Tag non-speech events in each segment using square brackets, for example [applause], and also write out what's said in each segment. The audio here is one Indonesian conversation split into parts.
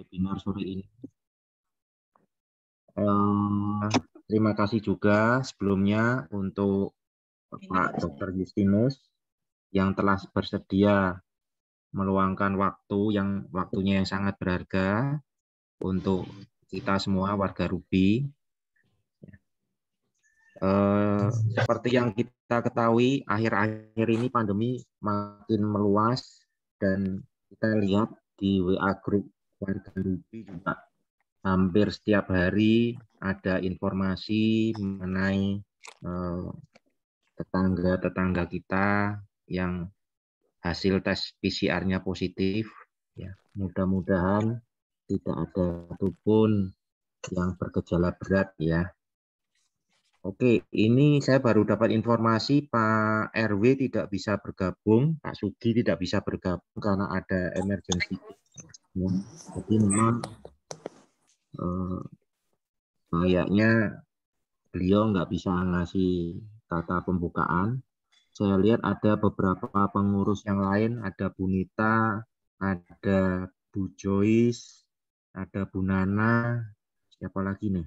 webinar sore ini. Uh, terima kasih juga sebelumnya untuk Pak Dr. Justinus yang telah bersedia meluangkan waktu yang waktunya yang sangat berharga untuk kita semua warga Rupi. Uh, ya. eh, seperti yang kita ketahui, akhir-akhir ini pandemi makin meluas dan kita lihat di WA group warga Rupi hmm. juga hampir setiap hari ada informasi mengenai eh, tetangga-tetangga eh, kita yang hasil tes PCR-nya positif. Ya, mudah-mudahan tidak ada satupun yang bergejala berat ya. Oke, ini saya baru dapat informasi Pak RW tidak bisa bergabung, Pak Sugi tidak bisa bergabung karena ada emergency ya. tapi memang eh, kayaknya beliau nggak bisa ngasih kata pembukaan saya lihat ada beberapa pengurus yang lain ada Bu Nita, ada Bu Joyce ada Bu Nana siapa lagi nih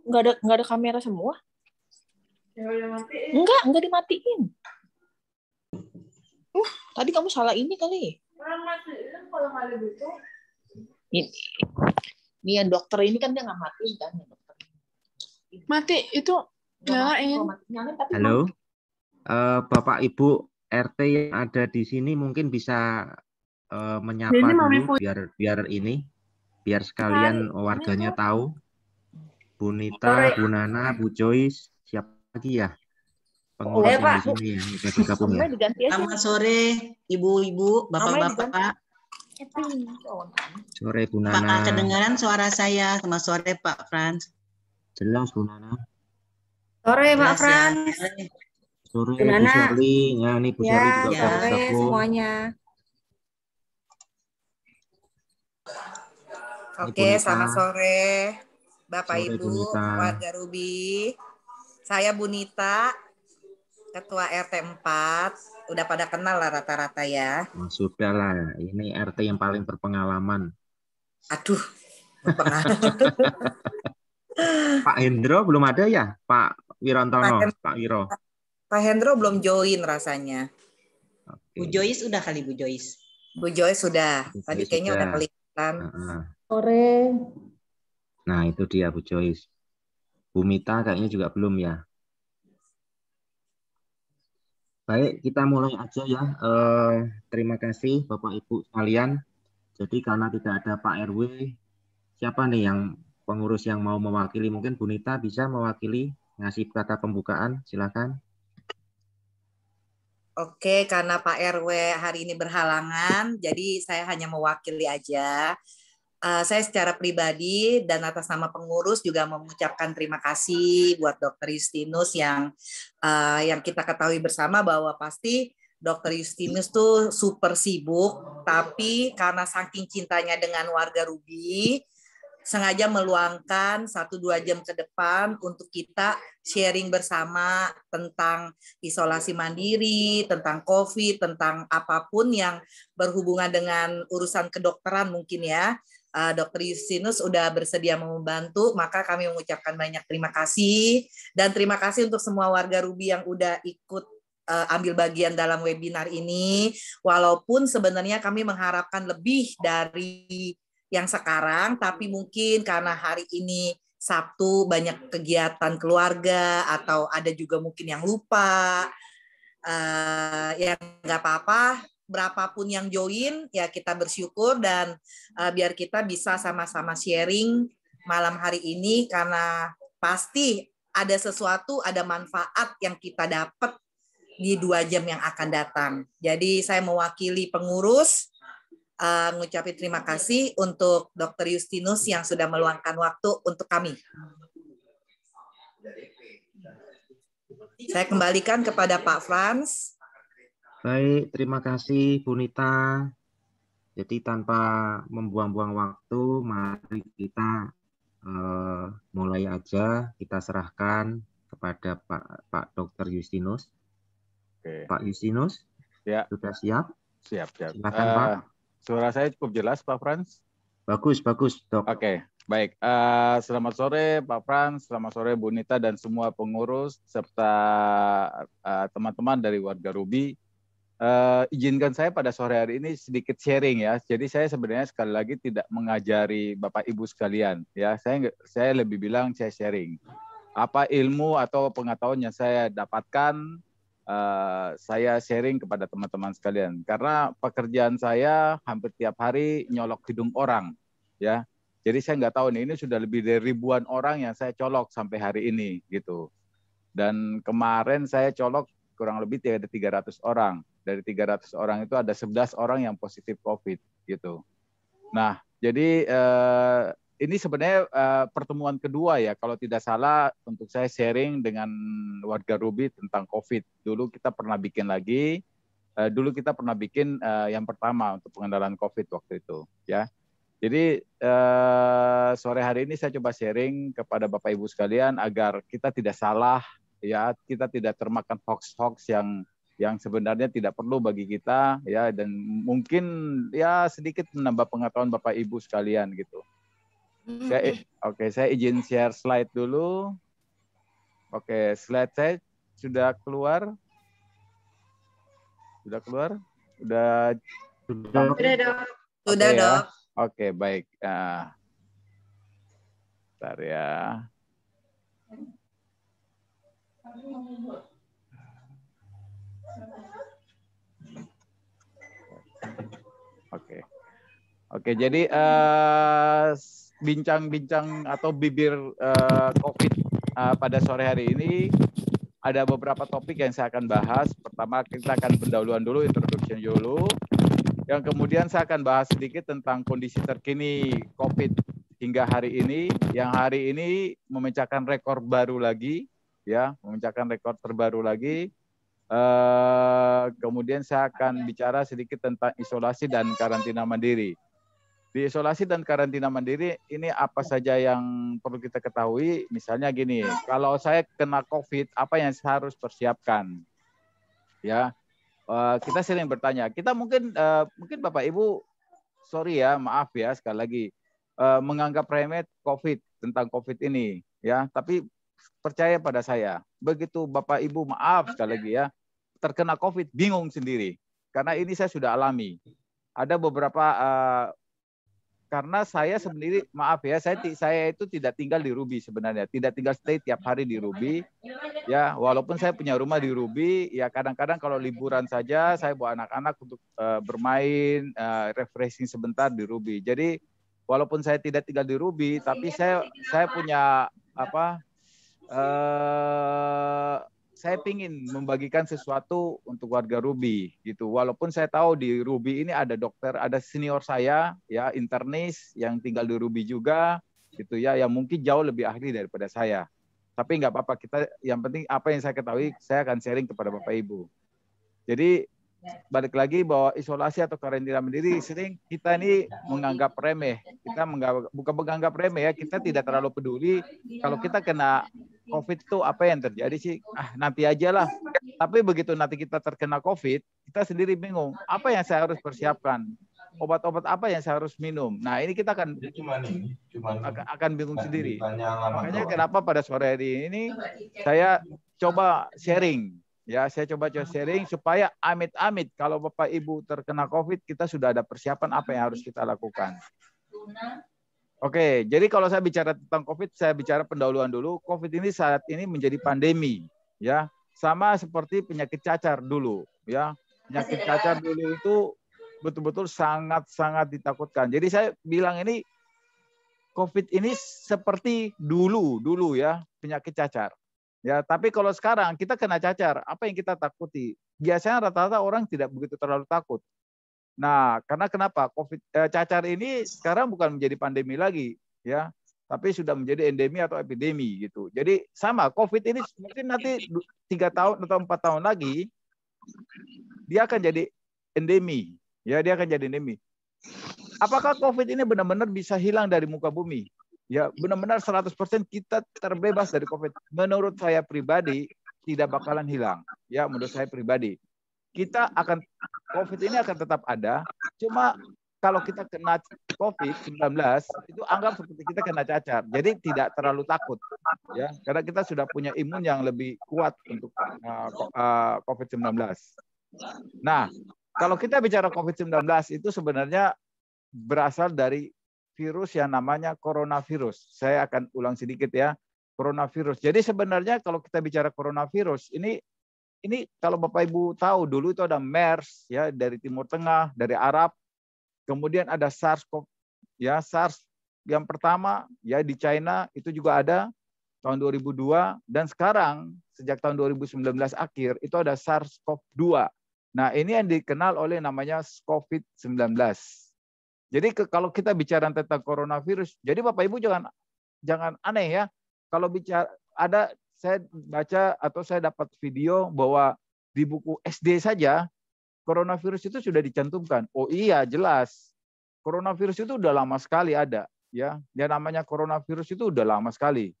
nggak ada nggak ada kamera semua Enggak, enggak dimatiin. Uh, tadi kamu salah ini kali. Orang matiin kalau nggak ada Ini, ini yang dokter ini kan dia nggak mati kan ya dokter. Mati itu nyalain. Halo. Uh, Bapak Ibu RT yang ada di sini mungkin bisa uh, menyapa ini dulu biar biar ini biar sekalian warganya tahu. Bu Nita, Bu Nana, Bu Joyce, siapa lagi ya? pengurus oh, ya, di sini ya, Kak ya. Selamat sore, ibu-ibu, bapak-bapak. Sore Bu Nana. Pak, kedengaran suara saya? Selamat sore Pak Frans. Jelas Bu Nana. Sore Pak ya. Frans. Sore Bu Nana. Bu ya ini Bu Sori ya, juga ya. Sore ya, semuanya. Oke, selamat sore Bapak sore, Ibu, Bunita. keluarga Rubi. Saya Bunita, ketua RT 4 udah pada kenal lah rata-rata ya. Nah, oh, sudah lah, ini RT yang paling berpengalaman. Aduh, berpengalaman. [laughs] Pak Hendro belum ada ya, Pak Wirantono, Pak, Hendro, Pak Wiro. Pak Hendro belum join rasanya. Okay. Bu Joyce udah kali Bu Joyce. Bu Joyce sudah. tadi Joyce Tadi kayaknya sudah. udah kelihatan. Nah, Sore. Nah, itu dia Bu Joyce. Bu Mita kayaknya juga belum ya. Baik, kita mulai aja ya. Eh, terima kasih Bapak Ibu sekalian. Jadi karena tidak ada Pak RW, siapa nih yang pengurus yang mau mewakili? Mungkin Bu Nita bisa mewakili ngasih kata pembukaan, silakan. Oke, karena Pak RW hari ini berhalangan, jadi saya hanya mewakili aja uh, saya secara pribadi dan atas nama pengurus juga mengucapkan terima kasih buat Dokter Justinus yang uh, yang kita ketahui bersama bahwa pasti Dokter Justinus tuh super sibuk, tapi karena saking cintanya dengan warga Ruby, sengaja meluangkan satu dua jam ke depan untuk kita sharing bersama tentang isolasi mandiri, tentang COVID, tentang apapun yang berhubungan dengan urusan kedokteran mungkin ya uh, eh, Dr. Yusinus sudah bersedia membantu, maka kami mengucapkan banyak terima kasih dan terima kasih untuk semua warga Ruby yang udah ikut uh, ambil bagian dalam webinar ini. Walaupun sebenarnya kami mengharapkan lebih dari yang sekarang, tapi mungkin karena hari ini Sabtu banyak kegiatan keluarga atau ada juga mungkin yang lupa. Uh, ya nggak apa-apa berapapun yang join ya kita bersyukur dan uh, biar kita bisa sama-sama sharing malam hari ini karena pasti ada sesuatu ada manfaat yang kita dapat di dua jam yang akan datang. Jadi saya mewakili pengurus uh, eh, mengucapkan terima kasih untuk Dr. Justinus yang sudah meluangkan waktu untuk kami. Saya kembalikan kepada Pak Franz. Baik, terima kasih Bu Nita. Jadi tanpa membuang-buang waktu, mari kita uh, mulai aja kita serahkan kepada Pak Pak Dokter Justinus. Oke. Pak Justinus, ya. sudah siap? Siap, siap. Silakan uh, Pak. Suara saya cukup jelas Pak Frans? Bagus, bagus dok. Oke, okay, baik. Uh, selamat sore Pak Frans, selamat sore Bu Nita dan semua pengurus serta teman-teman uh, teman -teman dari warga Ruby uh, izinkan saya pada sore hari ini sedikit sharing ya. Jadi saya sebenarnya sekali lagi tidak mengajari Bapak Ibu sekalian ya. Saya saya lebih bilang saya sharing. Apa ilmu atau pengetahuan yang saya dapatkan uh, saya sharing kepada teman-teman sekalian karena pekerjaan saya hampir tiap hari nyolok hidung orang ya. Jadi saya nggak tahu nih ini sudah lebih dari ribuan orang yang saya colok sampai hari ini gitu. Dan kemarin saya colok kurang lebih ada 300 orang dari 300 orang itu ada 11 orang yang positif COVID gitu. Nah, jadi eh, ini sebenarnya eh, pertemuan kedua ya kalau tidak salah untuk saya sharing dengan warga Ruby tentang COVID. Dulu kita pernah bikin lagi, eh, dulu kita pernah bikin eh, yang pertama untuk pengendalian COVID waktu itu ya. Jadi eh, sore hari ini saya coba sharing kepada Bapak Ibu sekalian agar kita tidak salah ya, kita tidak termakan hoax-hoax yang yang sebenarnya tidak perlu bagi kita ya dan mungkin ya sedikit menambah pengetahuan Bapak Ibu sekalian gitu. oke, okay, saya izin share slide dulu. Oke, okay, slide saya sudah keluar. Sudah keluar? Sudah Sudah, Dok. Sudah, okay, Ya. Oke, okay, baik. Nah, bentar ya. Oke, jadi eh, bincang-bincang uh, atau bibir uh, COVID uh, pada sore hari ini ada beberapa topik yang saya akan bahas. Pertama kita akan pendahuluan dulu, introduction dulu. Yang kemudian saya akan bahas sedikit tentang kondisi terkini COVID hingga hari ini. Yang hari ini memecahkan rekor baru lagi, ya, memecahkan rekor terbaru lagi. Uh, kemudian saya akan bicara sedikit tentang isolasi dan karantina mandiri di isolasi dan karantina mandiri ini apa saja yang perlu kita ketahui? Misalnya gini, kalau saya kena COVID, apa yang saya harus persiapkan? Ya, eh, kita sering bertanya. Kita mungkin eh, mungkin Bapak Ibu, sorry ya, maaf ya sekali lagi eh, menganggap remeh COVID tentang COVID ini, ya. Tapi percaya pada saya, begitu Bapak Ibu maaf sekali lagi ya, terkena COVID bingung sendiri karena ini saya sudah alami. Ada beberapa karena saya iya. sendiri maaf ya saya saya itu tidak tinggal di Ruby sebenarnya tidak tinggal stay tiap hari di Ruby ya walaupun saya punya rumah di Ruby ya kadang-kadang kalau liburan saja saya bawa anak-anak untuk uh, bermain uh, refreshing sebentar di Ruby jadi walaupun saya tidak tinggal di Ruby tapi saya saya punya apa uh, saya oh. ingin membagikan sesuatu untuk warga Ruby gitu. Walaupun saya tahu di Ruby ini ada dokter, ada senior saya ya internis yang tinggal di Ruby juga gitu ya, yang mungkin jauh lebih ahli daripada saya. Tapi nggak apa-apa kita yang penting apa yang saya ketahui saya akan sharing kepada Bapak Ibu. Jadi balik lagi bahwa isolasi atau karantina mandiri sering kita ini menganggap remeh. Kita menganggap, bukan menganggap remeh ya, kita tidak terlalu peduli kalau kita kena COVID itu apa yang terjadi sih? Ah, nanti aja lah. Tapi begitu nanti kita terkena COVID, kita sendiri bingung, apa yang saya harus persiapkan? Obat-obat apa yang saya harus minum? Nah, ini kita akan cuma ini, cuma akan, akan bingung sendiri. Makanya kenapa pada sore hari ini saya coba sharing Ya, saya coba coba sharing supaya amit-amit kalau Bapak Ibu terkena COVID, kita sudah ada persiapan apa yang harus kita lakukan. Oke, jadi kalau saya bicara tentang COVID, saya bicara pendahuluan dulu. COVID ini saat ini menjadi pandemi, ya. Sama seperti penyakit cacar dulu, ya. Penyakit cacar dulu itu betul-betul sangat-sangat ditakutkan. Jadi saya bilang ini COVID ini seperti dulu, dulu ya, penyakit cacar. Ya, tapi kalau sekarang kita kena cacar, apa yang kita takuti? Biasanya rata-rata orang tidak begitu terlalu takut. Nah, karena kenapa? Covid eh, cacar ini sekarang bukan menjadi pandemi lagi, ya, tapi sudah menjadi endemi atau epidemi gitu. Jadi sama, Covid ini mungkin nanti tiga tahun atau empat tahun lagi dia akan jadi endemi, ya, dia akan jadi endemi. Apakah Covid ini benar-benar bisa hilang dari muka bumi? ya benar-benar 100% kita terbebas dari COVID. Menurut saya pribadi tidak bakalan hilang. Ya, menurut saya pribadi. Kita akan COVID ini akan tetap ada, cuma kalau kita kena COVID-19 itu anggap seperti kita kena cacar. Jadi tidak terlalu takut ya, karena kita sudah punya imun yang lebih kuat untuk uh, uh COVID-19. Nah, kalau kita bicara COVID-19 itu sebenarnya berasal dari virus yang namanya coronavirus. Saya akan ulang sedikit ya, coronavirus. Jadi sebenarnya kalau kita bicara coronavirus, ini ini kalau Bapak Ibu tahu dulu itu ada MERS ya dari Timur Tengah, dari Arab. Kemudian ada SARS-CoV ya SARS yang pertama ya di China itu juga ada tahun 2002 dan sekarang sejak tahun 2019 akhir itu ada SARS-CoV-2. Nah, ini yang dikenal oleh namanya COVID-19 jadi ke, kalau kita bicara tentang coronavirus, jadi Bapak Ibu jangan jangan aneh ya. Kalau bicara ada saya baca atau saya dapat video bahwa di buku SD saja coronavirus itu sudah dicantumkan. Oh iya, jelas. Coronavirus itu udah lama sekali ada, ya. Ya namanya coronavirus itu udah lama sekali,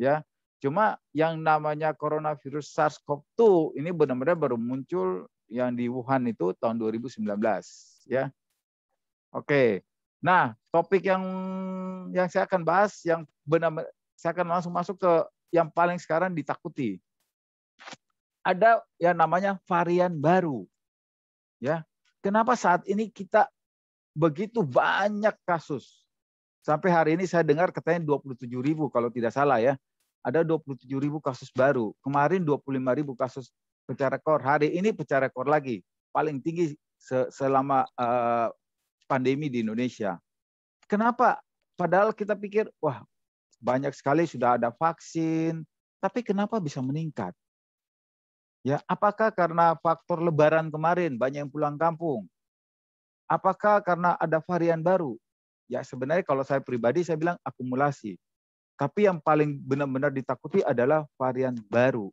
ya. Cuma yang namanya coronavirus SARS-CoV-2 ini benar-benar baru muncul yang di Wuhan itu tahun 2019, ya. Oke. Nah, topik yang yang saya akan bahas yang benar saya akan langsung masuk ke yang paling sekarang ditakuti. Ada yang namanya varian baru. Ya. Kenapa saat ini kita begitu banyak kasus? Sampai hari ini saya dengar katanya tujuh ribu kalau tidak salah ya. Ada tujuh ribu kasus baru. Kemarin lima ribu kasus pecah rekor. Hari ini pecah rekor lagi. Paling tinggi selama eh, pandemi di Indonesia. Kenapa? Padahal kita pikir, wah banyak sekali sudah ada vaksin, tapi kenapa bisa meningkat? Ya, apakah karena faktor lebaran kemarin banyak yang pulang kampung? Apakah karena ada varian baru? Ya, sebenarnya kalau saya pribadi saya bilang akumulasi. Tapi yang paling benar-benar ditakuti adalah varian baru.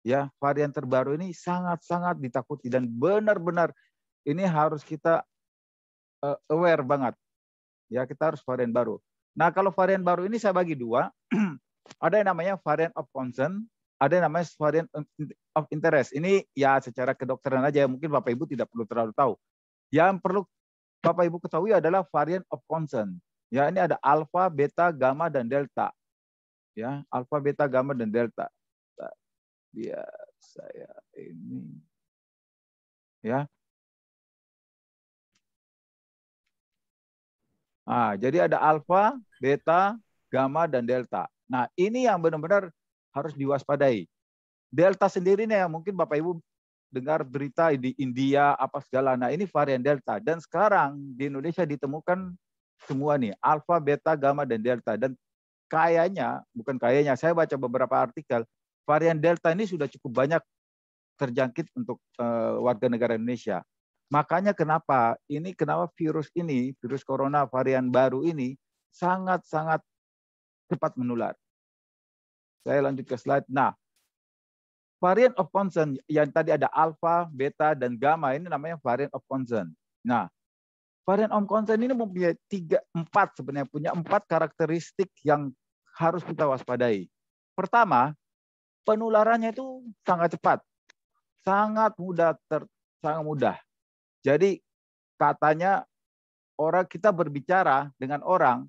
Ya, varian terbaru ini sangat-sangat ditakuti dan benar-benar ini harus kita uh, aware banget. Ya, kita harus varian baru. Nah, kalau varian baru ini saya bagi dua. [clears throat] ada yang namanya varian of concern, ada yang namanya varian of interest. Ini ya secara kedokteran aja, mungkin Bapak Ibu tidak perlu terlalu tahu. Yang perlu Bapak Ibu ketahui adalah varian of concern. Ya, ini ada alfa, beta, gamma, dan delta. Ya, alfa, beta, gamma, dan delta. Ya saya ini. Ya, Nah, jadi ada alfa, beta, gamma, dan delta. Nah, ini yang benar-benar harus diwaspadai. Delta sendiri nih yang mungkin Bapak Ibu dengar berita di India apa segala. Nah, ini varian delta dan sekarang di Indonesia ditemukan semua nih, alfa, beta, gamma dan delta dan kayaknya, bukan kayaknya, saya baca beberapa artikel, varian delta ini sudah cukup banyak terjangkit untuk uh, warga negara Indonesia. Makanya kenapa ini kenapa virus ini, virus corona varian baru ini sangat-sangat cepat menular. Saya lanjut ke slide. Nah, varian of concern yang tadi ada alpha, beta, dan gamma ini namanya varian of concern. Nah, varian of concern ini mempunyai tiga, empat sebenarnya punya empat karakteristik yang harus kita waspadai. Pertama, penularannya itu sangat cepat, sangat mudah ter, sangat mudah. Jadi katanya orang kita berbicara dengan orang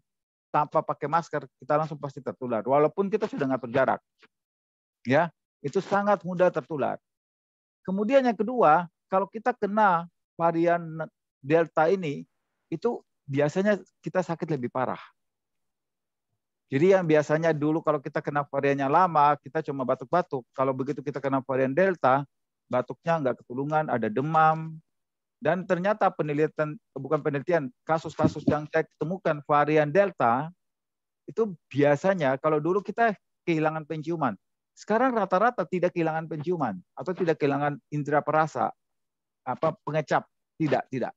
tanpa pakai masker, kita langsung pasti tertular. Walaupun kita sudah nggak berjarak. Ya, itu sangat mudah tertular. Kemudian yang kedua, kalau kita kena varian delta ini, itu biasanya kita sakit lebih parah. Jadi yang biasanya dulu kalau kita kena variannya lama, kita cuma batuk-batuk. Kalau begitu kita kena varian delta, batuknya nggak ketulungan, ada demam, dan ternyata penelitian, bukan penelitian, kasus-kasus yang saya temukan varian Delta, itu biasanya kalau dulu kita kehilangan penciuman. Sekarang rata-rata tidak kehilangan penciuman atau tidak kehilangan indera perasa, apa pengecap, tidak, tidak.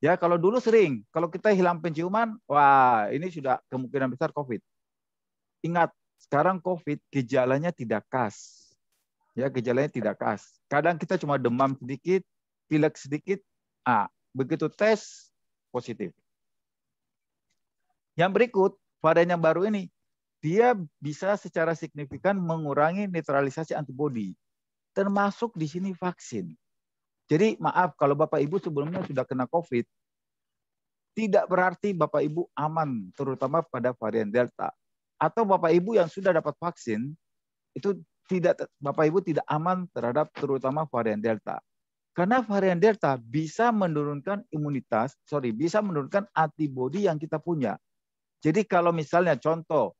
Ya, kalau dulu sering, kalau kita hilang penciuman, wah, ini sudah kemungkinan besar COVID. Ingat, sekarang COVID gejalanya tidak khas. Ya, gejalanya tidak khas. Kadang kita cuma demam sedikit, pilek sedikit, A. Begitu tes positif. Yang berikut, varian yang baru ini dia bisa secara signifikan mengurangi netralisasi antibodi, termasuk di sini vaksin. Jadi maaf kalau Bapak Ibu sebelumnya sudah kena COVID, tidak berarti Bapak Ibu aman, terutama pada varian Delta. Atau Bapak Ibu yang sudah dapat vaksin, itu tidak Bapak Ibu tidak aman terhadap terutama varian Delta. Karena varian Delta bisa menurunkan imunitas, sorry, bisa menurunkan antibodi yang kita punya. Jadi kalau misalnya contoh,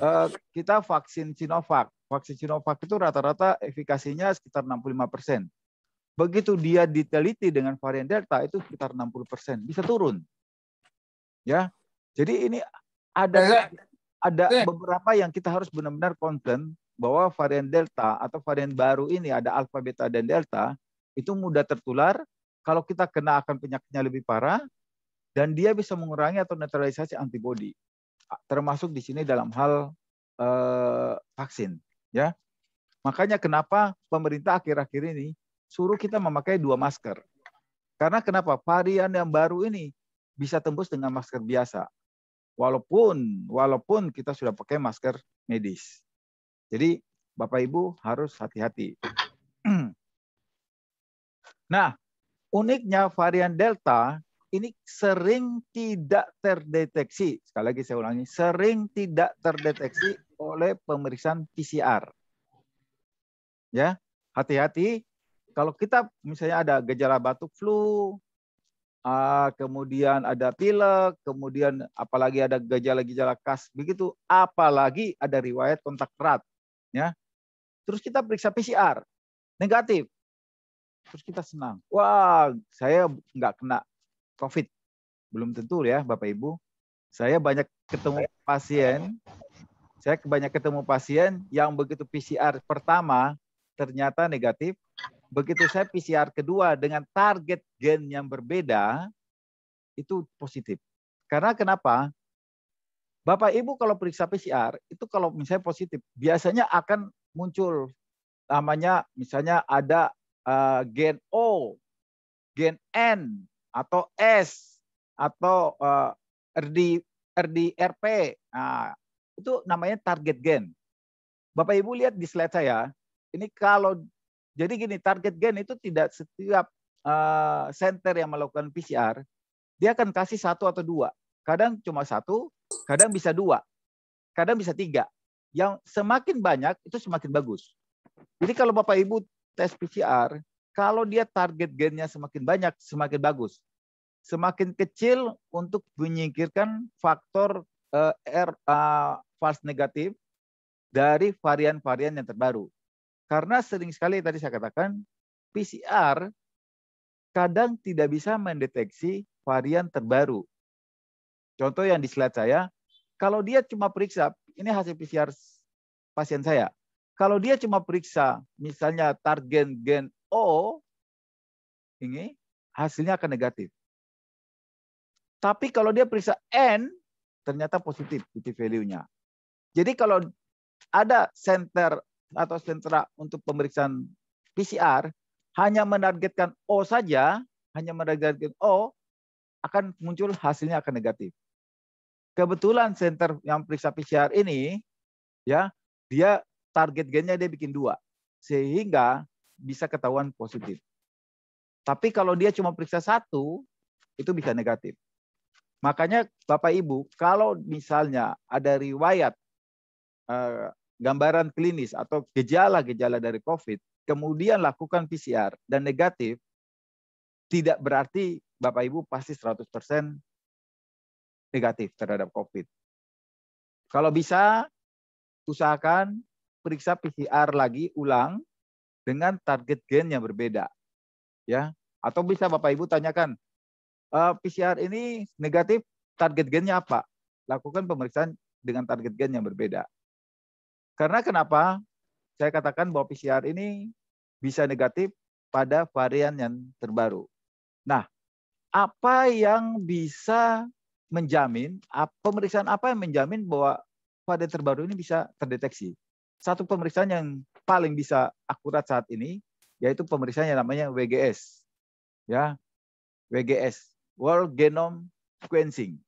eh, kita vaksin Sinovac. Vaksin Sinovac itu rata-rata efikasinya sekitar 65 persen. Begitu dia diteliti dengan varian Delta itu sekitar 60 persen, bisa turun. Ya, jadi ini ada eh, ada eh. beberapa yang kita harus benar-benar konten bahwa varian Delta atau varian baru ini ada alfa, beta, dan delta itu mudah tertular. Kalau kita kena akan penyakitnya lebih parah dan dia bisa mengurangi atau netralisasi antibodi. Termasuk di sini dalam hal eh, vaksin, ya. Makanya kenapa pemerintah akhir-akhir ini suruh kita memakai dua masker. Karena kenapa? Varian yang baru ini bisa tembus dengan masker biasa. Walaupun walaupun kita sudah pakai masker medis. Jadi Bapak Ibu harus hati-hati. [clears throat] Nah, uniknya varian Delta ini sering tidak terdeteksi. Sekali lagi saya ulangi, sering tidak terdeteksi oleh pemeriksaan PCR. Ya, hati-hati kalau kita misalnya ada gejala batuk flu, ah, kemudian ada pilek, kemudian apalagi ada gejala-gejala khas begitu, apalagi ada riwayat kontak erat, ya. Terus kita periksa PCR, negatif terus kita senang. Wah, saya nggak kena COVID. Belum tentu ya, Bapak Ibu. Saya banyak ketemu pasien, saya banyak ketemu pasien yang begitu PCR pertama ternyata negatif, begitu saya PCR kedua dengan target gen yang berbeda, itu positif. Karena kenapa? Bapak Ibu kalau periksa PCR, itu kalau misalnya positif, biasanya akan muncul namanya misalnya ada uh, gen O, gen N atau S atau uh, eh, RD RDRP. Nah, itu namanya target gen. Bapak Ibu lihat di slide saya, ini kalau jadi gini target gen itu tidak setiap uh, center yang melakukan PCR dia akan kasih satu atau dua. Kadang cuma satu, kadang bisa dua, kadang bisa tiga. Yang semakin banyak itu semakin bagus. Jadi kalau Bapak Ibu tes PCR, kalau dia target gennya semakin banyak, semakin bagus. Semakin kecil untuk menyingkirkan faktor uh, R, uh, false negatif dari varian-varian yang terbaru. Karena sering sekali tadi saya katakan, PCR kadang tidak bisa mendeteksi varian terbaru. Contoh yang di slide saya, kalau dia cuma periksa, ini hasil PCR pasien saya. Kalau dia cuma periksa, misalnya target gen O, ini hasilnya akan negatif. Tapi kalau dia periksa N, ternyata positif PT value-nya. Jadi kalau ada center atau sentra untuk pemeriksaan PCR hanya menargetkan O saja, hanya menargetkan O, akan muncul hasilnya akan negatif. Kebetulan center yang periksa PCR ini, ya dia target gennya dia bikin dua. Sehingga bisa ketahuan positif. Tapi kalau dia cuma periksa satu, itu bisa negatif. Makanya Bapak Ibu, kalau misalnya ada riwayat eh, gambaran klinis atau gejala-gejala dari COVID, kemudian lakukan PCR dan negatif, tidak berarti Bapak Ibu pasti 100% negatif terhadap COVID. Kalau bisa, usahakan periksa PCR lagi ulang dengan target gen yang berbeda. Ya, atau bisa Bapak Ibu tanyakan e, eh, PCR ini negatif target gennya apa? Lakukan pemeriksaan dengan target gen yang berbeda. Karena kenapa? Saya katakan bahwa PCR ini bisa negatif pada varian yang terbaru. Nah, apa yang bisa menjamin, pemeriksaan apa yang menjamin bahwa varian terbaru ini bisa terdeteksi? satu pemeriksaan yang paling bisa akurat saat ini yaitu pemeriksaan yang namanya WGS. Ya. WGS, World Genome Sequencing.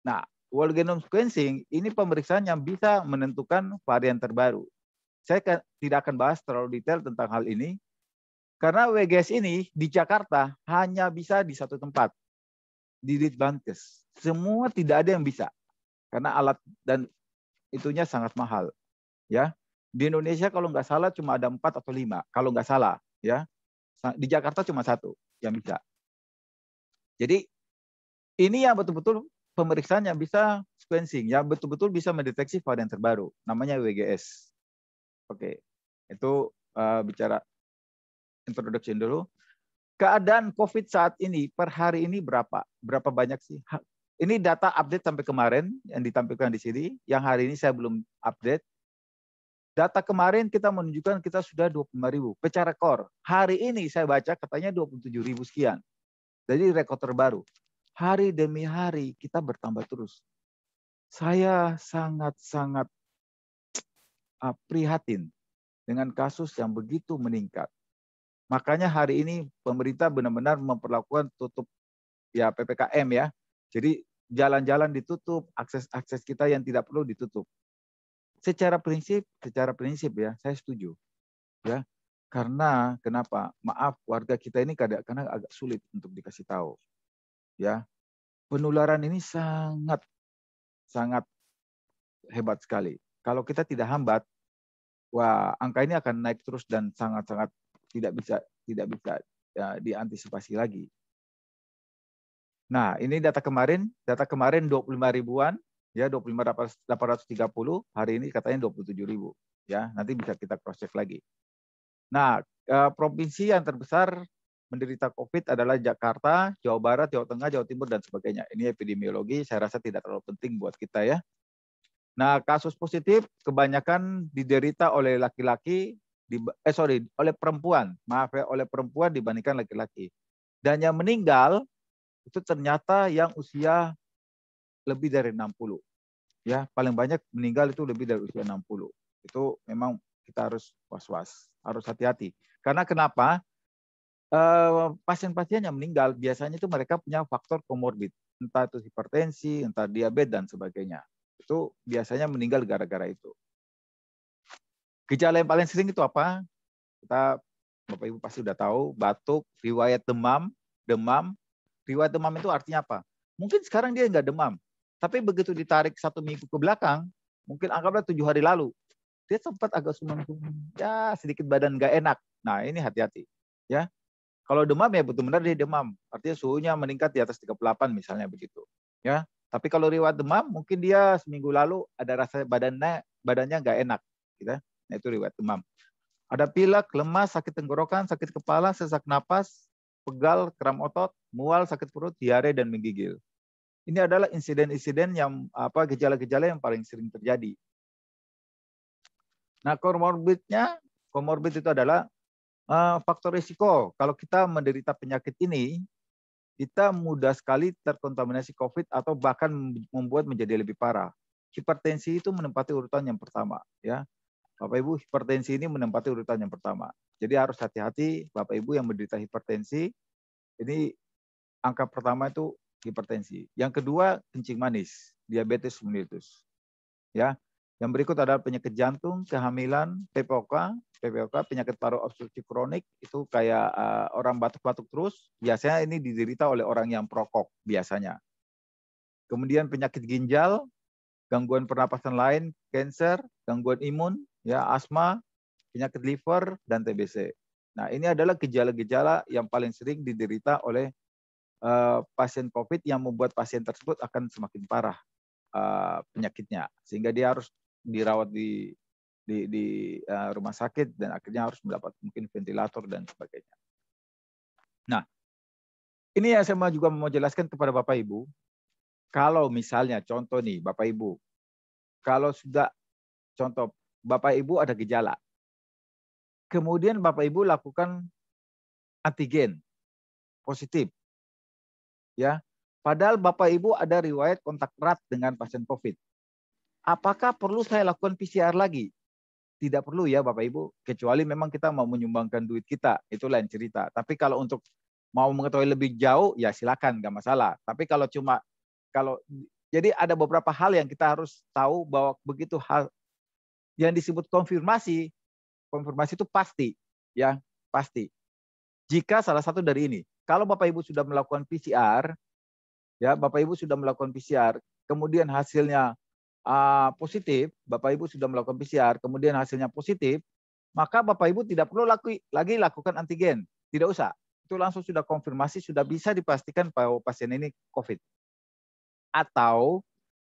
Nah, World Genome Sequencing ini pemeriksaan yang bisa menentukan varian terbaru. Saya tidak akan bahas terlalu detail tentang hal ini karena WGS ini di Jakarta hanya bisa di satu tempat, di Litbangkes. Semua tidak ada yang bisa karena alat dan itunya sangat mahal. Ya. Di Indonesia kalau nggak salah cuma ada empat atau lima, kalau nggak salah ya. Di Jakarta cuma satu yang bisa. Jadi ini yang betul-betul pemeriksaan yang bisa sequencing, yang betul-betul bisa mendeteksi varian terbaru, namanya WGS. Oke, itu uh, bicara introduction dulu. Keadaan COVID saat ini per hari ini berapa? Berapa banyak sih? Ini data update sampai kemarin yang ditampilkan di sini. Yang hari ini saya belum update. Data kemarin kita menunjukkan kita sudah 25.000 pecah rekor. Hari ini saya baca katanya 27.000 sekian. Jadi rekor terbaru. Hari demi hari kita bertambah terus. Saya sangat-sangat prihatin dengan kasus yang begitu meningkat. Makanya hari ini pemerintah benar-benar memperlakukan tutup ya PPKM ya. Jadi jalan-jalan ditutup, akses-akses kita yang tidak perlu ditutup secara prinsip, secara prinsip ya, saya setuju. Ya. Karena kenapa? Maaf, warga kita ini kadang-kadang agak sulit untuk dikasih tahu. Ya. Penularan ini sangat sangat hebat sekali. Kalau kita tidak hambat, wah angka ini akan naik terus dan sangat-sangat tidak bisa tidak bisa ya, diantisipasi lagi. Nah, ini data kemarin, data kemarin 25 ribuan, ya 25.830 hari ini katanya 27.000 ya nanti bisa kita cross check lagi. Nah eh, provinsi yang terbesar menderita COVID adalah Jakarta, Jawa Barat, Jawa Tengah, Jawa Timur dan sebagainya. Ini epidemiologi saya rasa tidak terlalu penting buat kita ya. Nah kasus positif kebanyakan diderita oleh laki-laki, eh sorry oleh perempuan, maaf ya oleh perempuan dibandingkan laki-laki. Dan yang meninggal itu ternyata yang usia lebih dari 60. Ya, paling banyak meninggal itu lebih dari usia 60. Itu memang kita harus was-was, harus hati-hati. Karena kenapa? Eh, pasien-pasien yang meninggal biasanya itu mereka punya faktor komorbid, entah itu hipertensi, entah diabetes dan sebagainya. Itu biasanya meninggal gara-gara itu. Gejala yang paling sering itu apa? Kita Bapak Ibu pasti sudah tahu, batuk, riwayat demam, demam. Riwayat demam itu artinya apa? Mungkin sekarang dia nggak demam, tapi begitu ditarik satu minggu ke belakang, mungkin anggaplah tujuh hari lalu, dia sempat agak sumeng ya sedikit badan gak enak. Nah ini hati-hati, ya. Kalau demam ya betul-benar dia demam, artinya suhunya meningkat di atas 38 misalnya begitu, ya. Tapi kalau riwayat demam, mungkin dia seminggu lalu ada rasa badannya badannya nggak enak, gitu. Ya. Nah itu riwayat demam. Ada pilek, lemas, sakit tenggorokan, sakit kepala, sesak napas, pegal, kram otot, mual, sakit perut, diare, dan menggigil. Ini adalah insiden-insiden yang apa gejala-gejala yang paling sering terjadi. Nah, komorbidnya, komorbid itu adalah eh, faktor risiko. Kalau kita menderita penyakit ini, kita mudah sekali terkontaminasi COVID atau bahkan membuat menjadi lebih parah. Hipertensi itu menempati urutan yang pertama, ya. Bapak Ibu, hipertensi ini menempati urutan yang pertama. Jadi harus hati-hati Bapak Ibu yang menderita hipertensi. Ini angka pertama itu hipertensi. Yang kedua kencing manis, diabetes mellitus. Ya. Yang berikut adalah penyakit jantung, kehamilan, PPOK, PPOK penyakit paru obstruktif kronik itu kayak uh, orang batuk-batuk terus, biasanya ini diderita oleh orang yang perokok biasanya. Kemudian penyakit ginjal, gangguan pernapasan lain, kanker, gangguan imun, ya asma, penyakit liver dan TBC. Nah, ini adalah gejala-gejala yang paling sering diderita oleh Eh, pasien COVID yang membuat pasien tersebut akan semakin parah eh, penyakitnya, sehingga dia harus dirawat di di, di eh, rumah sakit dan akhirnya harus mendapat mungkin ventilator dan sebagainya. Nah, ini yang saya juga mau jelaskan kepada Bapak Ibu. Kalau misalnya contoh nih Bapak Ibu, kalau sudah contoh Bapak Ibu ada gejala, kemudian Bapak Ibu lakukan antigen positif ya. Padahal Bapak Ibu ada riwayat kontak erat dengan pasien COVID. Apakah perlu saya lakukan PCR lagi? Tidak perlu ya Bapak Ibu, kecuali memang kita mau menyumbangkan duit kita, itu lain cerita. Tapi kalau untuk mau mengetahui lebih jauh ya silakan nggak masalah. Tapi kalau cuma kalau jadi ada beberapa hal yang kita harus tahu bahwa begitu hal yang disebut konfirmasi, konfirmasi itu pasti ya, pasti. Jika salah satu dari ini, kalau Bapak Ibu sudah melakukan PCR, ya Bapak Ibu sudah melakukan PCR, kemudian hasilnya uh, positif, Bapak Ibu sudah melakukan PCR, kemudian hasilnya positif, maka Bapak Ibu tidak perlu laku lagi lakukan antigen, tidak usah. Itu langsung sudah konfirmasi, sudah bisa dipastikan bahwa oh, pasien ini COVID. Atau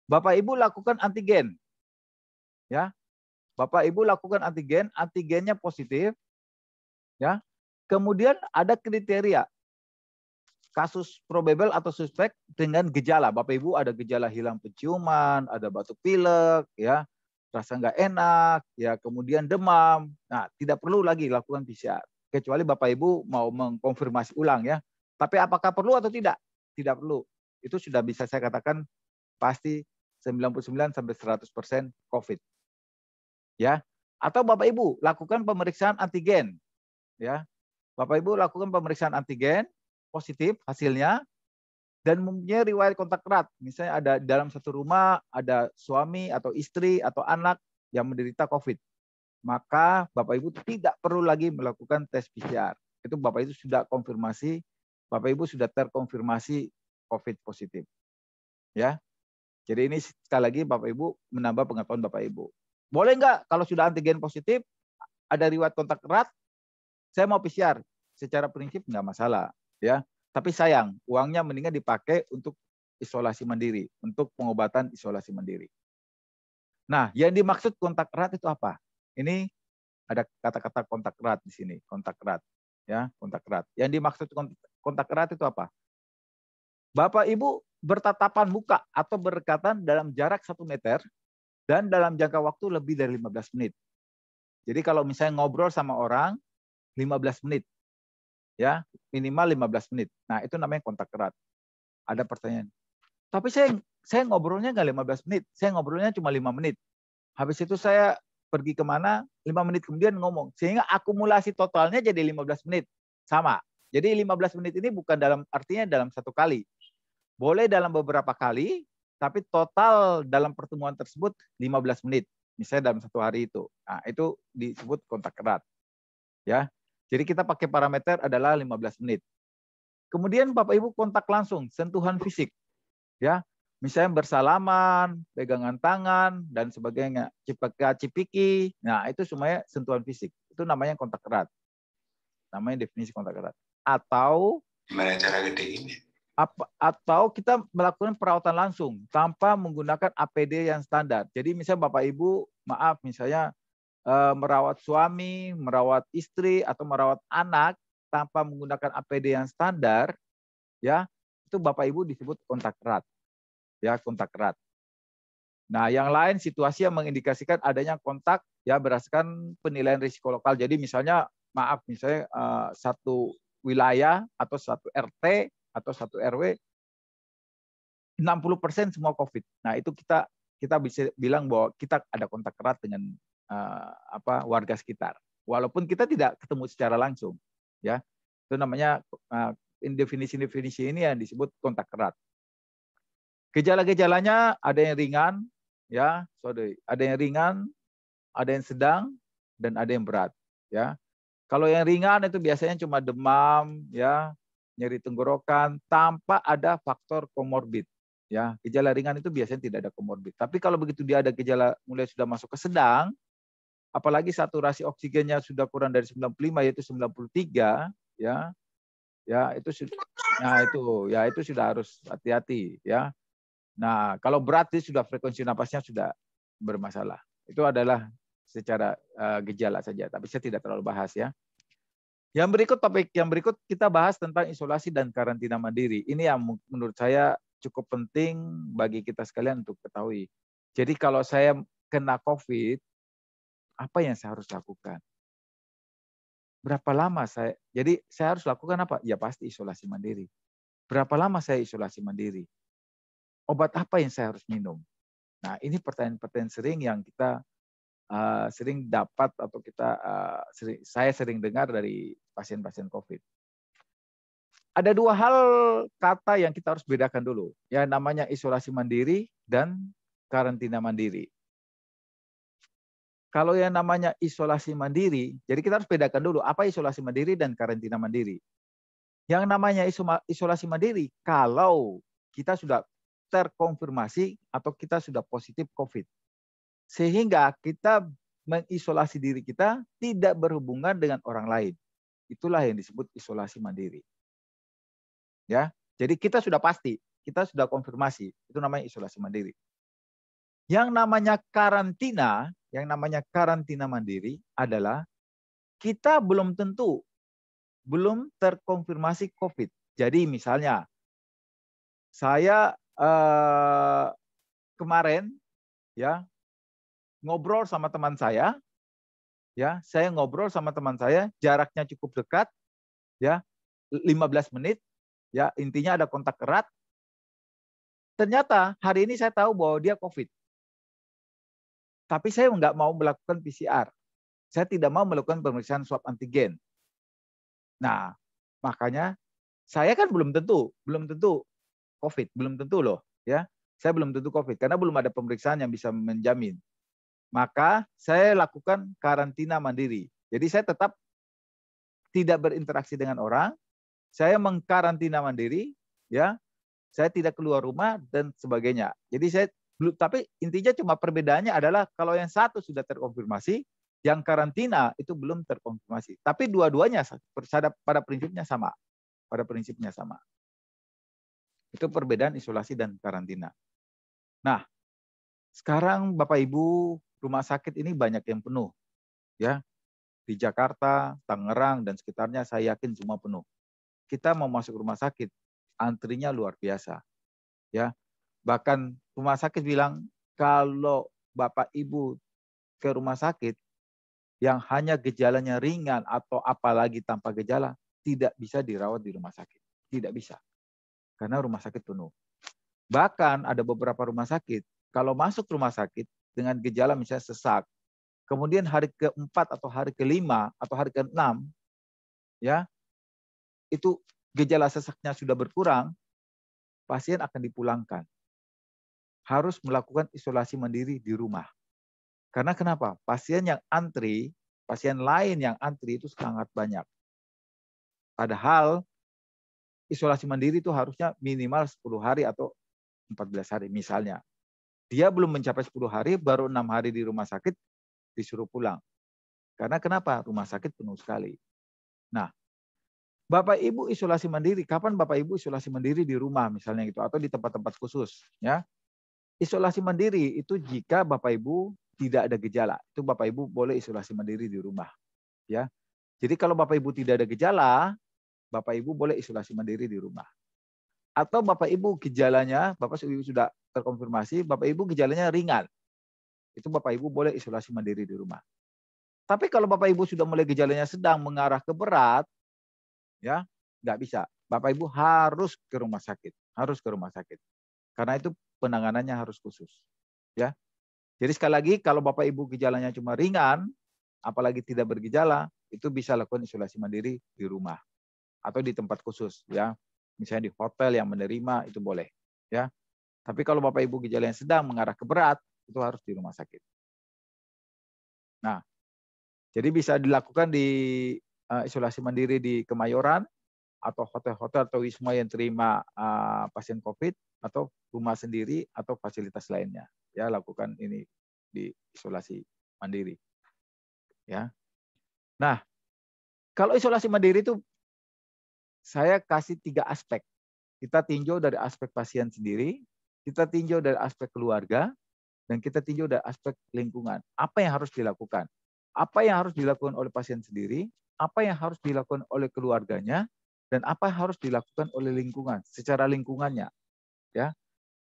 Bapak Ibu lakukan antigen, ya, Bapak Ibu lakukan antigen, antigennya positif, ya. Kemudian ada kriteria kasus probable atau suspek dengan gejala. Bapak Ibu ada gejala hilang penciuman, ada batuk pilek, ya, rasa nggak enak, ya, kemudian demam. Nah, tidak perlu lagi lakukan PCR kecuali Bapak Ibu mau mengkonfirmasi ulang ya. Tapi apakah perlu atau tidak? Tidak perlu. Itu sudah bisa saya katakan pasti 99 sampai 100% COVID. Ya. Atau Bapak Ibu lakukan pemeriksaan antigen. Ya. Bapak Ibu lakukan pemeriksaan antigen positif hasilnya dan mempunyai riwayat kontak erat. Misalnya ada dalam satu rumah ada suami atau istri atau anak yang menderita COVID. Maka Bapak Ibu tidak perlu lagi melakukan tes PCR. Itu Bapak Ibu sudah konfirmasi, Bapak Ibu sudah terkonfirmasi COVID positif. Ya. Jadi ini sekali lagi Bapak Ibu menambah pengetahuan Bapak Ibu. Boleh nggak kalau sudah antigen positif, ada riwayat kontak erat, saya mau PCR. Secara prinsip nggak masalah ya. Tapi sayang, uangnya mendingan dipakai untuk isolasi mandiri, untuk pengobatan isolasi mandiri. Nah, yang dimaksud kontak erat itu apa? Ini ada kata-kata kontak erat di sini, kontak erat, ya, kontak erat. Yang dimaksud kontak erat itu apa? Bapak Ibu bertatapan muka atau berdekatan dalam jarak satu meter dan dalam jangka waktu lebih dari 15 menit. Jadi kalau misalnya ngobrol sama orang 15 menit, ya minimal 15 menit. Nah itu namanya kontak erat. Ada pertanyaan. Tapi saya saya ngobrolnya nggak 15 menit, saya ngobrolnya cuma 5 menit. Habis itu saya pergi kemana, 5 menit kemudian ngomong. Sehingga akumulasi totalnya jadi 15 menit. Sama. Jadi 15 menit ini bukan dalam artinya dalam satu kali. Boleh dalam beberapa kali, tapi total dalam pertemuan tersebut 15 menit. Misalnya dalam satu hari itu. Nah, itu disebut kontak erat. Ya. Jadi kita pakai parameter adalah 15 menit. Kemudian Bapak Ibu kontak langsung, sentuhan fisik. Ya, misalnya bersalaman, pegangan tangan dan sebagainya, cipika cipiki. Nah, itu semuanya sentuhan fisik. Itu namanya kontak erat. Namanya definisi kontak erat. Atau gimana cara ini? Apa, atau kita melakukan perawatan langsung tanpa menggunakan APD yang standar. Jadi misalnya Bapak Ibu, maaf misalnya Eh, merawat suami, merawat istri atau merawat anak tanpa menggunakan APD yang standar, ya itu Bapak Ibu disebut kontak erat. Ya, kontak erat. Nah, yang lain situasi yang mengindikasikan adanya kontak ya berdasarkan penilaian risiko lokal. Jadi misalnya maaf misalnya eh, satu wilayah atau satu RT atau satu RW 60% semua COVID. Nah, itu kita kita bisa bilang bahwa kita ada kontak erat dengan uh, apa warga sekitar. Walaupun kita tidak ketemu secara langsung, ya itu namanya uh, eh, definisi-definisi ini yang disebut kontak erat. Gejala-gejalanya ada yang ringan, ya, sorry, ada yang ringan, ada yang sedang, dan ada yang berat, ya. Kalau yang ringan itu biasanya cuma demam, ya, nyeri tenggorokan, tanpa ada faktor komorbid, ya. Gejala ringan itu biasanya tidak ada komorbid. Tapi kalau begitu dia ada gejala mulai sudah masuk ke sedang, apalagi saturasi oksigennya sudah kurang dari 95 yaitu 93 ya ya itu nah itu ya itu sudah harus hati-hati ya nah kalau berarti sudah frekuensi napasnya sudah bermasalah itu adalah secara uh, gejala saja tapi saya tidak terlalu bahas ya yang berikut topik yang berikut kita bahas tentang isolasi dan karantina mandiri ini yang menurut saya cukup penting bagi kita sekalian untuk ketahui jadi kalau saya kena COVID apa yang saya harus lakukan? Berapa lama saya jadi saya harus lakukan apa? Ya pasti isolasi mandiri. Berapa lama saya isolasi mandiri? Obat apa yang saya harus minum? Nah, ini pertanyaan-pertanyaan sering yang kita uh, sering dapat atau kita uh, eh, sering, saya sering dengar dari pasien-pasien COVID. Ada dua hal kata yang kita harus bedakan dulu, ya namanya isolasi mandiri dan karantina mandiri. Kalau yang namanya isolasi mandiri, jadi kita harus bedakan dulu apa isolasi mandiri dan karantina mandiri. Yang namanya isolasi mandiri, kalau kita sudah terkonfirmasi atau kita sudah positif COVID. Sehingga kita mengisolasi diri kita tidak berhubungan dengan orang lain. Itulah yang disebut isolasi mandiri. Ya, jadi kita sudah pasti, kita sudah konfirmasi, itu namanya isolasi mandiri. Yang namanya karantina, yang namanya karantina mandiri adalah kita belum tentu belum terkonfirmasi COVID. Jadi misalnya saya eh, kemarin ya ngobrol sama teman saya, ya saya ngobrol sama teman saya jaraknya cukup dekat, ya 15 menit, ya intinya ada kontak erat. Ternyata hari ini saya tahu bahwa dia COVID. Tapi saya nggak mau melakukan PCR. Saya tidak mau melakukan pemeriksaan swab antigen. Nah, makanya saya kan belum tentu, belum tentu COVID, belum tentu loh, ya. Saya belum tentu COVID karena belum ada pemeriksaan yang bisa menjamin. Maka saya lakukan karantina mandiri. Jadi saya tetap tidak berinteraksi dengan orang, saya mengkarantina mandiri, ya. Saya tidak keluar rumah dan sebagainya. Jadi saya tapi intinya cuma perbedaannya adalah kalau yang satu sudah terkonfirmasi, yang karantina itu belum terkonfirmasi. Tapi dua-duanya pada prinsipnya sama. Pada prinsipnya sama. Itu perbedaan isolasi dan karantina. Nah, sekarang Bapak Ibu rumah sakit ini banyak yang penuh. Ya. Di Jakarta, Tangerang dan sekitarnya saya yakin semua penuh. Kita mau masuk rumah sakit, antrinya luar biasa. Ya. Bahkan rumah sakit bilang kalau Bapak Ibu ke rumah sakit yang hanya gejalanya ringan atau apalagi tanpa gejala tidak bisa dirawat di rumah sakit. Tidak bisa. Karena rumah sakit penuh. Bahkan ada beberapa rumah sakit, kalau masuk rumah sakit dengan gejala misalnya sesak, kemudian hari keempat atau hari kelima atau hari keenam, ya, itu gejala sesaknya sudah berkurang, pasien akan dipulangkan harus melakukan isolasi mandiri di rumah. Karena kenapa? Pasien yang antri, pasien lain yang antri itu sangat banyak. Padahal isolasi mandiri itu harusnya minimal 10 hari atau 14 hari misalnya. Dia belum mencapai 10 hari, baru 6 hari di rumah sakit, disuruh pulang. Karena kenapa? Rumah sakit penuh sekali. Nah, Bapak Ibu isolasi mandiri, kapan Bapak Ibu isolasi mandiri di rumah misalnya gitu atau di tempat-tempat khusus ya. Isolasi mandiri itu jika Bapak Ibu tidak ada gejala, itu Bapak Ibu boleh isolasi mandiri di rumah. Ya. Jadi kalau Bapak Ibu tidak ada gejala, Bapak Ibu boleh isolasi mandiri di rumah. Atau Bapak Ibu gejalanya, Bapak Ibu sudah terkonfirmasi, Bapak Ibu gejalanya ringan. Itu Bapak Ibu boleh isolasi mandiri di rumah. Tapi kalau Bapak Ibu sudah mulai gejalanya sedang mengarah ke berat, ya nggak bisa. Bapak Ibu harus ke rumah sakit, harus ke rumah sakit. Karena itu penanganannya harus khusus. Ya. Jadi sekali lagi kalau Bapak Ibu gejalanya cuma ringan, apalagi tidak bergejala, itu bisa lakukan isolasi mandiri di rumah atau di tempat khusus ya. Misalnya di hotel yang menerima itu boleh ya. Tapi kalau Bapak Ibu gejala yang sedang mengarah ke berat, itu harus di rumah sakit. Nah, jadi bisa dilakukan di eh, isolasi mandiri di Kemayoran, atau hotel-hotel atau wisma yang terima uh, pasien COVID atau rumah sendiri atau fasilitas lainnya. Ya, lakukan ini di isolasi mandiri. Ya. Nah, kalau isolasi mandiri itu saya kasih tiga aspek. Kita tinjau dari aspek pasien sendiri, kita tinjau dari aspek keluarga, dan kita tinjau dari aspek lingkungan. Apa yang harus dilakukan? Apa yang harus dilakukan oleh pasien sendiri? Apa yang harus dilakukan oleh keluarganya? dan apa yang harus dilakukan oleh lingkungan secara lingkungannya ya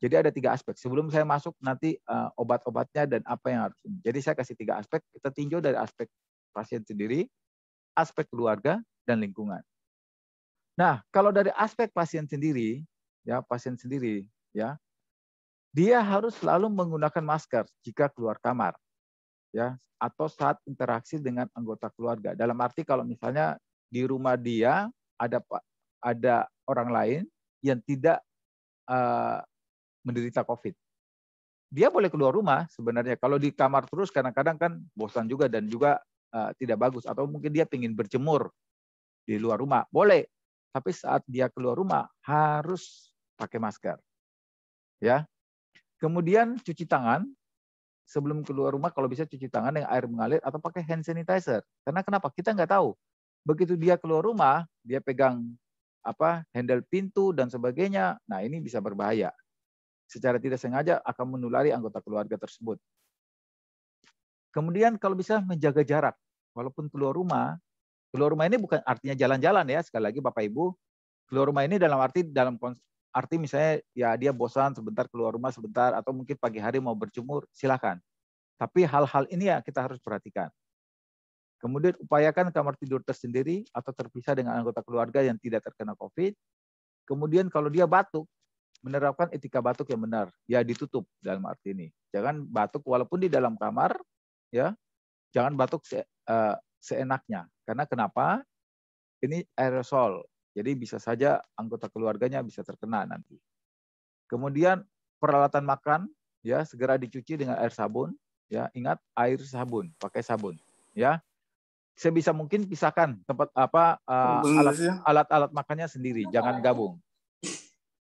jadi ada tiga aspek sebelum saya masuk nanti uh, obat-obatnya dan apa yang harus ini. jadi saya kasih tiga aspek kita tinjau dari aspek pasien sendiri aspek keluarga dan lingkungan nah kalau dari aspek pasien sendiri ya pasien sendiri ya dia harus selalu menggunakan masker jika keluar kamar ya atau saat interaksi dengan anggota keluarga dalam arti kalau misalnya di rumah dia ada ada orang lain yang tidak uh, menderita COVID. Dia boleh keluar rumah sebenarnya. Kalau di kamar terus kadang-kadang kan bosan juga dan juga uh, tidak bagus. Atau mungkin dia ingin berjemur di luar rumah. Boleh. Tapi saat dia keluar rumah harus pakai masker. Ya. Kemudian cuci tangan sebelum keluar rumah kalau bisa cuci tangan dengan air mengalir atau pakai hand sanitizer. Karena kenapa? Kita nggak tahu Begitu dia keluar rumah, dia pegang apa handle pintu dan sebagainya. Nah, ini bisa berbahaya. Secara tidak sengaja akan menulari anggota keluarga tersebut. Kemudian kalau bisa menjaga jarak. Walaupun keluar rumah, keluar rumah ini bukan artinya jalan-jalan ya. Sekali lagi Bapak Ibu, keluar rumah ini dalam arti dalam arti misalnya ya dia bosan sebentar keluar rumah sebentar atau mungkin pagi hari mau berjemur, silakan. Tapi hal-hal ini ya kita harus perhatikan. Kemudian upayakan kamar tidur tersendiri atau terpisah dengan anggota keluarga yang tidak terkena COVID. Kemudian kalau dia batuk, menerapkan etika batuk yang benar, ya ditutup dalam arti ini. Jangan batuk walaupun di dalam kamar, ya. Jangan batuk se uh, seenaknya. Karena kenapa? Ini aerosol. Jadi bisa saja anggota keluarganya bisa terkena nanti. Kemudian peralatan makan ya segera dicuci dengan air sabun, ya. Ingat air sabun, pakai sabun, ya sebisa mungkin pisahkan tempat apa eh, gitu ya. alat-alat uh, makannya sendiri, jangan gabung.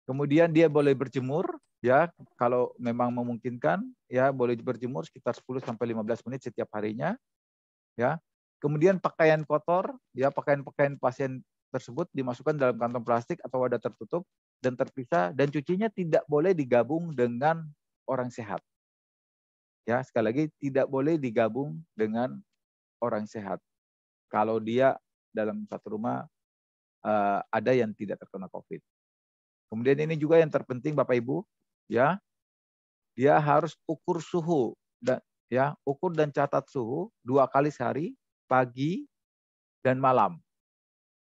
Kemudian dia boleh berjemur ya kalau memang memungkinkan ya boleh berjemur sekitar 10 sampai 15 menit setiap harinya ya. Kemudian pakaian kotor ya pakaian-pakaian pasien tersebut dimasukkan dalam kantong plastik atau wadah tertutup dan terpisah dan cucinya tidak boleh digabung dengan orang sehat. Ya, sekali lagi tidak boleh digabung dengan orang sehat. Kalau dia dalam satu rumah uh, ada yang tidak terkena COVID. Kemudian ini juga yang terpenting Bapak Ibu, ya. Dia harus ukur suhu dan ya, ukur dan catat suhu dua kali sehari, pagi dan malam.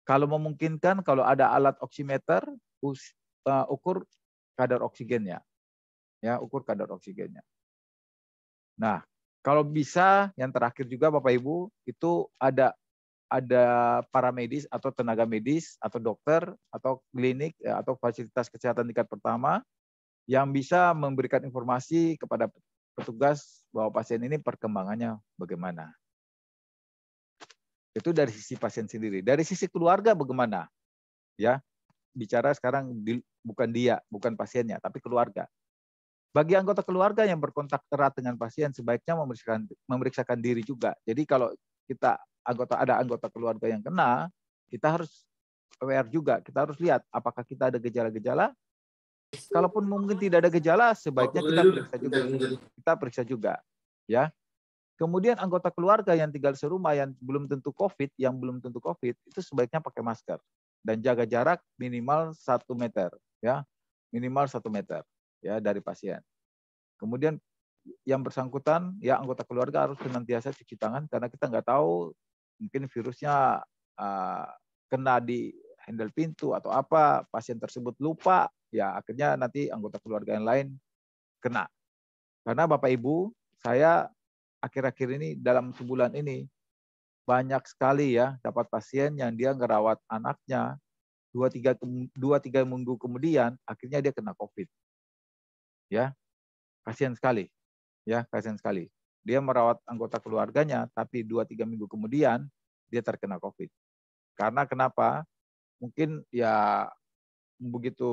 Kalau memungkinkan kalau ada alat oximeter uh, eh, ukur kadar oksigennya. Ya, ukur kadar oksigennya. Nah, kalau bisa yang terakhir juga Bapak Ibu itu ada ada para medis atau tenaga medis atau dokter atau klinik eh, atau fasilitas kesehatan tingkat pertama yang bisa memberikan informasi kepada petugas bahwa pasien ini perkembangannya bagaimana. Itu dari sisi pasien sendiri. Dari sisi keluarga bagaimana? Ya, bicara sekarang di, bukan dia, bukan pasiennya, tapi keluarga. Bagi anggota keluarga yang berkontak erat dengan pasien sebaiknya memeriksakan memeriksakan diri juga. Jadi kalau kita anggota ada anggota keluarga yang kena, kita harus aware juga. Kita harus lihat apakah kita ada gejala-gejala. Kalaupun mungkin tidak ada gejala, sebaiknya kita periksa juga. Kita periksa juga, ya. Kemudian anggota keluarga yang tinggal serumah yang belum tentu COVID, yang belum tentu COVID, itu sebaiknya pakai masker dan jaga jarak minimal satu meter, ya minimal satu meter ya dari pasien. Kemudian yang bersangkutan ya anggota keluarga harus senantiasa cuci tangan karena kita nggak tahu mungkin virusnya uh, kena di handle pintu atau apa pasien tersebut lupa ya akhirnya nanti anggota keluarga yang lain kena karena bapak ibu saya akhir-akhir ini dalam sebulan ini banyak sekali ya dapat pasien yang dia ngerawat anaknya dua tiga dua tiga minggu kemudian akhirnya dia kena covid ya kasihan sekali ya kasihan sekali dia merawat anggota keluarganya tapi dua tiga minggu kemudian dia terkena covid karena kenapa mungkin ya begitu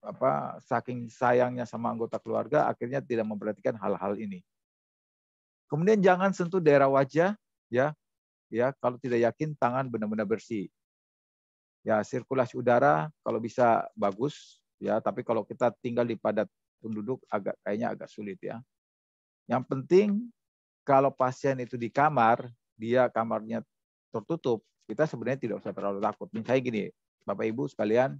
apa saking sayangnya sama anggota keluarga akhirnya tidak memperhatikan hal-hal ini kemudian jangan sentuh daerah wajah ya ya kalau tidak yakin tangan benar-benar bersih ya sirkulasi udara kalau bisa bagus ya tapi kalau kita tinggal di padat penduduk agak kayaknya agak sulit ya. Yang penting kalau pasien itu di kamar, dia kamarnya tertutup, kita sebenarnya tidak usah terlalu takut. Misalnya gini, Bapak Ibu sekalian,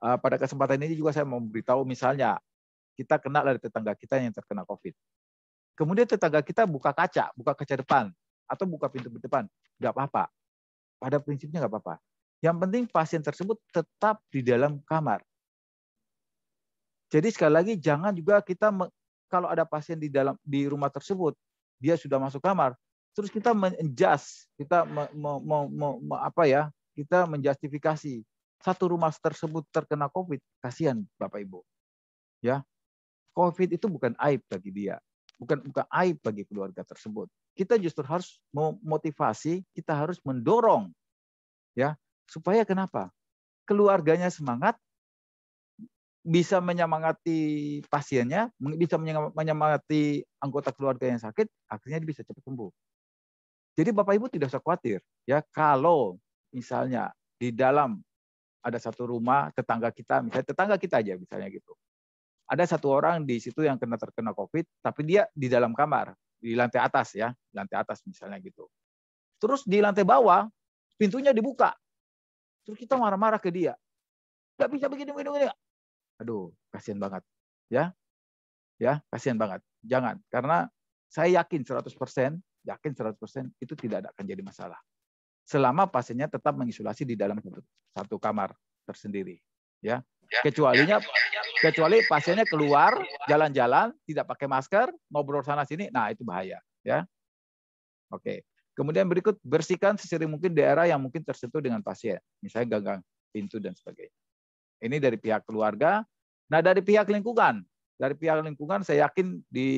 eh, pada kesempatan ini juga saya mau beritahu misalnya kita kena dari tetangga kita yang terkena COVID. Kemudian tetangga kita buka kaca, buka kaca depan atau buka pintu depan, nggak apa-apa. Pada prinsipnya nggak apa-apa. Yang penting pasien tersebut tetap di dalam kamar. Jadi sekali lagi jangan juga kita kalau ada pasien di dalam di rumah tersebut, dia sudah masuk kamar, terus kita menjas, kita me, me, me, me, me, apa ya? Kita menjustifikasi satu rumah tersebut terkena COVID, kasihan Bapak Ibu. Ya. COVID itu bukan aib bagi dia, bukan bukan aib bagi keluarga tersebut. Kita justru harus memotivasi, kita harus mendorong ya, supaya kenapa? Keluarganya semangat, bisa menyemangati pasiennya, bisa menyemangati anggota keluarga yang sakit, akhirnya dia bisa cepat sembuh. Jadi Bapak Ibu tidak usah khawatir ya kalau misalnya di dalam ada satu rumah tetangga kita, misalnya tetangga kita aja misalnya gitu. Ada satu orang di situ yang kena terkena Covid, tapi dia di dalam kamar, di lantai atas ya, lantai atas misalnya gitu. Terus di lantai bawah pintunya dibuka. Terus kita marah-marah ke dia. Gak bisa begini begini. begini. Aduh, kasihan banget. Ya. Ya, kasihan banget. Jangan karena saya yakin 100%, yakin 100% itu tidak akan jadi masalah. Selama pasiennya tetap mengisolasi di dalam satu kamar tersendiri, ya. ya, ya kecualinya kecuali pasiennya keluar jalan-jalan tidak pakai masker, ngobrol sana sini, nah itu bahaya, ya. Oke. Kemudian berikut bersihkan sesering mungkin daerah yang mungkin tersentuh dengan pasien, misalnya gagang pintu dan sebagainya. Ini dari pihak keluarga. Nah, dari pihak lingkungan. Dari pihak lingkungan saya yakin di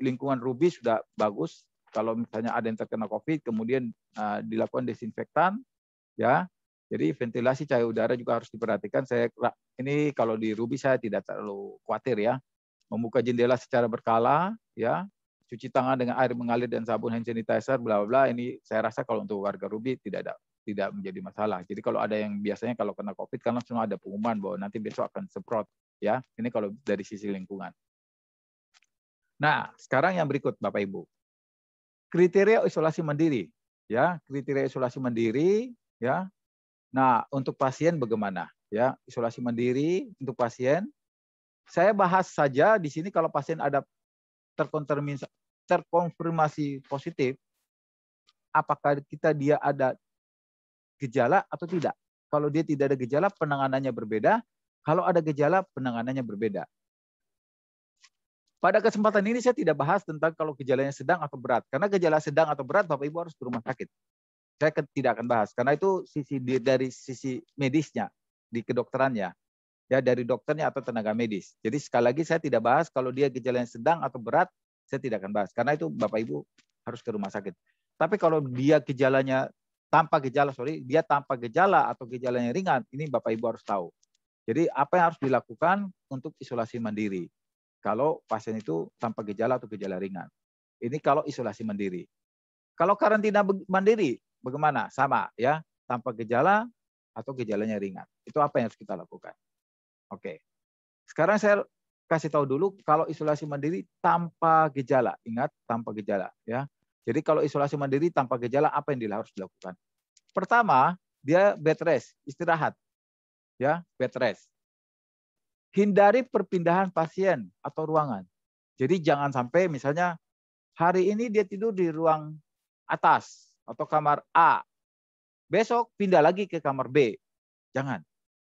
lingkungan Ruby sudah bagus. Kalau misalnya ada yang terkena COVID, kemudian uh, dilakukan desinfektan, ya. Jadi ventilasi cahaya udara juga harus diperhatikan. Saya ini kalau di Ruby saya tidak terlalu khawatir ya. Membuka jendela secara berkala, ya, cuci tangan dengan air mengalir dan sabun hand sanitizer bla bla ini saya rasa kalau untuk warga Ruby tidak ada tidak menjadi masalah. Jadi kalau ada yang biasanya kalau kena COVID kan langsung ada pengumuman bahwa nanti besok akan semprot ya. Ini kalau dari sisi lingkungan. Nah, sekarang yang berikut Bapak Ibu. Kriteria isolasi mandiri ya, kriteria isolasi mandiri ya. Nah, untuk pasien bagaimana? Ya, isolasi mandiri untuk pasien saya bahas saja di sini kalau pasien ada terkonfirmasi, terkonfirmasi positif apakah kita dia ada gejala atau tidak. Kalau dia tidak ada gejala, penanganannya berbeda. Kalau ada gejala, penanganannya berbeda. Pada kesempatan ini saya tidak bahas tentang kalau gejalanya sedang atau berat. Karena gejala sedang atau berat, Bapak Ibu harus ke rumah sakit. Saya tidak akan bahas. Karena itu sisi dari sisi medisnya, di kedokterannya. Ya, dari dokternya atau tenaga medis. Jadi sekali lagi saya tidak bahas kalau dia gejala yang sedang atau berat, saya tidak akan bahas. Karena itu Bapak Ibu harus ke rumah sakit. Tapi kalau dia gejalanya tanpa gejala sorry dia tanpa gejala atau gejalanya ringan ini bapak ibu harus tahu jadi apa yang harus dilakukan untuk isolasi mandiri kalau pasien itu tanpa gejala atau gejala ringan ini kalau isolasi mandiri kalau karantina mandiri bagaimana sama ya tanpa gejala atau gejalanya ringan itu apa yang harus kita lakukan oke sekarang saya kasih tahu dulu kalau isolasi mandiri tanpa gejala ingat tanpa gejala ya jadi kalau isolasi mandiri tanpa gejala apa yang harus dilakukan? Pertama, dia bed rest, istirahat. Ya, bed rest. Hindari perpindahan pasien atau ruangan. Jadi jangan sampai misalnya hari ini dia tidur di ruang atas atau kamar A. Besok pindah lagi ke kamar B. Jangan.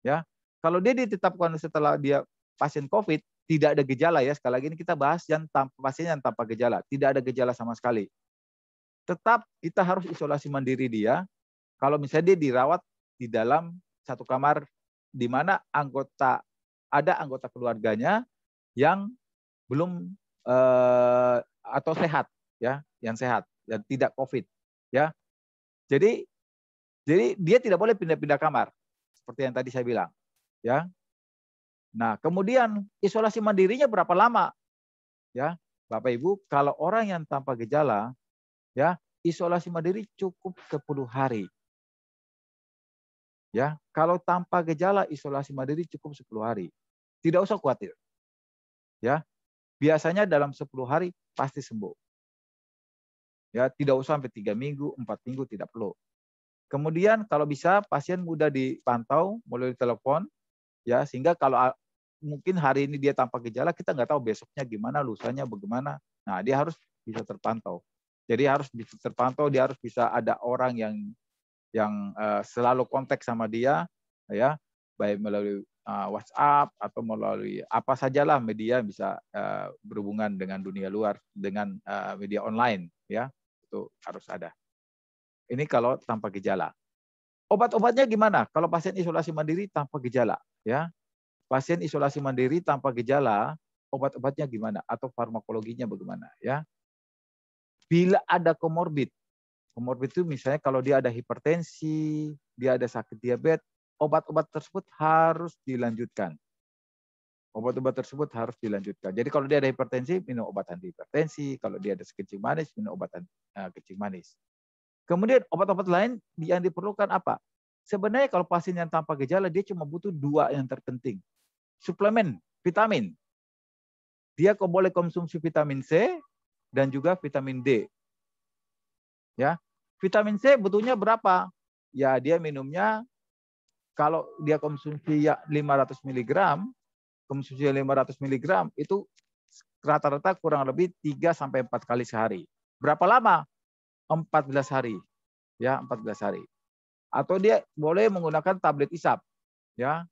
Ya. Kalau dia ditetapkan setelah dia pasien COVID, tidak ada gejala ya. Sekali lagi ini kita bahas yang tanpa, pasien yang tanpa gejala. Tidak ada gejala sama sekali. Tetap kita harus isolasi mandiri dia kalau misalnya dia dirawat di dalam satu kamar di mana anggota ada anggota keluarganya yang belum eh, atau sehat ya, yang sehat dan tidak COVID ya. Jadi jadi dia tidak boleh pindah-pindah kamar seperti yang tadi saya bilang ya. Nah, kemudian isolasi mandirinya berapa lama? Ya, Bapak Ibu, kalau orang yang tanpa gejala ya, isolasi mandiri cukup 10 hari. Ya, kalau tanpa gejala isolasi mandiri cukup 10 hari. Tidak usah khawatir. Ya. Biasanya dalam 10 hari pasti sembuh. Ya, tidak usah sampai tiga minggu, empat minggu tidak perlu. Kemudian kalau bisa pasien mudah dipantau melalui telepon ya sehingga kalau ah, mungkin hari ini dia tanpa gejala kita nggak tahu besoknya gimana, lusanya bagaimana. Nah, dia harus bisa terpantau. Jadi harus bisa terpantau, dia harus bisa ada orang yang yang uh, selalu kontak sama dia ya baik melalui uh, WhatsApp atau melalui apa sajalah media bisa uh, berhubungan dengan dunia luar dengan uh, media online ya itu harus ada. Ini kalau tanpa gejala. Obat-obatnya gimana? Kalau pasien isolasi mandiri tanpa gejala ya. Pasien isolasi mandiri tanpa gejala, obat-obatnya gimana atau farmakologinya bagaimana ya? Bila ada komorbid Komorbid itu misalnya kalau dia ada hipertensi, dia ada sakit diabetes, obat-obat tersebut harus dilanjutkan. Obat-obat tersebut harus dilanjutkan. Jadi kalau dia ada hipertensi, minum obat anti hipertensi. Kalau dia ada kencing manis, minum obat anti eh, kencing manis. Kemudian obat-obat lain yang diperlukan apa? Sebenarnya kalau pasien yang tanpa gejala, dia cuma butuh dua yang terpenting. Suplemen, vitamin. Dia boleh konsumsi vitamin C dan juga vitamin D Ya. Vitamin C butuhnya berapa? Ya dia minumnya kalau dia konsumsi ya 500 mg, konsumsi 500 mg itu rata-rata kurang lebih 3 sampai 4 kali sehari. Berapa lama? 14 hari. Ya, 14 hari. Atau dia boleh menggunakan tablet isap. Ya.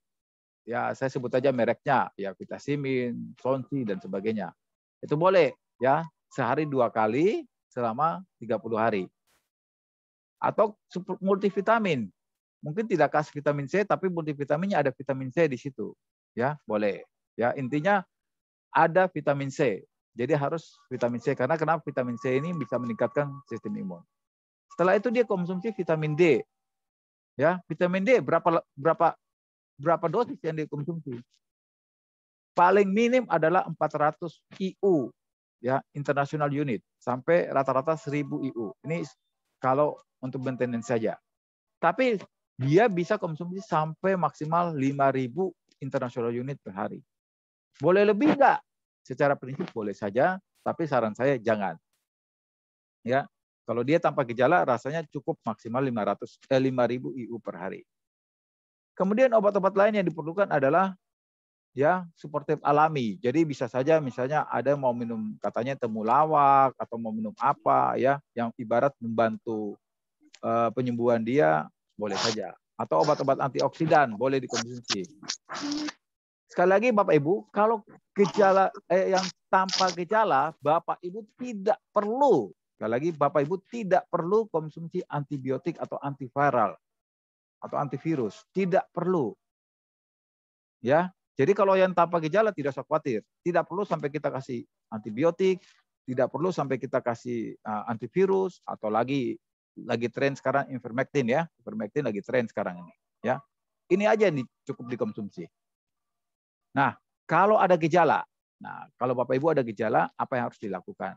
Ya, saya sebut aja mereknya, ya Vitasimin, Sonsi dan sebagainya. Itu boleh, ya. Sehari dua kali selama 30 hari. Atau multivitamin. Mungkin tidak kasih vitamin C, tapi multivitaminnya ada vitamin C di situ. Ya, boleh. Ya, intinya ada vitamin C. Jadi harus vitamin C karena kenapa vitamin C ini bisa meningkatkan sistem imun. Setelah itu dia konsumsi vitamin D. Ya, vitamin D berapa berapa berapa dosis yang dikonsumsi? Paling minim adalah 400 IU ya international unit sampai rata-rata 1000 IU. Ini kalau untuk maintenance saja. Tapi dia bisa konsumsi sampai maksimal 5000 international unit per hari. Boleh lebih enggak? Secara prinsip boleh saja, tapi saran saya jangan. Ya, kalau dia tanpa gejala rasanya cukup maksimal 500 eh, 5000 IU per hari. Kemudian obat-obat lain yang diperlukan adalah ya suportif alami. Jadi bisa saja misalnya ada yang mau minum katanya temulawak atau mau minum apa ya yang ibarat membantu uh, penyembuhan dia boleh saja atau obat-obat antioksidan boleh dikonsumsi. Sekali lagi Bapak Ibu, kalau gejala eh, yang tanpa gejala Bapak Ibu tidak perlu sekali lagi Bapak Ibu tidak perlu konsumsi antibiotik atau antiviral atau antivirus, tidak perlu. Ya, jadi kalau yang tanpa gejala tidak usah khawatir, tidak perlu sampai kita kasih antibiotik, tidak perlu sampai kita kasih uh, antivirus atau lagi lagi tren sekarang ivermectin ya, ivermectin lagi tren sekarang ini ya. Ini aja yang cukup dikonsumsi. Nah, kalau ada gejala, nah kalau Bapak Ibu ada gejala, apa yang harus dilakukan?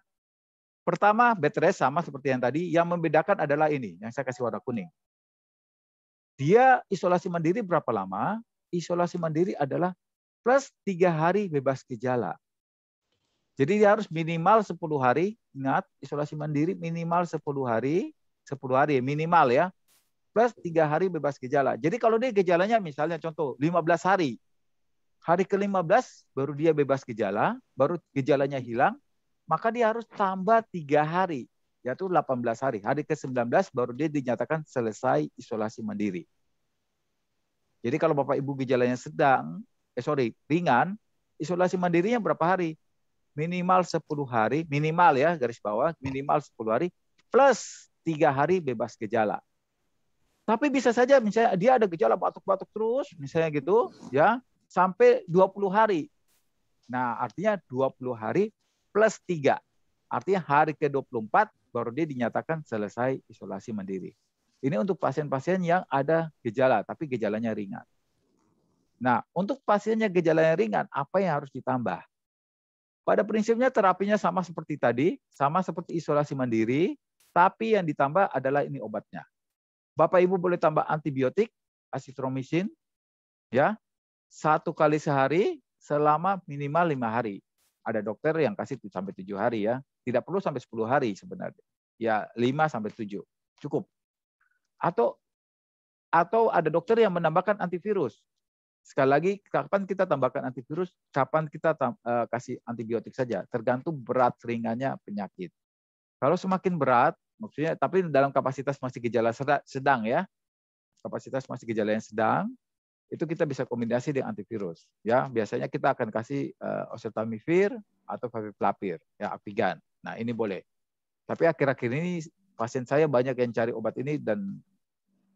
Pertama, bed rest sama seperti yang tadi. Yang membedakan adalah ini, yang saya kasih warna kuning. Dia isolasi mandiri berapa lama? Isolasi mandiri adalah plus tiga hari bebas gejala. Jadi dia harus minimal 10 hari, ingat isolasi mandiri minimal 10 hari, 10 hari ya, minimal ya, plus tiga hari bebas gejala. Jadi kalau dia gejalanya misalnya contoh 15 hari, hari ke-15 baru dia bebas gejala, baru gejalanya hilang, maka dia harus tambah tiga hari, yaitu 18 hari. Hari ke-19 baru dia dinyatakan selesai isolasi mandiri. Jadi kalau Bapak Ibu gejalanya sedang, eh sorry, ringan, isolasi mandirinya berapa hari? Minimal 10 hari, minimal ya garis bawah, minimal 10 hari, plus tiga hari bebas gejala. Tapi bisa saja misalnya dia ada gejala batuk-batuk terus, misalnya gitu, ya sampai 20 hari. Nah, artinya 20 hari plus 3. Artinya hari ke-24 baru dia dinyatakan selesai isolasi mandiri. Ini untuk pasien-pasien yang ada gejala, tapi gejalanya ringan. Nah, untuk pasiennya gejala yang ringan, apa yang harus ditambah? Pada prinsipnya terapinya sama seperti tadi, sama seperti isolasi mandiri, tapi yang ditambah adalah ini obatnya. Bapak Ibu boleh tambah antibiotik, asitromisin, ya, satu kali sehari selama minimal lima hari. Ada dokter yang kasih sampai tujuh hari ya, tidak perlu sampai sepuluh hari sebenarnya. Ya lima sampai tujuh cukup. Atau atau ada dokter yang menambahkan antivirus sekali lagi kapan kita tambahkan antivirus, kapan kita tam, eh, kasih antibiotik saja, tergantung berat ringannya penyakit. Kalau semakin berat, maksudnya tapi dalam kapasitas masih gejala sedang ya, kapasitas masih gejala yang sedang, itu kita bisa kombinasi dengan antivirus. Ya, biasanya kita akan kasih eh, oseltamivir atau favipiravir, ya Apigan. Nah ini boleh. Tapi akhir-akhir ini pasien saya banyak yang cari obat ini dan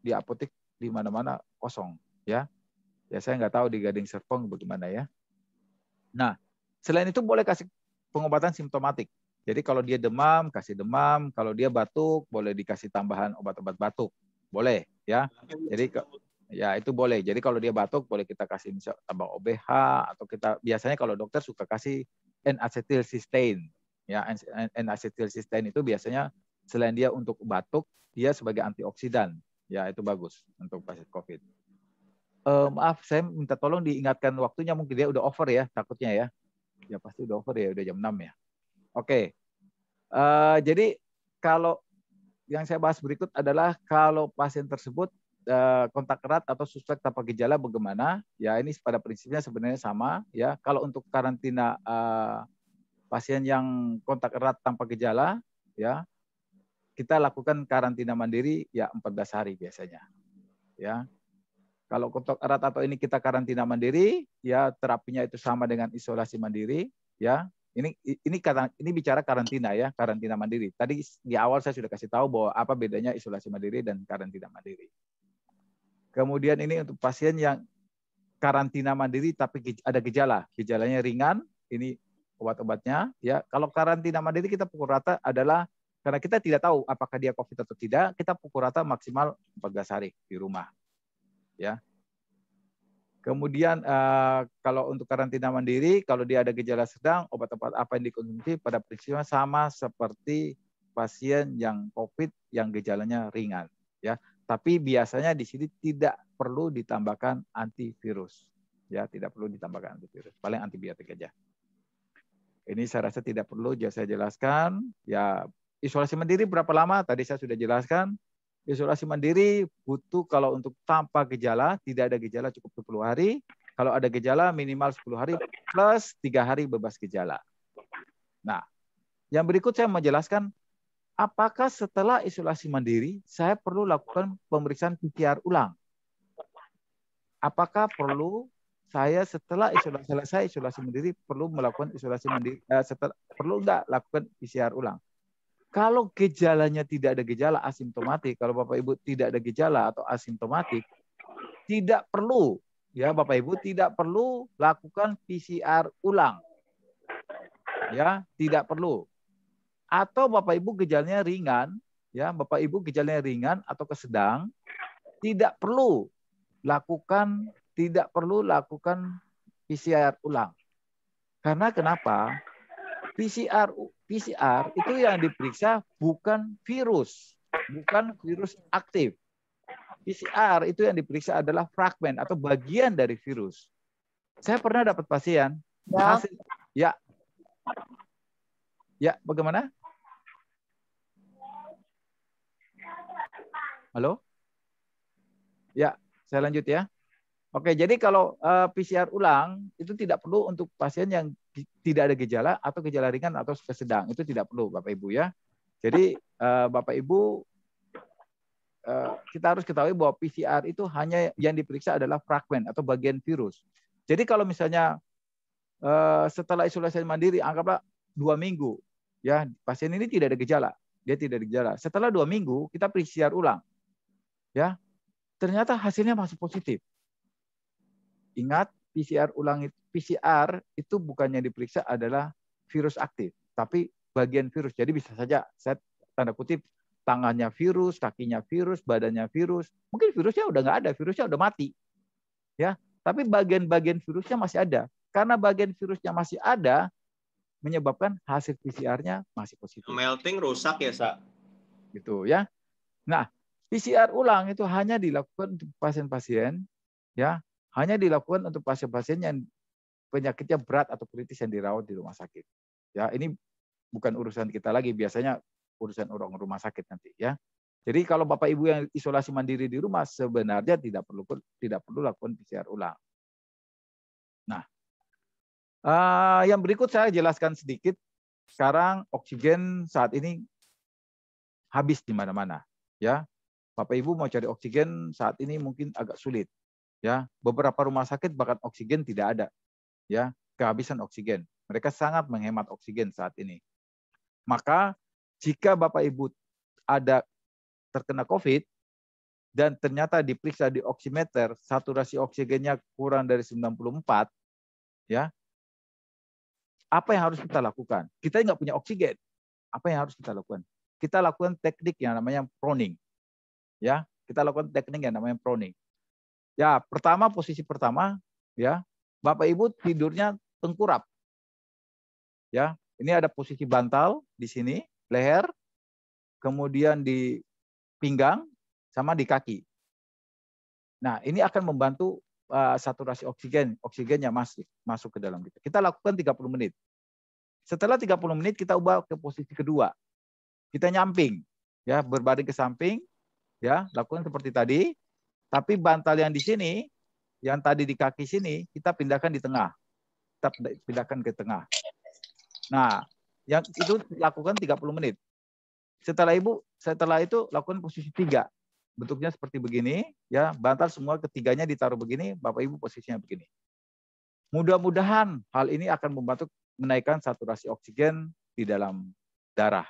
di apotek di mana-mana kosong, ya Ya saya nggak tahu di Gading Serpong bagaimana ya. Nah, selain itu boleh kasih pengobatan simptomatik. Jadi kalau dia demam, kasih demam. Kalau dia batuk, boleh dikasih tambahan obat-obat batuk. Boleh, ya. Jadi ya itu boleh. Jadi kalau dia batuk, boleh kita kasih misal tambah OBH atau kita biasanya kalau dokter suka kasih N-acetyl Ya, N-acetyl itu biasanya selain dia untuk batuk, dia sebagai antioksidan. Ya, itu bagus untuk pasien COVID uh, maaf saya minta tolong diingatkan waktunya mungkin dia udah over ya takutnya ya ya pasti udah over ya udah jam 6 ya oke okay. uh, eh, jadi kalau yang saya bahas berikut adalah kalau pasien tersebut eh, kontak erat atau suspek tanpa gejala bagaimana ya ini pada prinsipnya sebenarnya sama ya kalau untuk karantina uh, pasien yang kontak erat tanpa gejala ya kita lakukan karantina mandiri ya 14 hari biasanya ya kalau kontak erat atau ini kita karantina mandiri, ya terapinya itu sama dengan isolasi mandiri, ya. Ini ini kata ini bicara karantina ya, karantina mandiri. Tadi di awal saya sudah kasih tahu bahwa apa bedanya isolasi mandiri dan karantina mandiri. Kemudian ini untuk pasien yang karantina mandiri tapi ada gejala, gejalanya ringan, ini obat-obatnya ya. Kalau karantina mandiri kita pukul rata adalah karena kita tidak tahu apakah dia COVID atau tidak, kita pukul rata maksimal 14 hari di rumah ya. Kemudian eh, kalau untuk karantina mandiri, kalau dia ada gejala sedang, obat-obat apa yang dikonsumsi pada prinsipnya sama seperti pasien yang COVID yang gejalanya ringan, ya. Tapi biasanya di sini tidak perlu ditambahkan antivirus, ya, tidak perlu ditambahkan antivirus, paling antibiotik aja. Ini saya rasa tidak perlu saya jelaskan. Ya, isolasi mandiri berapa lama? Tadi saya sudah jelaskan. Isolasi mandiri butuh kalau untuk tanpa gejala, tidak ada gejala cukup 10 hari. Kalau ada gejala minimal 10 hari plus 3 hari bebas gejala. Nah, yang berikut saya menjelaskan apakah setelah isolasi mandiri saya perlu lakukan pemeriksaan PCR ulang? Apakah perlu saya setelah isolasi selesai isolasi mandiri perlu melakukan isolasi mandiri eh, setelah perlu enggak lakukan PCR ulang? Kalau gejalanya tidak ada gejala asimptomatik, kalau Bapak Ibu tidak ada gejala atau asimptomatik, tidak perlu ya Bapak Ibu tidak perlu lakukan PCR ulang. Ya, tidak perlu. Atau Bapak Ibu gejalanya ringan, ya Bapak Ibu gejalanya ringan atau kesedang, tidak perlu lakukan tidak perlu lakukan PCR ulang. Karena kenapa? PCR PCR itu yang diperiksa bukan virus, bukan virus aktif. PCR itu yang diperiksa adalah fragmen atau bagian dari virus. Saya pernah dapat pasien ya. hasil ya ya bagaimana? Halo? Ya, saya lanjut ya. Oke, jadi kalau eh, PCR ulang itu tidak perlu untuk pasien yang tidak ada gejala atau gejala ringan atau sedang itu tidak perlu Bapak Ibu ya. Jadi eh, Bapak Ibu eh, kita harus ketahui bahwa PCR itu hanya yang diperiksa adalah fragmen atau bagian virus. Jadi kalau misalnya eh, setelah isolasi mandiri anggaplah dua minggu ya pasien ini tidak ada gejala dia tidak ada gejala setelah dua minggu kita PCR ulang ya ternyata hasilnya masih positif ingat PCR ulang PCR itu bukannya diperiksa adalah virus aktif, tapi bagian virus. Jadi bisa saja set tanda kutip tangannya virus, kakinya virus, badannya virus. Mungkin virusnya udah nggak ada, virusnya udah mati. Ya, tapi bagian-bagian virusnya masih ada. Karena bagian virusnya masih ada, menyebabkan hasil PCR-nya masih positif. Melting rusak ya, Sa? Gitu ya. Nah, PCR ulang itu hanya dilakukan untuk pasien-pasien ya hanya dilakukan untuk pasien-pasien yang penyakitnya berat atau kritis yang dirawat di rumah sakit. Ya, ini bukan urusan kita lagi, biasanya urusan orang rumah sakit nanti ya. Jadi kalau Bapak Ibu yang isolasi mandiri di rumah sebenarnya tidak perlu tidak perlu lakukan PCR ulang. Nah, uh, yang berikut saya jelaskan sedikit. Sekarang oksigen saat ini habis di mana-mana, ya. Bapak Ibu mau cari oksigen saat ini mungkin agak sulit. Ya, beberapa rumah sakit bahkan oksigen tidak ada. Ya, kehabisan oksigen. Mereka sangat menghemat oksigen saat ini. Maka jika Bapak Ibu ada terkena COVID dan ternyata diperiksa di oximeter saturasi oksigennya kurang dari 94, ya apa yang harus kita lakukan? Kita nggak punya oksigen. Apa yang harus kita lakukan? Kita lakukan teknik yang namanya proning. Ya, kita lakukan teknik yang namanya proning. Ya, pertama posisi pertama ya, Bapak Ibu tidurnya tengkurap. Ya, ini ada posisi bantal di sini, leher, kemudian di pinggang sama di kaki. Nah, ini akan membantu uh, saturasi oksigen, oksigennya masuk masuk ke dalam kita. Kita lakukan 30 menit. Setelah 30 menit kita ubah ke posisi kedua. Kita nyamping, ya, berbaring ke samping, ya, lakukan seperti tadi. Tapi bantal yang di sini, yang tadi di kaki sini, kita pindahkan di tengah. Kita pindahkan ke tengah. Nah, yang itu lakukan 30 menit. Setelah ibu, setelah itu lakukan posisi tiga. Bentuknya seperti begini, ya bantal semua ketiganya ditaruh begini, bapak ibu posisinya begini. Mudah-mudahan hal ini akan membantu menaikkan saturasi oksigen di dalam darah,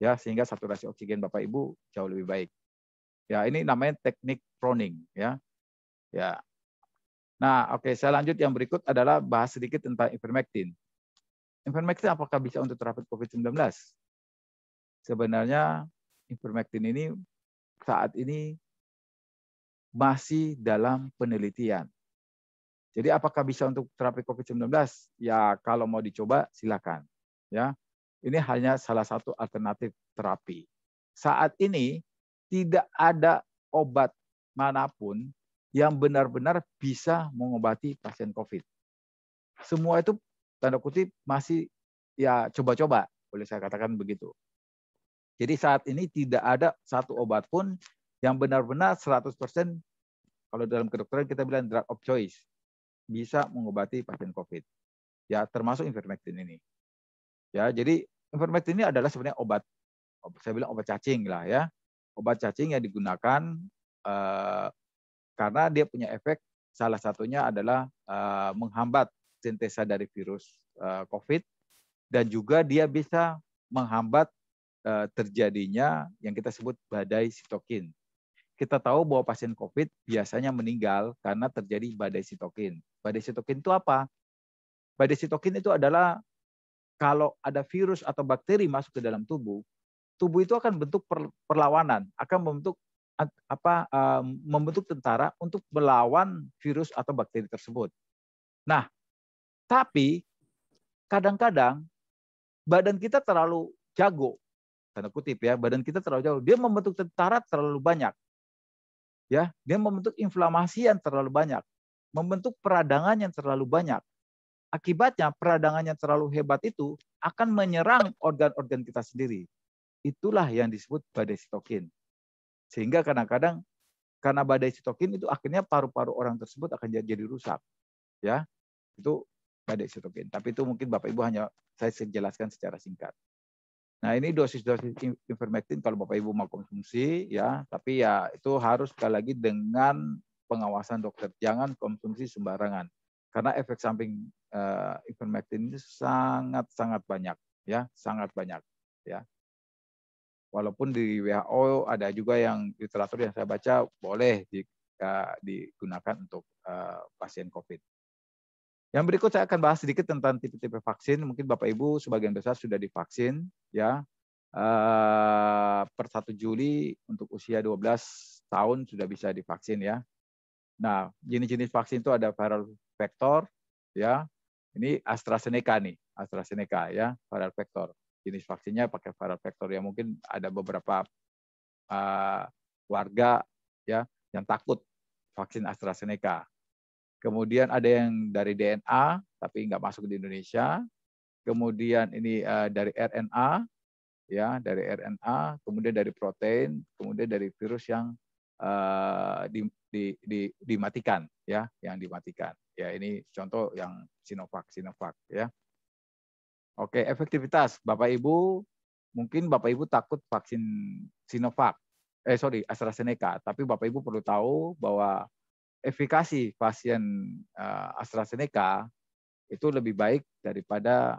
ya sehingga saturasi oksigen bapak ibu jauh lebih baik. Ya, ini namanya teknik proning ya. Ya. Nah, oke, okay, saya lanjut yang berikut adalah bahas sedikit tentang ivermectin. Ivermectin apakah bisa untuk terapi COVID-19? Sebenarnya ivermectin ini saat ini masih dalam penelitian. Jadi apakah bisa untuk terapi COVID-19? Ya kalau mau dicoba silakan. Ya, ini hanya salah satu alternatif terapi. Saat ini tidak ada obat manapun yang benar-benar bisa mengobati pasien COVID. Semua itu tanda kutip masih ya coba-coba, boleh saya katakan begitu. Jadi saat ini tidak ada satu obat pun yang benar-benar 100% kalau dalam kedokteran kita bilang drug of choice bisa mengobati pasien COVID. Ya termasuk ivermectin ini. Ya, jadi ivermectin ini adalah sebenarnya obat saya bilang obat cacing lah ya obat cacing yang digunakan eh, karena dia punya efek salah satunya adalah eh, menghambat sintesa dari virus eh, COVID dan juga dia bisa menghambat eh, terjadinya yang kita sebut badai sitokin. Kita tahu bahwa pasien COVID biasanya meninggal karena terjadi badai sitokin. Badai sitokin itu apa? Badai sitokin itu adalah kalau ada virus atau bakteri masuk ke dalam tubuh, tubuh itu akan bentuk perlawanan, akan membentuk apa membentuk tentara untuk melawan virus atau bakteri tersebut. Nah, tapi kadang-kadang badan kita terlalu jago, tanda kutip ya, badan kita terlalu jago. Dia membentuk tentara terlalu banyak. Ya, dia membentuk inflamasi yang terlalu banyak, membentuk peradangan yang terlalu banyak. Akibatnya peradangan yang terlalu hebat itu akan menyerang organ-organ kita sendiri Itulah yang disebut badai sitokin. Sehingga kadang-kadang karena badai sitokin itu akhirnya paru-paru orang tersebut akan jadi rusak. Ya. Itu badai sitokin. Tapi itu mungkin Bapak Ibu hanya saya jelaskan secara singkat. Nah, ini dosis-dosis ivermectin kalau Bapak Ibu mau konsumsi ya, tapi ya itu harus sekali lagi dengan pengawasan dokter. Jangan konsumsi sembarangan. Karena efek samping uh, ivermectin itu sangat-sangat banyak ya, sangat banyak ya walaupun di WHO ada juga yang literatur yang saya baca boleh di, uh, digunakan untuk uh, pasien COVID. Yang berikut saya akan bahas sedikit tentang tipe-tipe vaksin. Mungkin Bapak Ibu sebagian besar sudah divaksin ya. Uh, per 1 Juli untuk usia 12 tahun sudah bisa divaksin ya. Nah, jenis-jenis vaksin itu ada viral vector ya. Ini AstraZeneca nih, AstraZeneca ya, viral vector jenis vaksinnya pakai viral vector ya mungkin ada beberapa uh, warga ya yang takut vaksin AstraZeneca. Kemudian ada yang dari DNA tapi nggak masuk di Indonesia. Kemudian ini uh, dari RNA ya dari RNA, kemudian dari protein, kemudian dari virus yang uh, di, di, di, dimatikan ya, yang dimatikan. Ya ini contoh yang Sinovac, Sinovac ya. Oke, efektivitas Bapak Ibu mungkin Bapak Ibu takut vaksin Sinovac, eh sorry AstraZeneca, tapi Bapak Ibu perlu tahu bahwa efikasi pasien uh, eh, AstraZeneca itu lebih baik daripada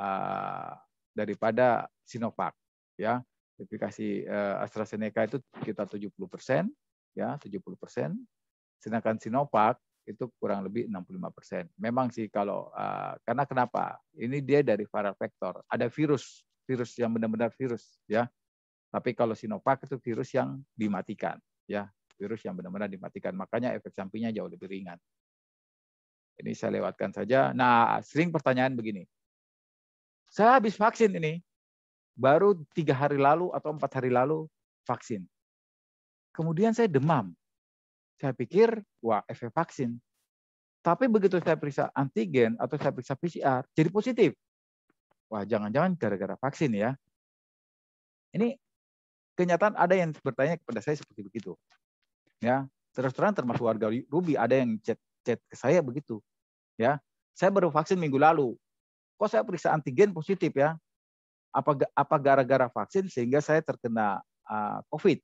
uh, daripada Sinovac, ya. Efikasi uh, AstraZeneca itu sekitar 70 persen, ya 70 persen, sedangkan Sinovac itu kurang lebih 65%. persen. Memang sih kalau uh, karena kenapa? Ini dia dari viral vector. Ada virus, virus yang benar-benar virus ya. Tapi kalau Sinovac itu virus yang dimatikan ya, virus yang benar-benar dimatikan. Makanya efek sampingnya jauh lebih ringan. Ini saya lewatkan saja. Nah, sering pertanyaan begini. Saya habis vaksin ini, baru tiga hari lalu atau empat hari lalu vaksin. Kemudian saya demam. Saya pikir, wah efek vaksin. Tapi begitu saya periksa antigen atau saya periksa PCR, jadi positif. Wah, jangan-jangan gara-gara vaksin ya. Ini kenyataan ada yang bertanya kepada saya seperti begitu. Ya, terus terang termasuk warga Ruby ada yang chat chat ke saya begitu. Ya, saya baru vaksin minggu lalu. Kok saya periksa antigen positif ya? Apa apa gara-gara vaksin sehingga saya terkena uh, COVID?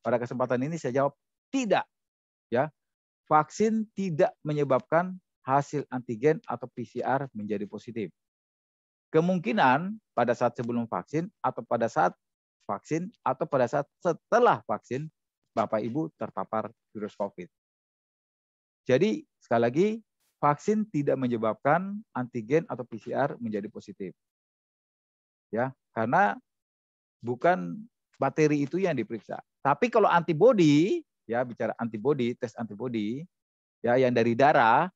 Pada kesempatan ini saya jawab tidak. Ya. Vaksin tidak menyebabkan hasil antigen atau PCR menjadi positif. Kemungkinan pada saat sebelum vaksin atau pada saat vaksin atau pada saat setelah vaksin Bapak Ibu terpapar virus COVID. Jadi sekali lagi vaksin tidak menyebabkan antigen atau PCR menjadi positif. Ya, karena bukan bakteri itu yang diperiksa. Tapi kalau antibodi ya bicara antibody, tes antibody ya yang dari darah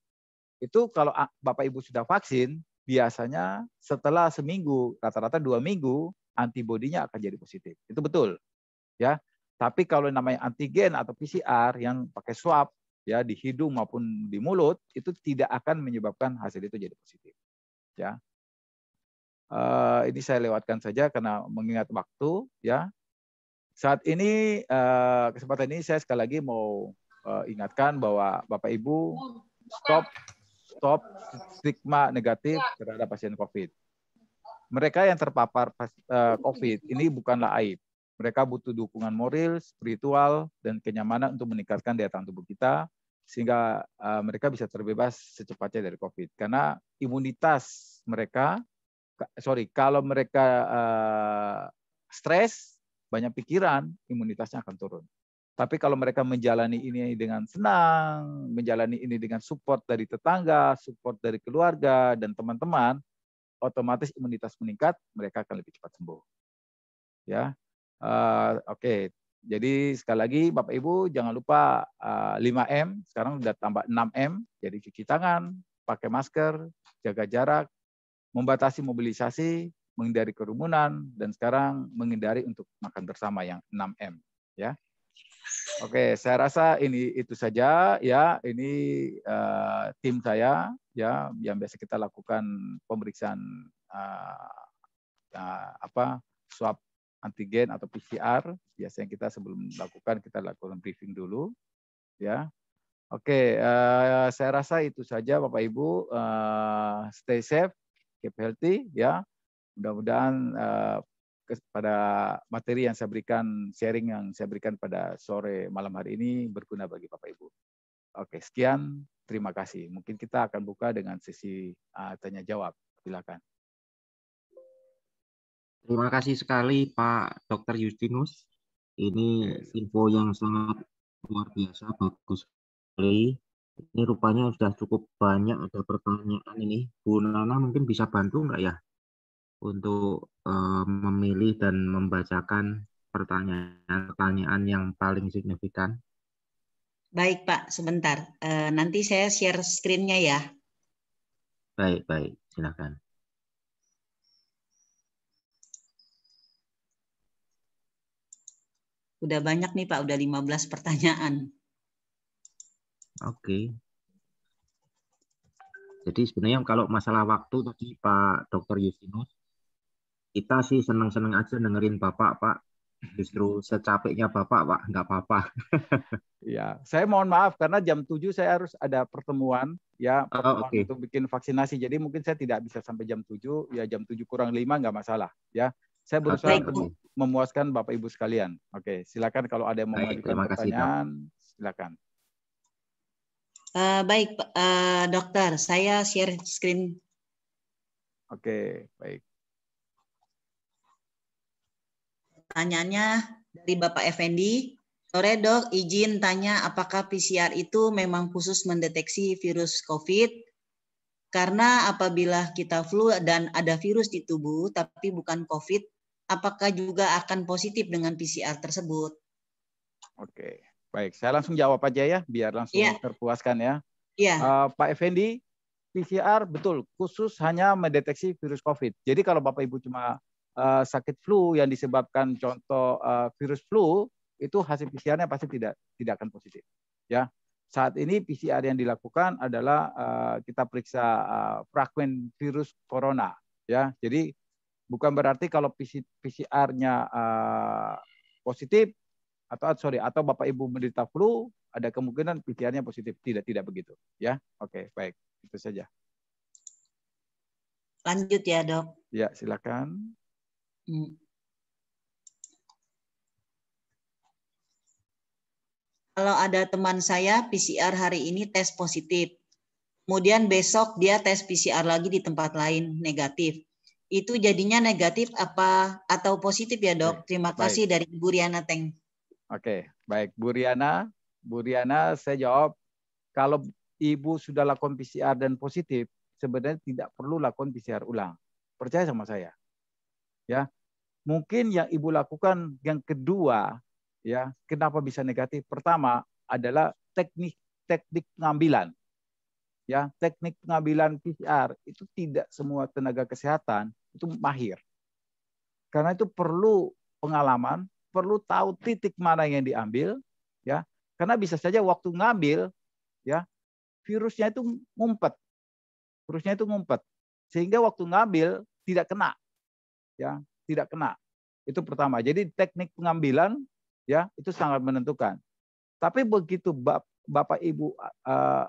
itu kalau Bapak Ibu sudah vaksin biasanya setelah seminggu rata-rata dua minggu antibodinya akan jadi positif. Itu betul. Ya. Tapi kalau namanya antigen atau PCR yang pakai swab ya di hidung maupun di mulut itu tidak akan menyebabkan hasil itu jadi positif. Ya. Uh, ini saya lewatkan saja karena mengingat waktu ya saat ini eh, kesempatan ini saya sekali lagi mau eh, ingatkan bahwa Bapak Ibu stop stop stigma negatif ya. terhadap pasien COVID. Mereka yang terpapar eh, COVID ini bukanlah aib. Mereka butuh dukungan moral, spiritual, dan kenyamanan untuk meningkatkan daya tahan tubuh kita sehingga mereka bisa terbebas secepatnya dari COVID. Karena imunitas mereka, sorry, kalau mereka stres, banyak pikiran, imunitasnya akan turun. Tapi kalau mereka menjalani ini dengan senang, menjalani ini dengan support dari tetangga, support dari keluarga dan teman-teman, otomatis imunitas meningkat, mereka akan lebih cepat sembuh. Ya, uh, oke. Okay. Jadi sekali lagi Bapak Ibu jangan lupa uh, eh, 5M, sekarang sudah tambah 6M, jadi cuci tangan, pakai masker, jaga jarak, membatasi mobilisasi, menghindari kerumunan, dan sekarang menghindari untuk makan bersama yang 6M. Ya. Oke, saya rasa ini itu saja ya. Ini uh, tim saya ya yang biasa kita lakukan pemeriksaan uh, uh, apa swab antigen atau PCR. Biasanya kita sebelum lakukan kita lakukan briefing dulu ya. Oke, uh, saya rasa itu saja Bapak Ibu. Uh, stay safe, keep healthy ya. Mudah-mudahan uh, pada materi yang saya berikan, sharing yang saya berikan pada sore malam hari ini berguna bagi Bapak Ibu. Oke, sekian. Terima kasih. Mungkin kita akan buka dengan sesi uh, tanya jawab. Silakan. Terima kasih sekali Pak Dr. Justinus. Ini iya. info yang sangat luar biasa, bagus sekali. Ini rupanya sudah cukup banyak ada pertanyaan ini. Bu Nana mungkin bisa bantu nggak ya? untuk uh, memilih dan membacakan pertanyaan-pertanyaan yang paling signifikan. Baik Pak, sebentar. Uh, nanti saya share screen-nya ya. Baik, baik. Silakan. Udah banyak nih Pak, udah 15 pertanyaan. Oke. Jadi sebenarnya kalau masalah waktu tadi Pak Dr. Yusinus kita sih seneng-seneng aja dengerin bapak pak justru [laughs] secapeknya bapak pak nggak apa-apa [laughs] ya saya mohon maaf karena jam 7 saya harus ada pertemuan ya pertemuan oh, okay. untuk bikin vaksinasi jadi mungkin saya tidak bisa sampai jam 7 ya jam 7 kurang lima nggak masalah ya saya berusaha okay. untuk memuaskan bapak ibu sekalian oke silakan kalau ada yang mau Baik, terima pertanyaan kasih, silakan Uh, baik, uh, dokter, saya share screen. Oke, okay, baik. pertanyaannya dari Bapak Effendi, sore dok, izin tanya apakah PCR itu memang khusus mendeteksi virus COVID? Karena apabila kita flu dan ada virus di tubuh tapi bukan COVID, apakah juga akan positif dengan PCR tersebut? Oke, baik. Saya langsung jawab aja ya, biar langsung ya. terpuaskan ya. Iya. Uh, Pak Effendi, PCR betul khusus hanya mendeteksi virus COVID. Jadi kalau Bapak Ibu cuma Eh, sakit flu yang disebabkan contoh uh, virus flu itu hasil PCR-nya pasti tidak tidak akan positif. Ya. Saat ini PCR yang dilakukan adalah uh, kita periksa uh, fragmen virus corona ya. Jadi bukan berarti kalau PCR-nya uh, positif atau sorry atau Bapak Ibu menderita flu ada kemungkinan PCR-nya positif. Tidak tidak begitu ya. Oke, baik. Itu saja. Lanjut ya, Dok. Ya, silakan. Hmm. Kalau ada teman saya PCR hari ini tes positif, kemudian besok dia tes PCR lagi di tempat lain negatif. Itu jadinya negatif apa atau positif ya dok? Baik. Terima kasih dari Bu Riana Teng. Oke, baik Bu Riana. Bu Riana saya jawab, kalau ibu sudah lakukan PCR dan positif, sebenarnya tidak perlu lakukan PCR ulang. Percaya sama saya ya mungkin yang ibu lakukan yang kedua ya kenapa bisa negatif pertama adalah teknik teknik pengambilan ya teknik pengambilan PCR itu tidak semua tenaga kesehatan itu mahir karena itu perlu pengalaman perlu tahu titik mana yang diambil ya karena bisa saja waktu ngambil ya virusnya itu ngumpet virusnya itu ngumpet sehingga waktu ngambil tidak kena ya tidak kena. Itu pertama. Jadi teknik pengambilan ya itu sangat menentukan. Tapi begitu bap, Bapak Ibu uh,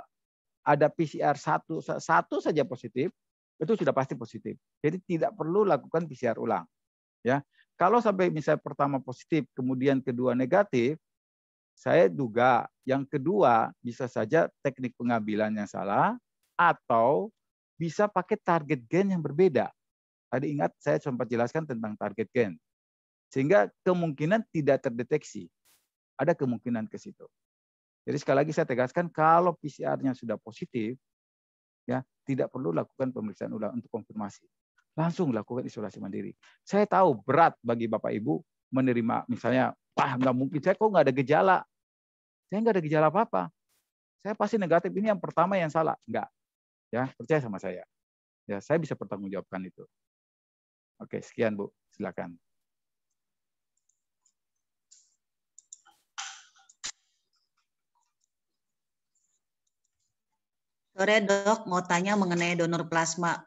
ada PCR satu satu saja positif, itu sudah pasti positif. Jadi tidak perlu lakukan PCR ulang. Ya. Kalau sampai misalnya pertama positif, kemudian kedua negatif, saya duga yang kedua bisa saja teknik pengambilannya salah atau bisa pakai target gen yang berbeda. Tadi ingat saya sempat jelaskan tentang target gen. Sehingga kemungkinan tidak terdeteksi. Ada kemungkinan ke situ. Jadi sekali lagi saya tegaskan kalau PCR-nya sudah positif, ya tidak perlu lakukan pemeriksaan ulang untuk konfirmasi. Langsung lakukan isolasi mandiri. Saya tahu berat bagi Bapak Ibu menerima misalnya, wah nggak mungkin saya kok nggak ada gejala. Saya nggak ada gejala apa-apa. Saya pasti negatif. Ini yang pertama yang salah. Nggak. Ya, percaya sama saya. Ya, saya bisa pertanggungjawabkan itu. Oke, sekian Bu. Silakan. Sore dok, mau tanya mengenai donor plasma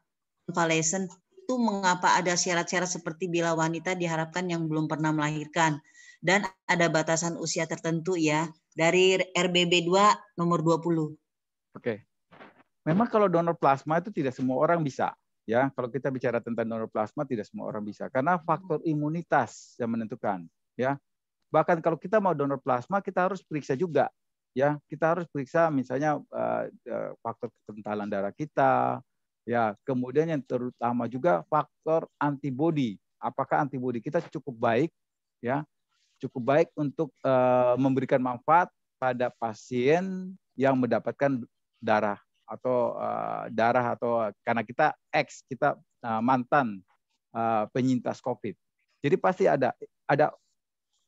convalescent Itu mengapa ada syarat-syarat seperti bila wanita diharapkan yang belum pernah melahirkan dan ada batasan usia tertentu ya dari RBB 2 nomor 20. Oke. Memang kalau donor plasma itu tidak semua orang bisa. Ya, kalau kita bicara tentang donor plasma tidak semua orang bisa karena hmm. faktor imunitas yang menentukan, ya. Bahkan kalau kita mau donor plasma kita harus periksa juga, ya. Kita harus periksa misalnya eh, eh, faktor kekentalan darah kita, ya. Kemudian yang terutama juga faktor antibodi. Apakah antibodi kita cukup baik, ya? Cukup baik untuk eh, memberikan manfaat pada pasien yang mendapatkan darah atau uh, darah atau karena kita ex kita uh, mantan uh, penyintas COVID. Jadi pasti ada ada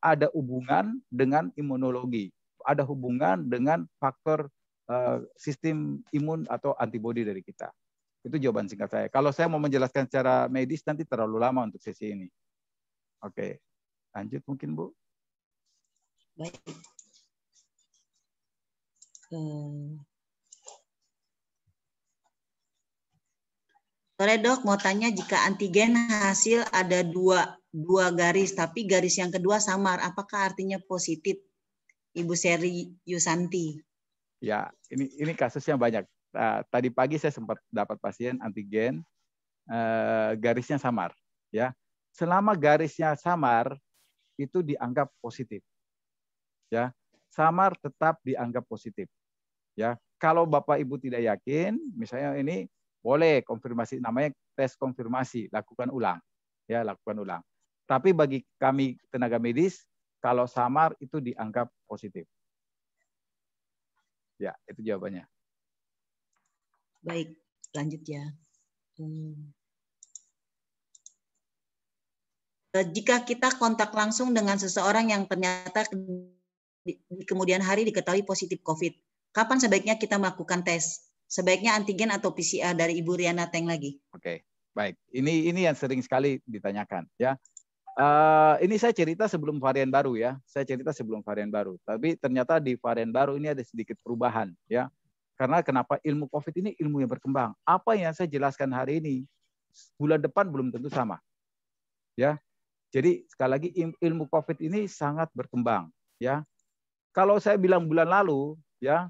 ada hubungan dengan imunologi, ada hubungan dengan faktor uh, sistem imun atau antibodi dari kita. Itu jawaban singkat saya. Kalau saya mau menjelaskan secara medis nanti terlalu lama untuk sesi ini. Oke, lanjut mungkin Bu. Baik. Sore dok, mau tanya jika antigen hasil ada dua, dua garis, tapi garis yang kedua samar, apakah artinya positif? Ibu Seri Yusanti. Ya, ini ini kasusnya banyak. tadi pagi saya sempat dapat pasien antigen eh, garisnya samar, ya. Selama garisnya samar itu dianggap positif, ya. Samar tetap dianggap positif, ya. Kalau bapak ibu tidak yakin, misalnya ini boleh konfirmasi namanya tes konfirmasi, lakukan ulang. Ya, lakukan ulang. Tapi bagi kami tenaga medis kalau samar itu dianggap positif. Ya, itu jawabannya. Baik, lanjut ya. Hmm. Eh, jika kita kontak langsung dengan seseorang yang ternyata kemudian hari diketahui positif COVID, kapan sebaiknya kita melakukan tes? Sebaiknya antigen atau PCR dari Ibu Riana Teng lagi. Oke, okay. baik. Ini ini yang sering sekali ditanyakan ya. Uh, ini saya cerita sebelum varian baru ya. Saya cerita sebelum varian baru. Tapi ternyata di varian baru ini ada sedikit perubahan ya. Karena kenapa ilmu COVID ini ilmu yang berkembang. Apa yang saya jelaskan hari ini bulan depan belum tentu sama. Ya. Jadi sekali lagi ilmu COVID ini sangat berkembang ya. Kalau saya bilang bulan lalu ya,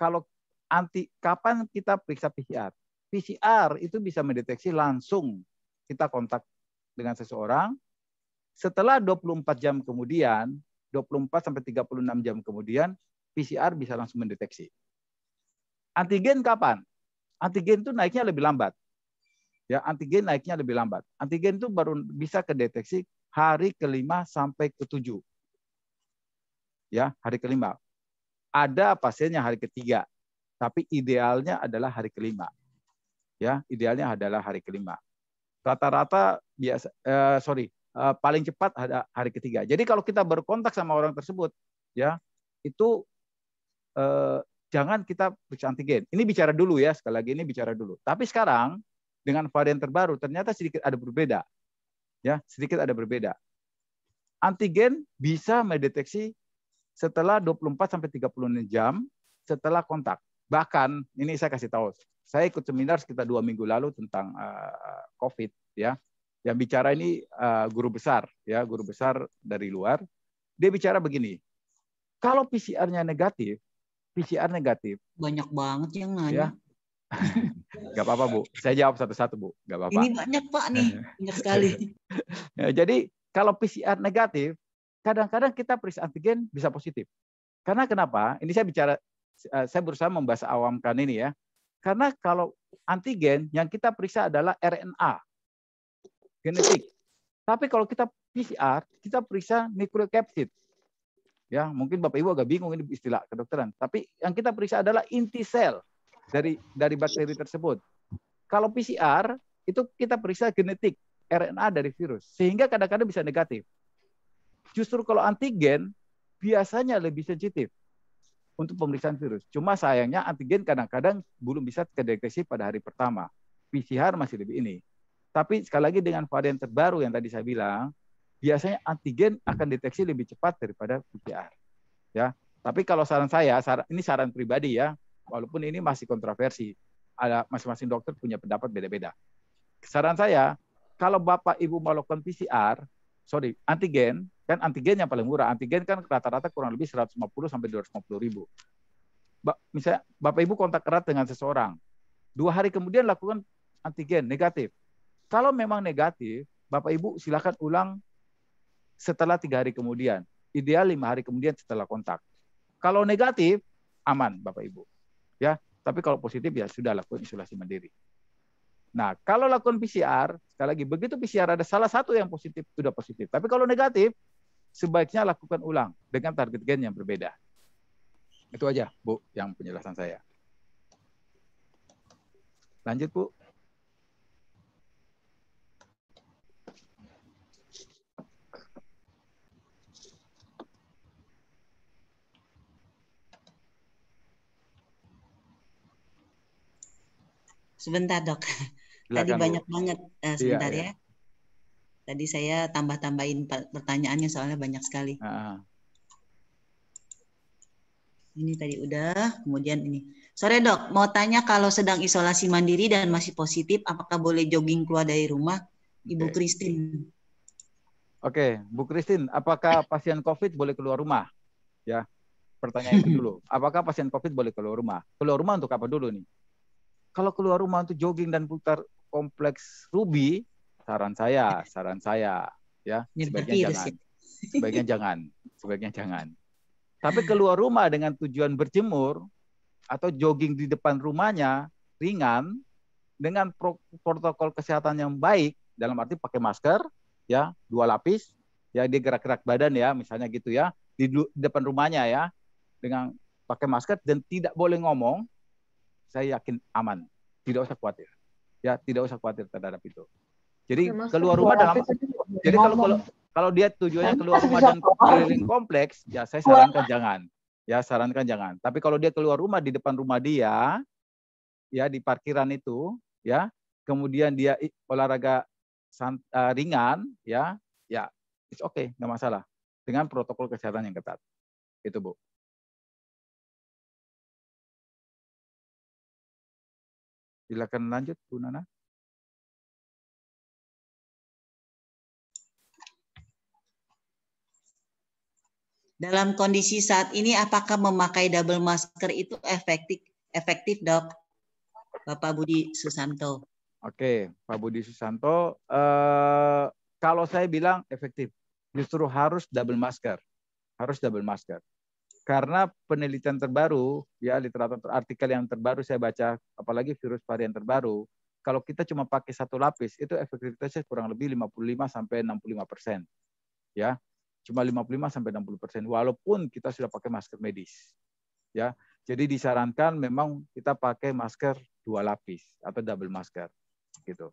kalau anti kapan kita periksa PCR. PCR itu bisa mendeteksi langsung kita kontak dengan seseorang. Setelah 24 jam kemudian, 24 sampai 36 jam kemudian PCR bisa langsung mendeteksi. Antigen kapan? Antigen itu naiknya lebih lambat. Ya, antigen naiknya lebih lambat. Antigen itu baru bisa kedeteksi hari kelima sampai ketujuh. Ya, hari kelima. Ada pasiennya hari ketiga, tapi idealnya adalah hari kelima. Ya, idealnya adalah hari kelima. Rata-rata biasa eh, sorry, eh, paling cepat ada hari ketiga. Jadi kalau kita berkontak sama orang tersebut, ya, itu eh, jangan kita periksa antigen. Ini bicara dulu ya, sekali lagi ini bicara dulu. Tapi sekarang dengan varian terbaru ternyata sedikit ada berbeda. Ya, sedikit ada berbeda. Antigen bisa mendeteksi setelah 24 sampai 36 jam setelah kontak. Bahkan ini saya kasih tahu, saya ikut seminar sekitar dua minggu lalu tentang uh, COVID ya. Yang bicara ini uh, guru besar ya, guru besar dari luar. Dia bicara begini, kalau PCR-nya negatif, PCR negatif. Banyak banget yang nanya. Ya, [laughs] apa-apa Bu, saya jawab satu-satu Bu. nggak apa-apa. Ini banyak Pak nih, banyak sekali. [laughs] ya, jadi kalau PCR negatif, kadang-kadang kita periksa antigen bisa positif. Karena kenapa? Ini saya bicara Eh, saya berusaha membahas awamkan ini ya. Karena kalau antigen yang kita periksa adalah RNA, genetik. Tapi kalau kita PCR, kita periksa nukleokapsid. Ya, mungkin Bapak Ibu agak bingung ini istilah kedokteran, tapi yang kita periksa adalah inti sel dari dari bakteri tersebut. Kalau PCR itu kita periksa genetik RNA dari virus, sehingga kadang-kadang bisa negatif. Justru kalau antigen biasanya lebih sensitif untuk pemeriksaan virus. Cuma sayangnya antigen kadang-kadang belum bisa terdeteksi pada hari pertama. PCR masih lebih ini. Tapi sekali lagi dengan varian terbaru yang tadi saya bilang, biasanya antigen akan deteksi lebih cepat daripada PCR. Ya, tapi kalau saran saya, ini saran pribadi ya, walaupun ini masih kontroversi, ada masing-masing dokter punya pendapat beda-beda. Saran saya, kalau bapak ibu melakukan PCR, sorry, antigen, Kan antigen yang paling murah. Antigen kan rata-rata kurang lebih 150 sampai 250 ribu. Ba misalnya Bapak Ibu kontak erat dengan seseorang. Dua hari kemudian lakukan antigen negatif. Kalau memang negatif, Bapak Ibu silakan ulang setelah tiga hari kemudian. Ideal lima hari kemudian setelah kontak. Kalau negatif, aman Bapak Ibu. Ya, tapi kalau positif ya sudah lakukan isolasi mandiri. Nah, kalau lakukan PCR, sekali lagi begitu PCR ada salah satu yang positif sudah positif. Tapi kalau negatif, sebaiknya lakukan ulang dengan target gen yang berbeda. Itu aja, Bu, yang penjelasan saya. Lanjut, Bu. Sebentar, Dok. [laughs] Tadi banyak Bu. banget. Uh, sebentar iya, iya. ya. Iya. Tadi saya tambah-tambahin pertanyaannya soalnya banyak sekali. Uh. Ini tadi udah, kemudian ini. Sore dok, mau tanya kalau sedang isolasi mandiri dan masih positif, apakah boleh jogging keluar dari rumah? Ibu okay. Christine. Oke, okay. Bu Kristin, apakah pasien COVID boleh keluar rumah? Ya, pertanyaan itu dulu. [laughs] Apakah pasien COVID boleh keluar rumah? Keluar rumah untuk apa dulu nih? Kalau keluar rumah untuk jogging dan putar kompleks Ruby, saran saya, saran saya ya, sebaiknya jangan. Sebaiknya jangan, sebaiknya jangan. Tapi keluar rumah dengan tujuan berjemur atau jogging di depan rumahnya ringan dengan protokol kesehatan yang baik dalam arti pakai masker ya, dua lapis ya dia gerak-gerak badan ya misalnya gitu ya di depan rumahnya ya dengan pakai masker dan tidak boleh ngomong saya yakin aman tidak usah khawatir ya tidak usah khawatir terhadap itu jadi keluar rumah dalam jadi kalau kalau kalau dia tujuannya keluar rumah dan keliling kompleks, ya saya sarankan jangan. Ya sarankan jangan. Tapi kalau dia keluar rumah di depan rumah dia, ya di parkiran itu, ya kemudian dia olahraga e, ringan, ya, ya it's okay, nggak masalah dengan protokol kesehatan yang ketat. Itu bu. Silakan lanjut Bu Nana. Dalam kondisi saat ini, apakah memakai double masker itu efektif, efektif dok? Bapak Budi Susanto. Oke, Pak Budi Susanto, eh, kalau saya bilang efektif, justru harus double masker, harus double masker. Karena penelitian terbaru, ya literatur artikel yang terbaru saya baca, apalagi virus varian terbaru, kalau kita cuma pakai satu lapis, itu efektivitasnya kurang lebih 55 sampai 65 persen. Ya, cuma 55 sampai 60 persen, walaupun kita sudah pakai masker medis. Ya, jadi disarankan memang kita pakai masker dua lapis atau double masker, gitu.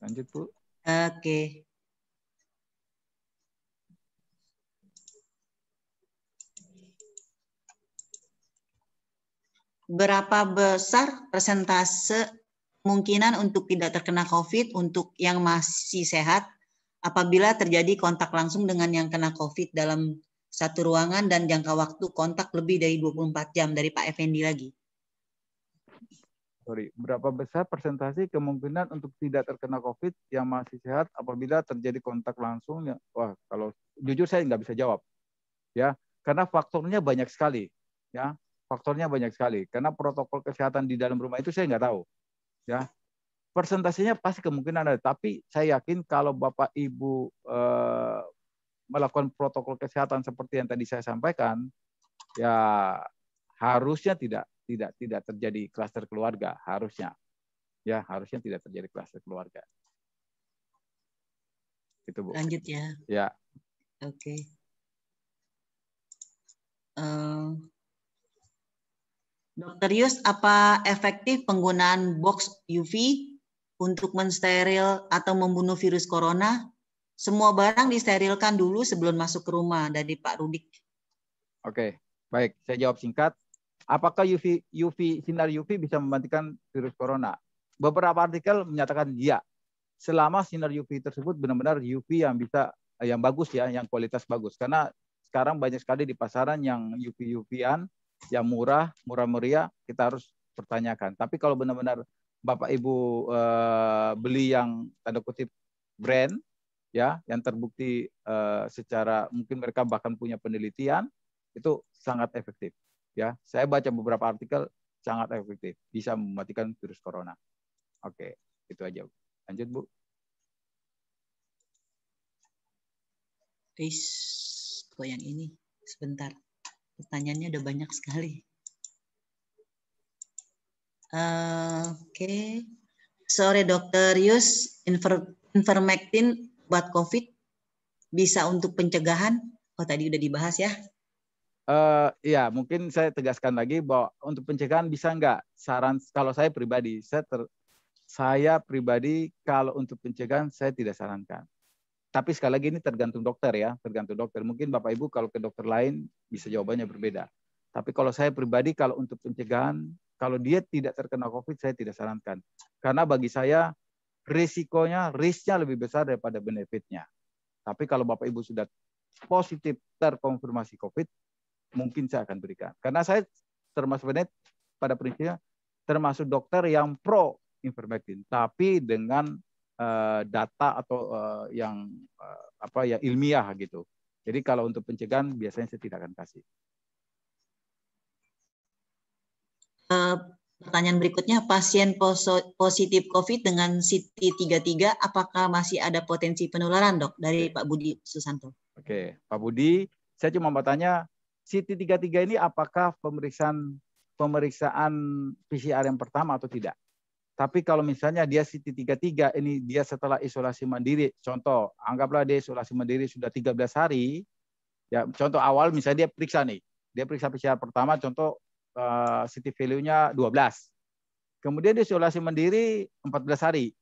Lanjut bu. Oke. Okay. berapa besar persentase kemungkinan untuk tidak terkena COVID untuk yang masih sehat apabila terjadi kontak langsung dengan yang kena COVID dalam satu ruangan dan jangka waktu kontak lebih dari 24 jam dari Pak Effendi lagi. Sorry, berapa besar persentase kemungkinan untuk tidak terkena COVID yang masih sehat apabila terjadi kontak langsung? Wah, kalau jujur saya nggak bisa jawab, ya, karena faktornya banyak sekali, ya, faktornya banyak sekali. Karena protokol kesehatan di dalam rumah itu saya nggak tahu ya persentasenya pasti kemungkinan ada tapi saya yakin kalau bapak ibu eh, melakukan protokol kesehatan seperti yang tadi saya sampaikan ya harusnya tidak tidak tidak terjadi klaster keluarga harusnya ya harusnya tidak terjadi klaster keluarga Itu bu lanjut ya ya oke okay. Eh, Dokter Yus, apa efektif penggunaan box UV untuk mensteril atau membunuh virus corona? Semua barang disterilkan dulu sebelum masuk ke rumah dari Pak Rudik. Oke, baik. Saya jawab singkat. Apakah UV, UV sinar UV bisa membantikan virus corona? Beberapa artikel menyatakan iya. Selama sinar UV tersebut benar-benar UV yang bisa yang bagus ya, yang kualitas bagus. Karena sekarang banyak sekali di pasaran yang UV-UV-an yang murah, murah meriah, kita harus pertanyakan. Tapi kalau benar-benar Bapak Ibu eh, beli yang tanda kutip brand ya, yang terbukti eh, secara mungkin mereka bahkan punya penelitian itu sangat efektif ya. Saya baca beberapa artikel sangat efektif, bisa mematikan virus corona. Oke, itu aja. Lanjut, Bu. Please, kok yang ini sebentar. Pertanyaannya ada banyak sekali. Uh, Oke. Okay. Sore Dokter Yus, inver, invermectin buat COVID bisa untuk pencegahan? Oh tadi udah dibahas ya. Uh, ya mungkin saya tegaskan lagi bahwa untuk pencegahan bisa nggak? Saran kalau saya pribadi, saya ter, saya pribadi kalau untuk pencegahan saya tidak sarankan. Tapi sekali lagi ini tergantung dokter ya, tergantung dokter. Mungkin Bapak Ibu kalau ke dokter lain bisa jawabannya berbeda. Tapi kalau saya pribadi kalau untuk pencegahan, kalau dia tidak terkena COVID saya tidak sarankan. Karena bagi saya risikonya, risknya lebih besar daripada benefitnya. Tapi kalau Bapak Ibu sudah positif terkonfirmasi COVID, mungkin saya akan berikan. Karena saya termasuk benet pada prinsipnya termasuk dokter yang pro ivermectin, tapi dengan Eh, data atau uh, yang uh, apa ya ilmiah gitu. Jadi kalau untuk pencegahan biasanya saya tidak akan kasih. Uh, pertanyaan berikutnya, pasien positif COVID dengan CT33 apakah masih ada potensi penularan, Dok? Dari Pak Budi Susanto. Oke, Pak Budi, saya cuma mau tanya CT33 ini apakah pemeriksaan pemeriksaan PCR yang pertama atau tidak? Tapi kalau misalnya dia CT33, ini dia setelah isolasi mandiri, contoh, anggaplah dia isolasi mandiri sudah 13 hari, ya contoh awal misalnya dia periksa nih, dia periksa PCR pertama, contoh uh, eh, CT value-nya 12. Kemudian dia isolasi mandiri 14 hari.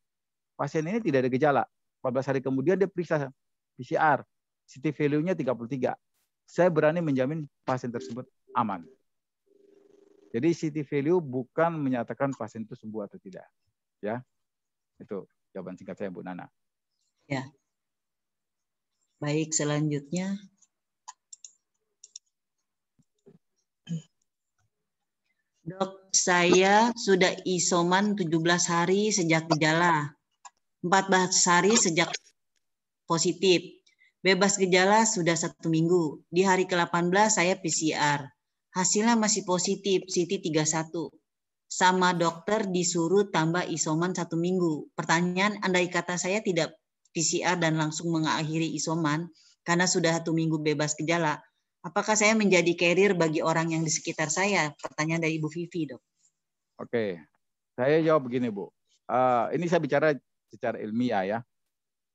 Pasien ini tidak ada gejala. 14 hari kemudian dia periksa PCR, CT value-nya 33. Saya berani menjamin pasien tersebut aman. Jadi CT value bukan menyatakan pasien itu sembuh atau tidak. Ya. Itu jawaban singkat saya Bu Nana. Ya. Baik, selanjutnya Dok, saya sudah isoman 17 hari sejak gejala. 14 hari sejak positif. Bebas gejala sudah satu minggu. Di hari ke-18 saya PCR hasilnya masih positif, Siti 31. Sama dokter disuruh tambah isoman satu minggu. Pertanyaan, andai kata saya tidak PCR dan langsung mengakhiri isoman, karena sudah satu minggu bebas gejala, apakah saya menjadi carrier bagi orang yang di sekitar saya? Pertanyaan dari Ibu Vivi, dok. Oke, saya jawab begini, Bu. Uh, ini saya bicara secara ilmiah ya.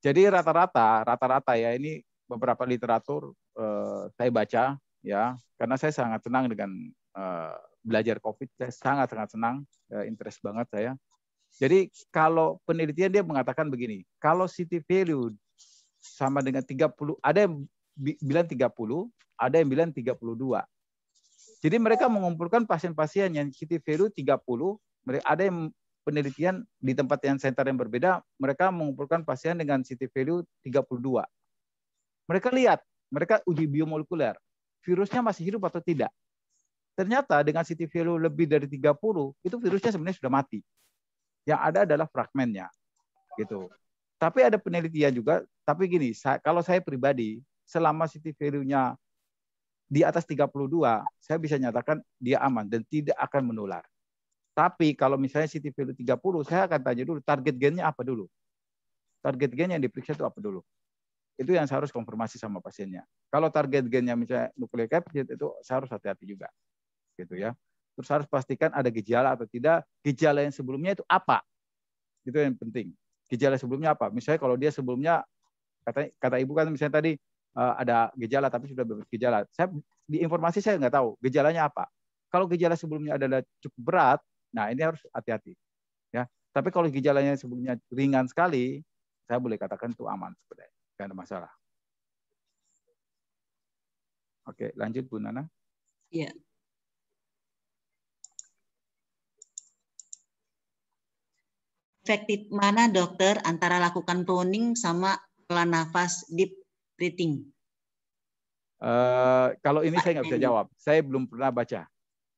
Jadi rata-rata, rata-rata ya ini beberapa literatur uh, saya baca ya karena saya sangat senang dengan uh, belajar COVID. Saya sangat sangat senang, uh, interest banget saya. Jadi kalau penelitian dia mengatakan begini, kalau city value sama dengan 30, ada yang bilang 30, ada yang bilang 32. Jadi mereka mengumpulkan pasien-pasien yang city value 30, mereka ada yang penelitian di tempat yang center yang berbeda, mereka mengumpulkan pasien dengan city value 32. Mereka lihat, mereka uji biomolekuler virusnya masih hidup atau tidak. Ternyata dengan CT value lebih dari 30, itu virusnya sebenarnya sudah mati. Yang ada adalah fragmennya. Gitu. Tapi ada penelitian juga, tapi gini, kalau saya pribadi, selama CT value-nya di atas 32, saya bisa nyatakan dia aman dan tidak akan menular. Tapi kalau misalnya CT value 30, saya akan tanya dulu target gennya apa dulu. Target gen yang diperiksa itu apa dulu. Itu yang saya harus konfirmasi sama pasiennya. Kalau target gennya misalnya nukleik capsid itu saya harus hati-hati juga. Gitu ya. Terus harus pastikan ada gejala atau tidak. Gejala yang sebelumnya itu apa? Itu yang penting. Gejala sebelumnya apa? Misalnya kalau dia sebelumnya kata kata ibu kan misalnya tadi eh, ada gejala tapi sudah bebas gejala. Saya di informasi saya nggak tahu gejalanya apa. Kalau gejala sebelumnya adalah cukup berat, nah ini harus hati-hati. Ya, tapi kalau gejalanya sebelumnya ringan sekali, saya boleh katakan itu aman sebenarnya. Tidak ada masalah. Oke, lanjut Bu Nana. Iya. Efektif mana dokter antara lakukan toning sama pelan nafas deep breathing? Uh, kalau ini Pak saya nggak bisa jawab. Saya belum pernah baca.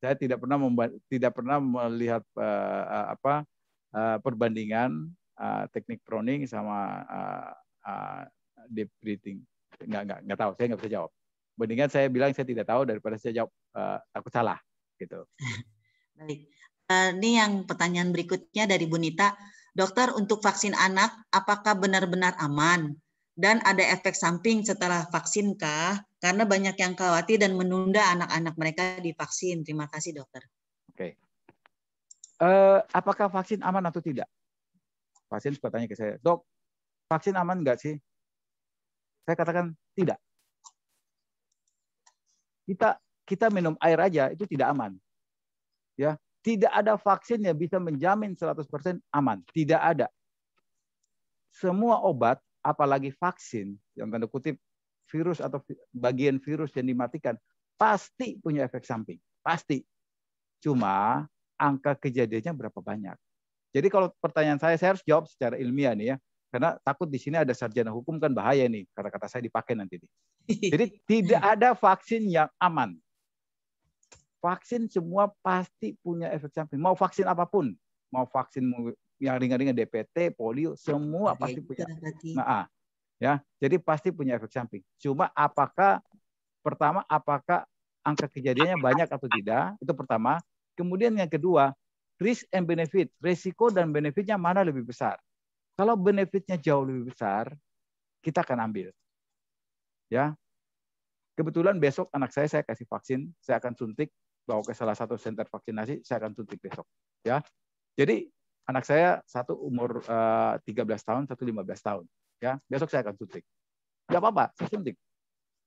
Saya tidak pernah tidak pernah melihat uh, apa uh, perbandingan uh, teknik proning sama uh, uh, deep breathing. Nggak, nggak, nggak tahu. Saya nggak bisa jawab. Mendingan saya bilang saya tidak tahu daripada saya jawab uh, aku salah. gitu. [laughs] Baik. Uh, ini yang pertanyaan berikutnya dari Bunita. Dokter, untuk vaksin anak, apakah benar-benar aman? Dan ada efek samping setelah vaksin kah? Karena banyak yang khawatir dan menunda anak-anak mereka divaksin. Terima kasih, dokter. Oke. Okay. Uh, eh, apakah vaksin aman atau tidak? Vaksin suka tanya ke saya, dok, vaksin aman nggak sih? Saya katakan tidak. Kita kita minum air aja itu tidak aman. Ya, tidak ada vaksin yang bisa menjamin 100% aman, tidak ada. Semua obat apalagi vaksin yang tanda kutip virus atau bagian virus yang dimatikan pasti punya efek samping, pasti. Cuma angka kejadiannya berapa banyak. Jadi kalau pertanyaan saya, saya harus jawab secara ilmiah nih ya karena takut di sini ada sarjana hukum kan bahaya nih kata-kata saya dipakai nanti nih. [laughs] Jadi tidak ada vaksin yang aman. Vaksin semua pasti punya efek samping. Mau vaksin apapun, mau vaksin yang ringan-ringan DPT, polio, semua Oke, pasti punya. Nah, ah, ya, jadi pasti punya efek samping. Cuma apakah pertama apakah angka kejadiannya banyak atau tidak? Itu pertama. Kemudian yang kedua, risk and benefit, risiko dan benefitnya mana lebih besar? Kalau benefitnya jauh lebih besar, kita akan ambil. Ya. Kebetulan besok anak saya saya kasih vaksin, saya akan suntik bawa ke salah satu center vaksinasi, saya akan suntik besok. Ya. Jadi anak saya satu umur uh, eh, 13 tahun, satu 15 tahun. Ya, besok saya akan suntik. Gak apa-apa, saya suntik.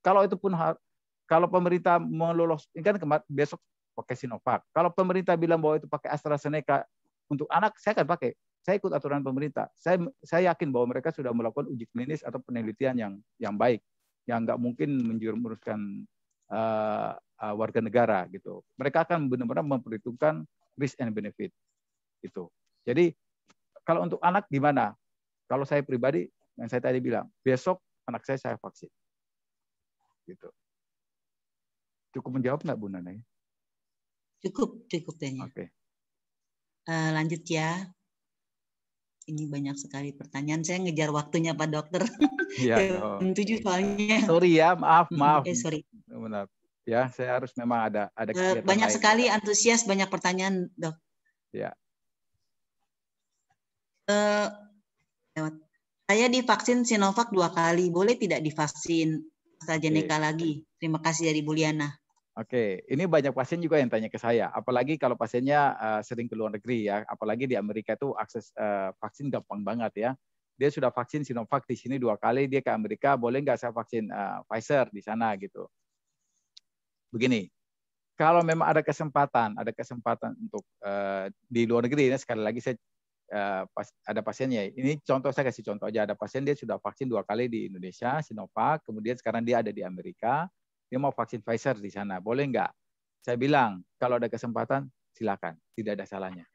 Kalau itu pun kalau pemerintah melolos, ini kan besok pakai Sinovac. Kalau pemerintah bilang bahwa itu pakai AstraZeneca untuk anak, saya akan pakai saya ikut aturan pemerintah. Saya saya yakin bahwa mereka sudah melakukan uji klinis atau penelitian yang yang baik, yang nggak mungkin menjurumuskan uh, eh, uh, eh, warga negara gitu. Mereka akan benar-benar memperhitungkan risk and benefit itu. Jadi kalau untuk anak gimana? Kalau saya pribadi yang saya tadi bilang, besok anak saya saya vaksin. Gitu. Cukup menjawab nggak Bu Nana? Cukup, cukup tanya. Oke. Okay. Uh, eh, lanjut ya. Ini banyak sekali pertanyaan. Saya ngejar waktunya Pak Dokter. Iya. Oh. tujuh soalnya. Sorry ya, maaf, [laughs] maaf. Eh, sorry. Benar. Ya, saya harus memang ada ada eh, kegiatan Banyak lain. sekali antusias, banyak pertanyaan, Dok. Ya. Uh, lewat. Saya divaksin Sinovac dua kali, boleh tidak divaksin AstraZeneca okay. lagi? Terima kasih dari Buliana. Oke, ini banyak pasien juga yang tanya ke saya. Apalagi kalau pasiennya uh, sering ke luar negeri ya, apalagi di Amerika itu akses uh, vaksin gampang banget ya. Dia sudah vaksin Sinovac di sini dua kali, dia ke Amerika boleh nggak saya vaksin uh, Pfizer di sana gitu. Begini, kalau memang ada kesempatan, ada kesempatan untuk uh, di luar negeri, ini sekali lagi saya uh, pas, ada pasiennya. Ini contoh saya kasih contoh aja, ada pasien dia sudah vaksin dua kali di Indonesia Sinovac, kemudian sekarang dia ada di Amerika dia mau vaksin Pfizer di sana, boleh nggak? Saya bilang, kalau ada kesempatan, silakan, tidak ada salahnya.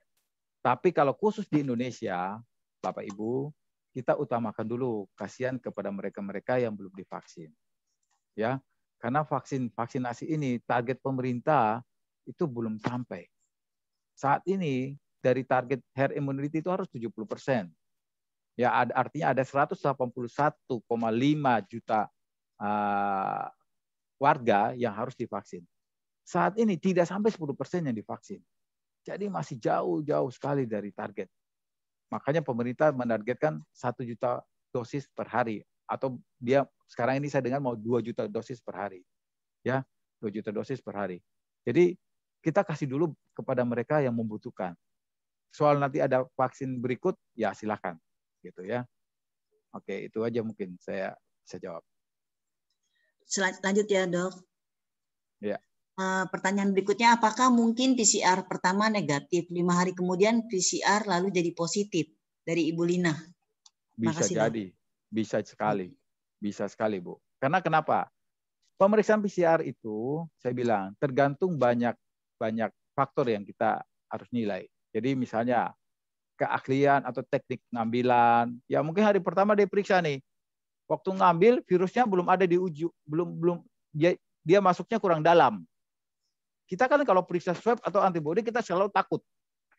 Tapi kalau khusus di Indonesia, Bapak Ibu, kita utamakan dulu kasihan kepada mereka-mereka yang belum divaksin. Ya, karena vaksin vaksinasi ini target pemerintah itu belum sampai. Saat ini dari target herd immunity itu harus 70 persen. Ya, artinya ada 181,5 juta ah, warga yang harus divaksin. Saat ini tidak sampai 10 persen yang divaksin. Jadi masih jauh-jauh sekali dari target. Makanya pemerintah menargetkan 1 juta dosis per hari. Atau dia sekarang ini saya dengar mau 2 juta dosis per hari. Ya, 2 juta dosis per hari. Jadi kita kasih dulu kepada mereka yang membutuhkan. Soal nanti ada vaksin berikut, ya silakan, gitu ya. Oke, itu aja mungkin saya bisa jawab lanjut ya dok. Ya. Eh, pertanyaan berikutnya, apakah mungkin PCR pertama negatif, lima hari kemudian PCR lalu jadi positif dari Ibu Lina? Bisa Makasih, jadi, dok. bisa sekali, bisa sekali Bu. Karena kenapa? Pemeriksaan PCR itu, saya bilang, tergantung banyak banyak faktor yang kita harus nilai. Jadi misalnya keahlian atau teknik pengambilan, ya mungkin hari pertama dia periksa nih, Waktu ngambil virusnya belum ada di ujung, belum belum dia dia masuknya kurang dalam. Kita kan kalau periksa swab atau antibodi kita selalu takut,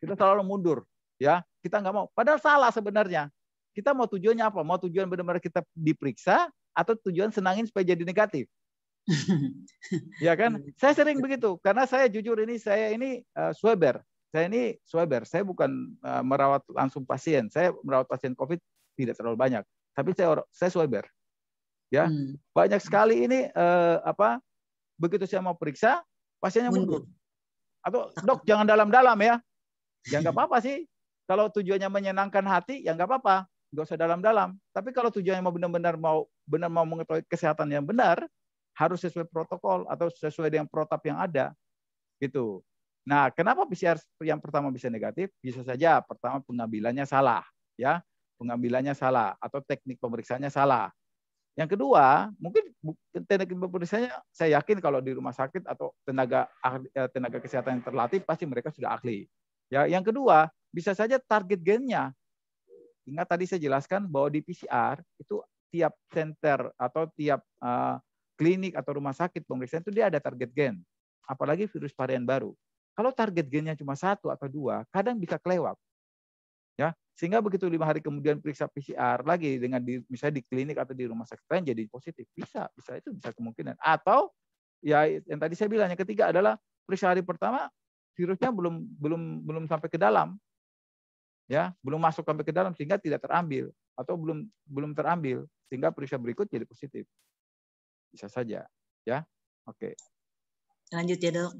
kita selalu mundur, ya kita nggak mau. Padahal salah sebenarnya. Kita mau tujuannya apa? Mau tujuan benar-benar kita diperiksa atau tujuan senangin supaya jadi negatif? [laughs] ya kan? Iya. Saya sering begitu karena saya jujur ini saya ini uh, eh, swaber. Saya ini swabber. Saya bukan uh, merawat langsung pasien. Saya merawat pasien COVID tidak terlalu banyak tapi saya saya swiber. Ya. Hmm. Banyak sekali ini eh, apa begitu saya mau periksa pasiennya mundur. Atau dok jangan dalam-dalam ya. Ya nggak apa-apa sih. Kalau tujuannya menyenangkan hati ya nggak apa-apa, nggak usah dalam-dalam. Tapi kalau tujuannya mau benar-benar mau benar mau mengetahui kesehatan yang benar, harus sesuai protokol atau sesuai dengan protap yang ada. Gitu. Nah, kenapa PCR yang pertama bisa negatif? Bisa saja pertama pengambilannya salah, ya pengambilannya salah atau teknik pemeriksaannya salah. Yang kedua, mungkin teknik pemeriksaannya saya yakin kalau di rumah sakit atau tenaga eh, tenaga kesehatan yang terlatih pasti mereka sudah ahli. Ya, yang kedua, bisa saja target gennya. Ingat tadi saya jelaskan bahwa di PCR itu tiap center atau tiap uh, klinik atau rumah sakit pemeriksaan itu dia ada target gen. Apalagi virus varian baru. Kalau target gennya cuma satu atau dua, kadang bisa kelewat ya sehingga begitu lima hari kemudian periksa PCR lagi dengan di, misalnya di klinik atau di rumah sakit lain jadi positif bisa bisa itu bisa kemungkinan atau ya yang tadi saya bilang yang ketiga adalah periksa hari pertama virusnya belum belum belum sampai ke dalam ya belum masuk sampai ke dalam sehingga tidak terambil atau belum belum terambil sehingga periksa berikut jadi positif bisa saja ya oke lanjut ya dok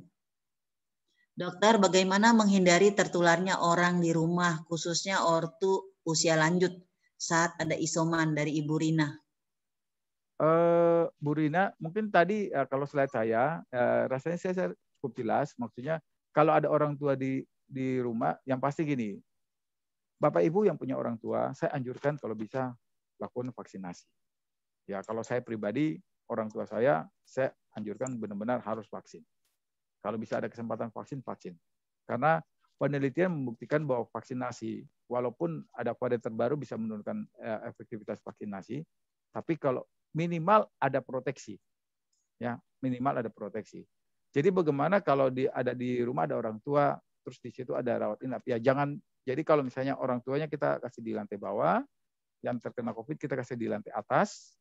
Dokter, bagaimana menghindari tertularnya orang di rumah, khususnya ortu usia lanjut saat ada isoman dari Ibu Rina? Uh, Bu Rina, mungkin tadi uh, kalau slide saya, uh, rasanya saya, saya cukup jelas. Maksudnya kalau ada orang tua di di rumah, yang pasti gini, Bapak Ibu yang punya orang tua, saya anjurkan kalau bisa lakukan vaksinasi. Ya, kalau saya pribadi, orang tua saya, saya anjurkan benar-benar harus vaksin. Kalau bisa ada kesempatan vaksin, vaksin. Karena penelitian membuktikan bahwa vaksinasi, walaupun ada varian terbaru bisa menurunkan eh, efektivitas vaksinasi, tapi kalau minimal ada proteksi. Ya, minimal ada proteksi. Jadi bagaimana kalau di, ada di rumah ada orang tua, terus di situ ada rawat inap. Ya jangan. Jadi kalau misalnya orang tuanya kita kasih di lantai bawah, yang terkena COVID kita kasih di lantai atas,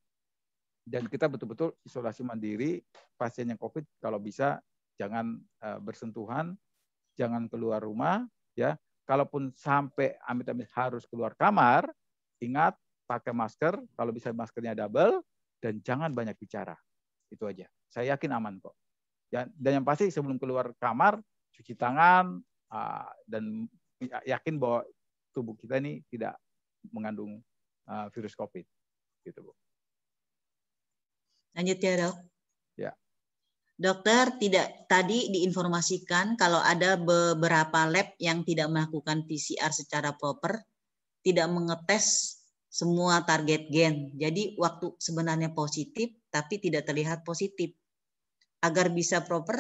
dan kita betul-betul isolasi mandiri pasien yang COVID kalau bisa jangan uh, bersentuhan, jangan keluar rumah, ya. Kalaupun sampai amit-amit harus keluar kamar, ingat pakai masker, kalau bisa maskernya double dan jangan banyak bicara. Itu aja. Saya yakin aman kok. Ya, dan yang pasti sebelum keluar kamar cuci tangan eh, dan ya, yakin bahwa tubuh kita ini tidak mengandung eh, virus COVID. Gitu, Bu. Lanjut ya, Dok. Dokter, tidak tadi diinformasikan kalau ada beberapa lab yang tidak melakukan PCR secara proper, tidak mengetes semua target gen. Jadi waktu sebenarnya positif tapi tidak terlihat positif. Agar bisa proper,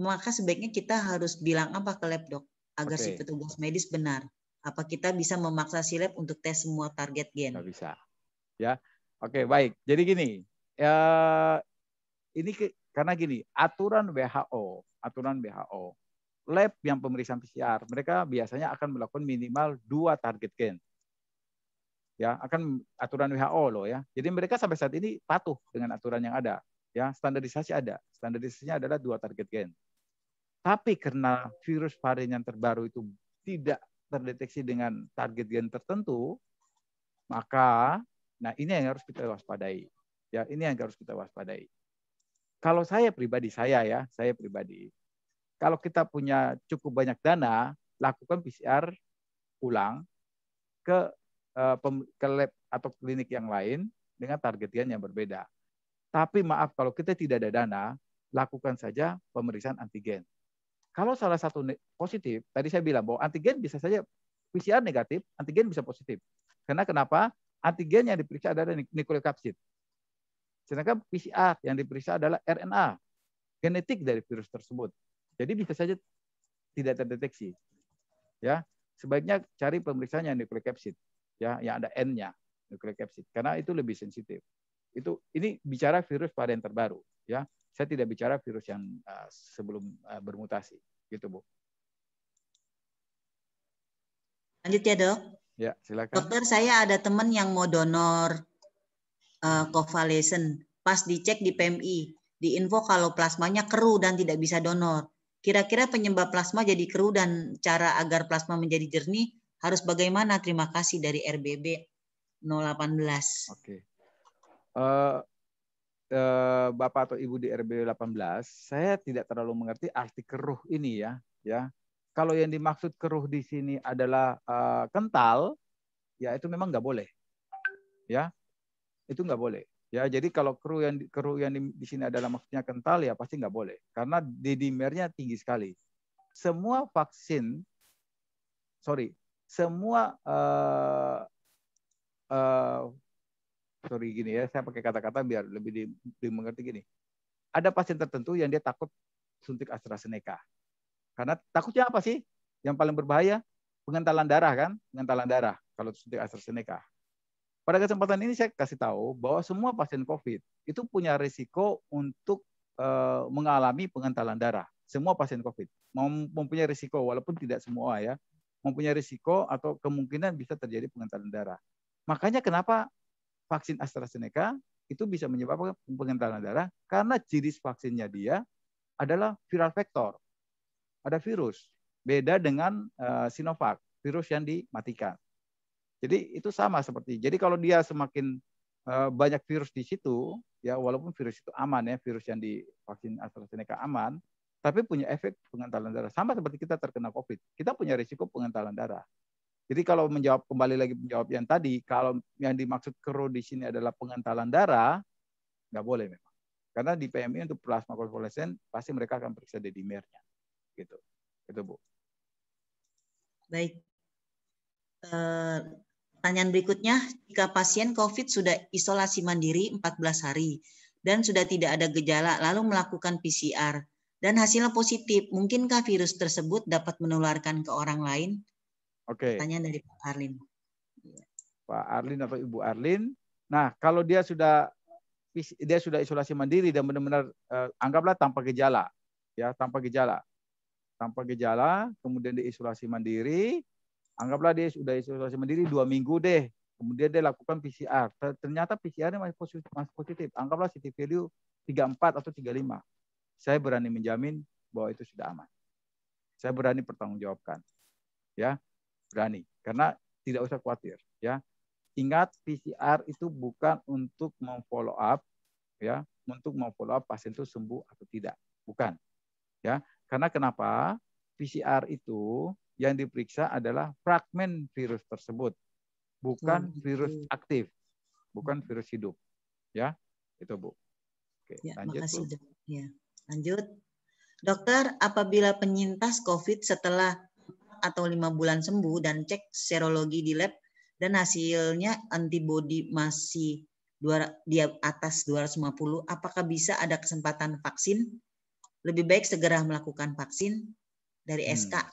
maka sebaiknya kita harus bilang apa ke lab, Dok? Agar okay. si petugas medis benar. Apa kita bisa memaksa si lab untuk tes semua target gen? Tidak bisa. Ya. Oke, okay, baik. Jadi gini, ya ini ke, karena gini, aturan WHO, aturan WHO, lab yang pemeriksaan PCR, mereka biasanya akan melakukan minimal dua target gain, Ya, akan aturan WHO loh ya. Jadi mereka sampai saat ini patuh dengan aturan yang ada. Ya, standarisasi ada. Standarisasinya adalah dua target gain. Tapi karena virus varian yang terbaru itu tidak terdeteksi dengan target gain tertentu, maka nah ini yang harus kita waspadai. Ya, ini yang harus kita waspadai. Kalau saya pribadi saya ya, saya pribadi. Kalau kita punya cukup banyak dana, lakukan PCR ulang ke uh, ke lab atau klinik yang lain dengan targetian yang berbeda. Tapi maaf kalau kita tidak ada dana, lakukan saja pemeriksaan antigen. Kalau salah satu positif, tadi saya bilang bahwa antigen bisa saja PCR negatif, antigen bisa positif. Karena kenapa? Antigen yang diperiksa adalah nukleokapsid. Sedangkan PCR yang diperiksa adalah RNA, genetik dari virus tersebut. Jadi bisa saja tidak terdeteksi. Ya, sebaiknya cari pemeriksaan yang nucleocapsid, ya, yang ada N-nya, nucleocapsid, karena itu lebih sensitif. Itu ini bicara virus varian terbaru, ya. Saya tidak bicara virus yang uh, sebelum uh, bermutasi, gitu bu. Lanjut ya dok. Ya silakan. Dokter saya ada teman yang mau donor uh, Pas dicek di PMI, diinfo kalau plasmanya keruh dan tidak bisa donor. Kira-kira penyebab plasma jadi keruh dan cara agar plasma menjadi jernih harus bagaimana? Terima kasih dari RBB 018. Oke. okay. uh, eh, eh, Bapak atau Ibu di RBB 18, saya tidak terlalu mengerti arti keruh ini ya, ya. Kalau yang dimaksud keruh di sini adalah uh, kental, ya itu memang nggak boleh. Ya, itu nggak boleh. Ya, jadi kalau kru yang kru yang di, di sini adalah maksudnya kental ya pasti nggak boleh karena dimernya tinggi sekali. Semua vaksin, sorry, semua uh, uh, sorry gini ya, saya pakai kata-kata biar lebih dimengerti gini. Ada pasien tertentu yang dia takut suntik AstraZeneca. Karena takutnya apa sih? Yang paling berbahaya pengentalan darah kan, pengentalan darah kalau suntik AstraZeneca. Pada kesempatan ini saya kasih tahu bahwa semua pasien COVID itu punya risiko untuk eh, mengalami pengentalan darah. Semua pasien COVID mempunyai risiko, walaupun tidak semua ya, mempunyai risiko atau kemungkinan bisa terjadi pengentalan darah. Makanya kenapa vaksin AstraZeneca itu bisa menyebabkan pengentalan darah karena jenis vaksinnya dia adalah viral vector, Ada virus. Beda dengan eh, Sinovac, virus yang dimatikan. Jadi itu sama seperti. Jadi kalau dia semakin eh, banyak virus di situ, ya walaupun virus itu aman ya, virus yang divaksin vaksin AstraZeneca aman, tapi punya efek pengentalan darah. Sama seperti kita terkena COVID, kita punya risiko pengentalan darah. Jadi kalau menjawab kembali lagi menjawab yang tadi, kalau yang dimaksud keruh di sini adalah pengentalan darah, nggak boleh memang. Karena di PMI untuk plasma konvalesen pasti mereka akan periksa dedimernya. Gitu. Itu Bu. Baik. Uh, Pertanyaan berikutnya, jika pasien COVID sudah isolasi mandiri 14 hari dan sudah tidak ada gejala lalu melakukan PCR dan hasilnya positif, mungkinkah virus tersebut dapat menularkan ke orang lain? Oke. Okay. Pertanyaan dari Pak Arlin. Pak Arlin atau Ibu Arlin. Nah, kalau dia sudah dia sudah isolasi mandiri dan benar-benar eh, anggaplah tanpa gejala, ya tanpa gejala, tanpa gejala, kemudian diisolasi mandiri, Anggaplah dia sudah isolasi mandiri dua minggu deh. Kemudian dia lakukan PCR. Ternyata PCR-nya masih positif, masih positif. Anggaplah CT value 34 atau 35. Saya berani menjamin bahwa itu sudah aman. Saya berani pertanggungjawabkan. Ya, berani. Karena tidak usah khawatir, ya. Ingat PCR itu bukan untuk memfollow up ya, untuk memfollow up pasien itu sembuh atau tidak. Bukan. Ya, karena kenapa? PCR itu yang diperiksa adalah fragmen virus tersebut, bukan oh, virus aktif, bukan hmm. virus hidup. Ya, itu Bu. Oke, ya, lanjut makasih, Bu. Ya, lanjut. Dokter, apabila penyintas COVID setelah atau lima bulan sembuh dan cek serologi di lab dan hasilnya antibodi masih dua, di atas 250, apakah bisa ada kesempatan vaksin? Lebih baik segera melakukan vaksin dari SK. Hmm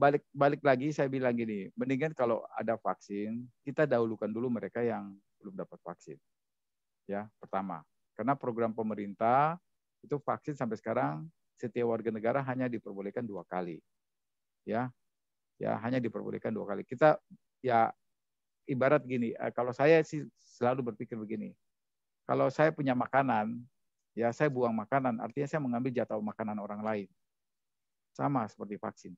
balik balik balik lagi saya bilang gini, mendingan kalau ada vaksin kita dahulukan dulu mereka yang belum dapat vaksin. Ya, pertama. Karena program pemerintah itu vaksin sampai sekarang setiap warga negara hanya diperbolehkan dua kali. Ya. Ya, hanya diperbolehkan dua kali. Kita ya ibarat gini, eh, kalau saya sih selalu berpikir begini. Kalau saya punya makanan, ya saya buang makanan, artinya saya mengambil jatah makanan orang lain sama seperti vaksin.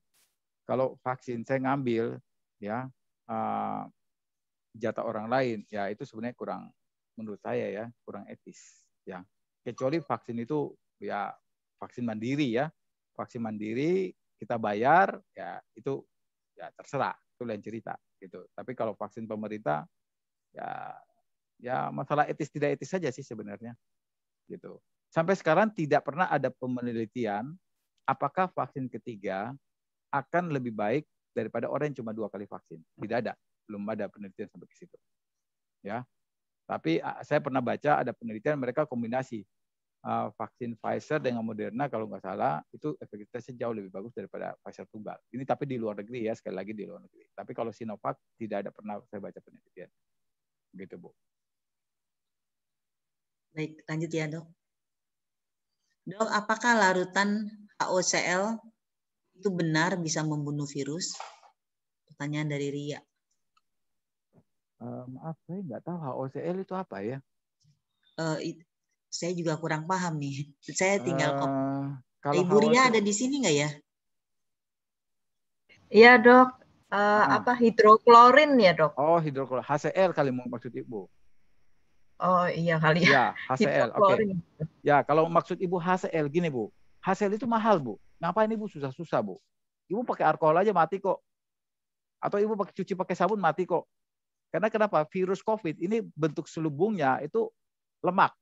Kalau vaksin saya ngambil ya uh, jatah orang lain, ya itu sebenarnya kurang menurut saya ya kurang etis ya. Kecuali vaksin itu ya vaksin mandiri ya, vaksin mandiri kita bayar ya itu ya terserah itu lain cerita gitu. Tapi kalau vaksin pemerintah ya ya masalah etis tidak etis saja sih sebenarnya gitu. Sampai sekarang tidak pernah ada penelitian apakah vaksin ketiga akan lebih baik daripada orang yang cuma dua kali vaksin? Tidak ada, belum ada penelitian sampai ke situ. Ya, tapi saya pernah baca ada penelitian mereka kombinasi vaksin Pfizer dengan Moderna kalau nggak salah itu efektivitasnya jauh lebih bagus daripada Pfizer tunggal. Ini tapi di luar negeri ya sekali lagi di luar negeri. Tapi kalau Sinovac tidak ada pernah saya baca penelitian. Begitu Bu. Baik, lanjut ya dok. Dok, apakah larutan AOCL itu benar bisa membunuh virus? Pertanyaan dari Ria. Uh, maaf, saya nggak tahu HOCl itu apa ya. Uh, saya juga kurang paham nih. Saya tinggal uh, kalau Ibu Ria ada di sini nggak ya? Iya dok. Uh, ah. Apa hidroklorin ya dok? Oh hidroklorin. HCl kali mau maksud Ibu. Oh iya kali ya. Ya HCl. Oke. Okay. Ya kalau maksud Ibu HCl gini Bu. Hasil itu mahal, Bu. Ngapain Ibu susah-susah, Bu? Ibu pakai alkohol aja mati kok. Atau Ibu pakai cuci pakai sabun mati kok. Karena kenapa? Virus COVID ini bentuk selubungnya itu lemak.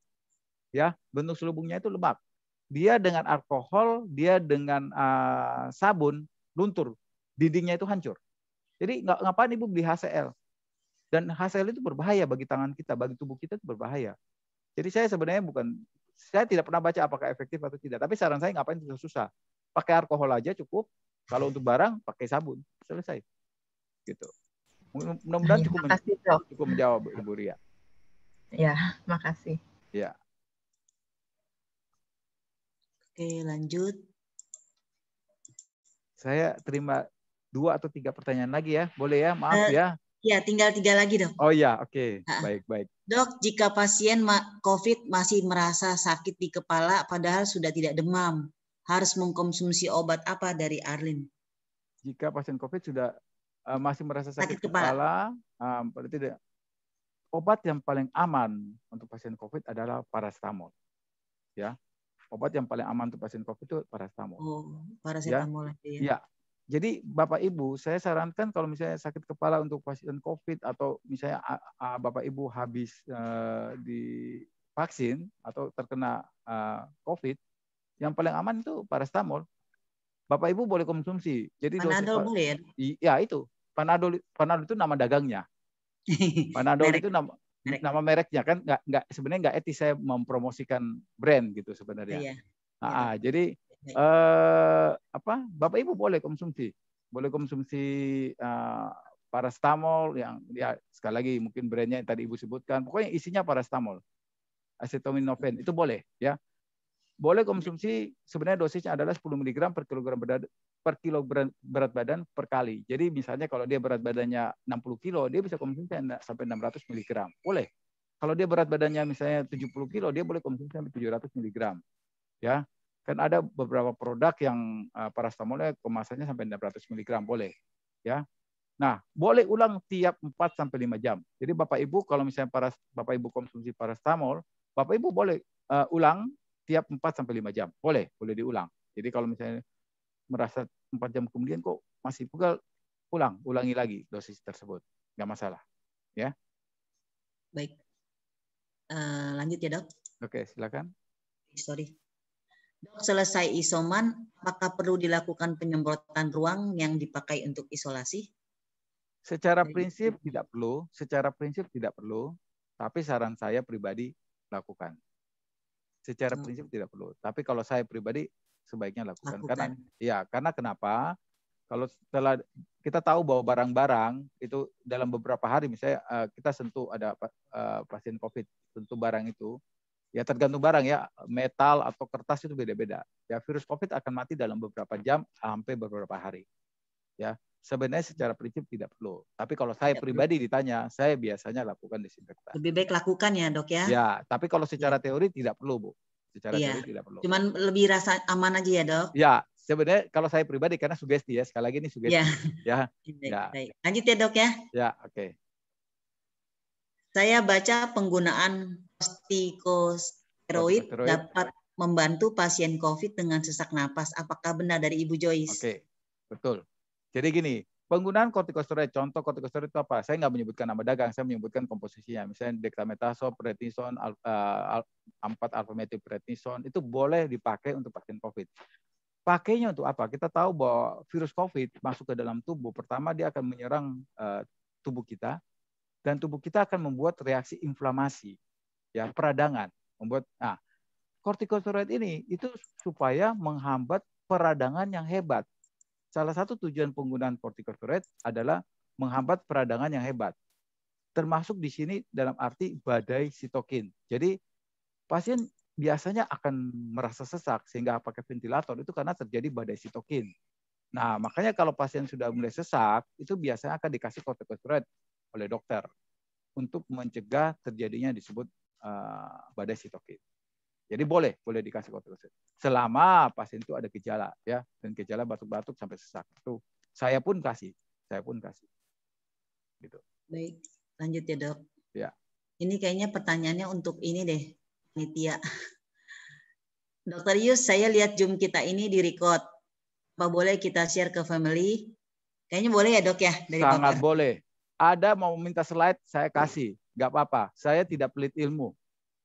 Ya, bentuk selubungnya itu lemak. Dia dengan alkohol, dia dengan uh, sabun luntur, dindingnya itu hancur. Jadi nggak ngapain Ibu beli HCl? Dan HCl itu berbahaya bagi tangan kita, bagi tubuh kita itu berbahaya. Jadi saya sebenarnya bukan saya tidak pernah baca apakah efektif atau tidak. Tapi saran saya ngapain susah-susah. Pakai alkohol aja cukup. Kalau untuk barang pakai sabun. Selesai. Gitu. Mudah-mudahan iya, cukup, men cukup menjawab Ibu Ria. Ya, makasih. Ya. Oke, lanjut. Saya terima dua atau tiga pertanyaan lagi ya. Boleh ya? Maaf eh, ya. Ya, tinggal tiga lagi dok. Oh ya oke, okay. baik baik. Dok, jika pasien COVID masih merasa sakit di kepala padahal sudah tidak demam, harus mengkonsumsi obat apa dari Arlin? Jika pasien COVID sudah uh, masih merasa sakit, sakit kepala, kepala uh, berarti tidak obat yang paling aman untuk pasien COVID adalah paracetamol. Ya, obat yang paling aman untuk pasien COVID itu paracetamol. Oh, ya. paracetamol. Ya, ya. ya jadi Bapak Ibu, saya sarankan kalau misalnya sakit kepala untuk pasien COVID atau misalnya Bapak Ibu habis divaksin eh, di vaksin atau terkena eh, COVID, yang paling aman itu paracetamol. Bapak Ibu boleh konsumsi. Jadi panadol dosis, boleh. Ya? ya itu panadol panadol itu nama dagangnya. [laughs] Panadol Merek. itu nama Merek. nama mereknya kan nggak nggak sebenarnya nggak etis saya mempromosikan brand gitu sebenarnya. Iya. Nah, iya. Ah, jadi eh, apa Bapak Ibu boleh konsumsi, boleh konsumsi eh, parastamol yang ya sekali lagi mungkin brandnya yang tadi Ibu sebutkan, pokoknya isinya paracetamol acetaminophen itu boleh ya. Boleh konsumsi sebenarnya dosisnya adalah 10 mg per kilogram berat per kilo berat badan per kali. Jadi misalnya kalau dia berat badannya 60 kilo, dia bisa konsumsi sampai 600 mg. Boleh. Kalau dia berat badannya misalnya 70 kilo, dia boleh konsumsi sampai 700 mg. Ya kan ada beberapa produk yang eh, parastamolnya kemasannya sampai 600 mg boleh ya. Nah, boleh ulang tiap 4 sampai 5 jam. Jadi Bapak Ibu kalau misalnya paras, Bapak Ibu konsumsi parastamol, Bapak Ibu boleh uh, ulang tiap 4 sampai 5 jam. Boleh, boleh diulang. Jadi kalau misalnya merasa 4 jam kemudian kok masih pegal, ulang, ulangi lagi dosis tersebut. Enggak masalah. Ya. Baik. Uh, lanjut ya, Dok. Oke, silakan. Sorry selesai isoman, apakah perlu dilakukan penyemprotan ruang yang dipakai untuk isolasi? Secara prinsip tidak perlu, secara prinsip tidak perlu, tapi saran saya pribadi lakukan. Secara hmm. prinsip tidak perlu, tapi kalau saya pribadi sebaiknya lakukan. lakukan. Karena ya, karena kenapa? Kalau setelah kita tahu bahwa barang-barang itu dalam beberapa hari misalnya eh, kita sentuh ada eh, pasien COVID sentuh barang itu ya tergantung barang ya metal atau kertas itu beda-beda ya virus covid akan mati dalam beberapa jam sampai beberapa hari ya sebenarnya secara prinsip tidak perlu tapi kalau saya pribadi ditanya saya biasanya lakukan disinfektan lebih baik lakukan ya dok ya ya tapi kalau iya. secara teori tidak perlu bu secara iya. teori tidak perlu cuman lebih rasa aman aja ya dok ya sebenarnya kalau saya pribadi karena sugesti ya sekali lagi ini sugesti iya. ya [laughs] ya, baik, ya. lanjut ya dok ya ya oke okay. saya baca penggunaan kortikosteroid dapat membantu pasien COVID dengan sesak napas. Apakah benar dari Ibu Joyce? Oke, betul. Jadi gini, penggunaan kortikosteroid, contoh kortikosteroid itu apa? Saya nggak menyebutkan nama dagang, saya menyebutkan komposisinya. Misalnya dexamethasone, prednisone, al, 4 eh, alfametil prednisone, itu boleh dipakai untuk pasien COVID. Pakainya untuk apa? Kita tahu bahwa virus COVID masuk ke dalam tubuh, pertama dia akan menyerang uh, tubuh kita, dan tubuh kita akan membuat reaksi inflamasi ya peradangan membuat nah kortikosteroid ini itu supaya menghambat peradangan yang hebat salah satu tujuan penggunaan kortikosteroid adalah menghambat peradangan yang hebat termasuk di sini dalam arti badai sitokin jadi pasien biasanya akan merasa sesak sehingga pakai ventilator itu karena terjadi badai sitokin. Nah, makanya kalau pasien sudah mulai sesak, itu biasanya akan dikasih kortikosteroid oleh dokter untuk mencegah terjadinya disebut Eh, badai sitokin. Jadi boleh, boleh dikasih kortikosteroid selama pasien itu ada gejala ya dan gejala batuk-batuk sampai sesak. Itu saya pun kasih, saya pun kasih. Gitu. Baik, lanjut ya, Dok. Ya. Ini kayaknya pertanyaannya untuk ini deh, Nitia. Dokter Yus, saya lihat Zoom kita ini di record. Apa boleh kita share ke family? Kayaknya boleh ya, Dok ya, dari Sangat dokter. boleh. Ada mau minta slide, saya kasih nggak apa-apa. Saya tidak pelit ilmu.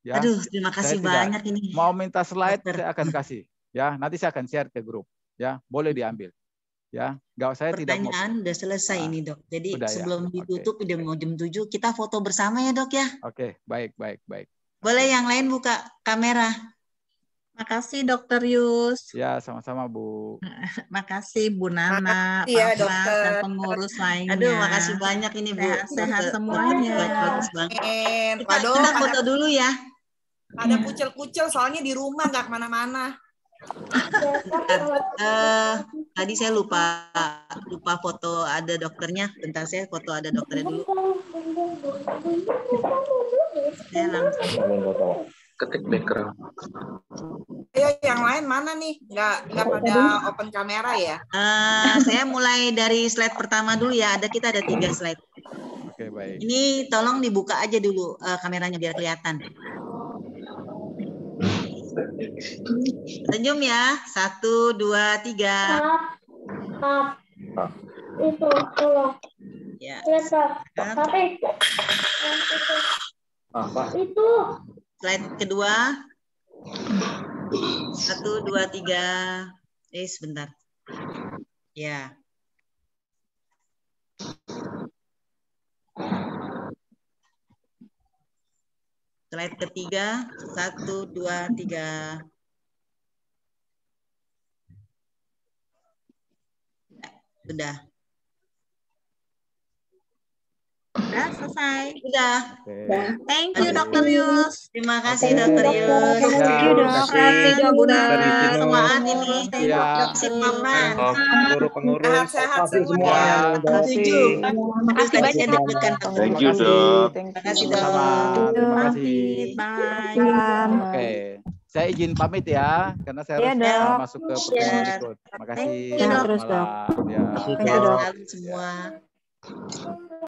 Ya. Aduh, terima kasih saya banyak tidak. ini. Mau minta slide dokter. saya akan kasih. Ya, nanti saya akan share ke grup. Ya, boleh diambil. Ya, nggak saya Pertanyaan tidak mau. udah selesai nah, ini dok. Jadi udah, ya. sebelum ya? ditutup okay. udah mau jam 7, kita foto bersama ya dok ya. Oke, okay. baik, baik, baik. Boleh yang lain buka kamera. Makasih Dokter Yus. Ya sama-sama Bu. [laughs] makasih Bu Nana, makasih, ya, Pak ya, dan pengurus lainnya. Aduh makasih banyak ini Bu. Sehat, sehat semuanya. Bagus banget. Kita, foto dulu ya. Ada kucel-kucel soalnya di rumah nggak kemana-mana. uh, [laughs] tadi saya lupa lupa foto ada dokternya. Bentar saya foto ada dokternya dulu. Saya langsung ketik background. Ayo iya, yang lain mana nih? Nggak nggak pada open kamera ya? Uh, saya mulai dari slide pertama dulu ya. Ada kita ada tiga slide. Oke okay, baik. Ini tolong dibuka aja dulu uh, kameranya biar kelihatan. Senyum ya. Satu, dua, tiga. Stop. Itu, tolong. Ya. Iya, Stop. Tapi. Apa? Itu. Slide kedua. Satu, dua, tiga. Eh, sebentar. Ya. Slide ketiga. Satu, dua, tiga. Sudah. Udah selesai. Udah. Okay. Thank you Dokter Yus. Terima kasih Dokter Yus. Terima kasih Dokter kasih Semangat ini. Terima kasih Mama. Seluruh pengurus. Sehat semua. Setuju. Terima kasih banyak deg terima kasih Dok. Terima kasih Dok. Terima kasih. Bye. Oke. Saya izin pamit ya, karena saya harus ya, masuk ke pertemuan berikut. Terima kasih. Terima kasih terima kasih Terima kasih dok.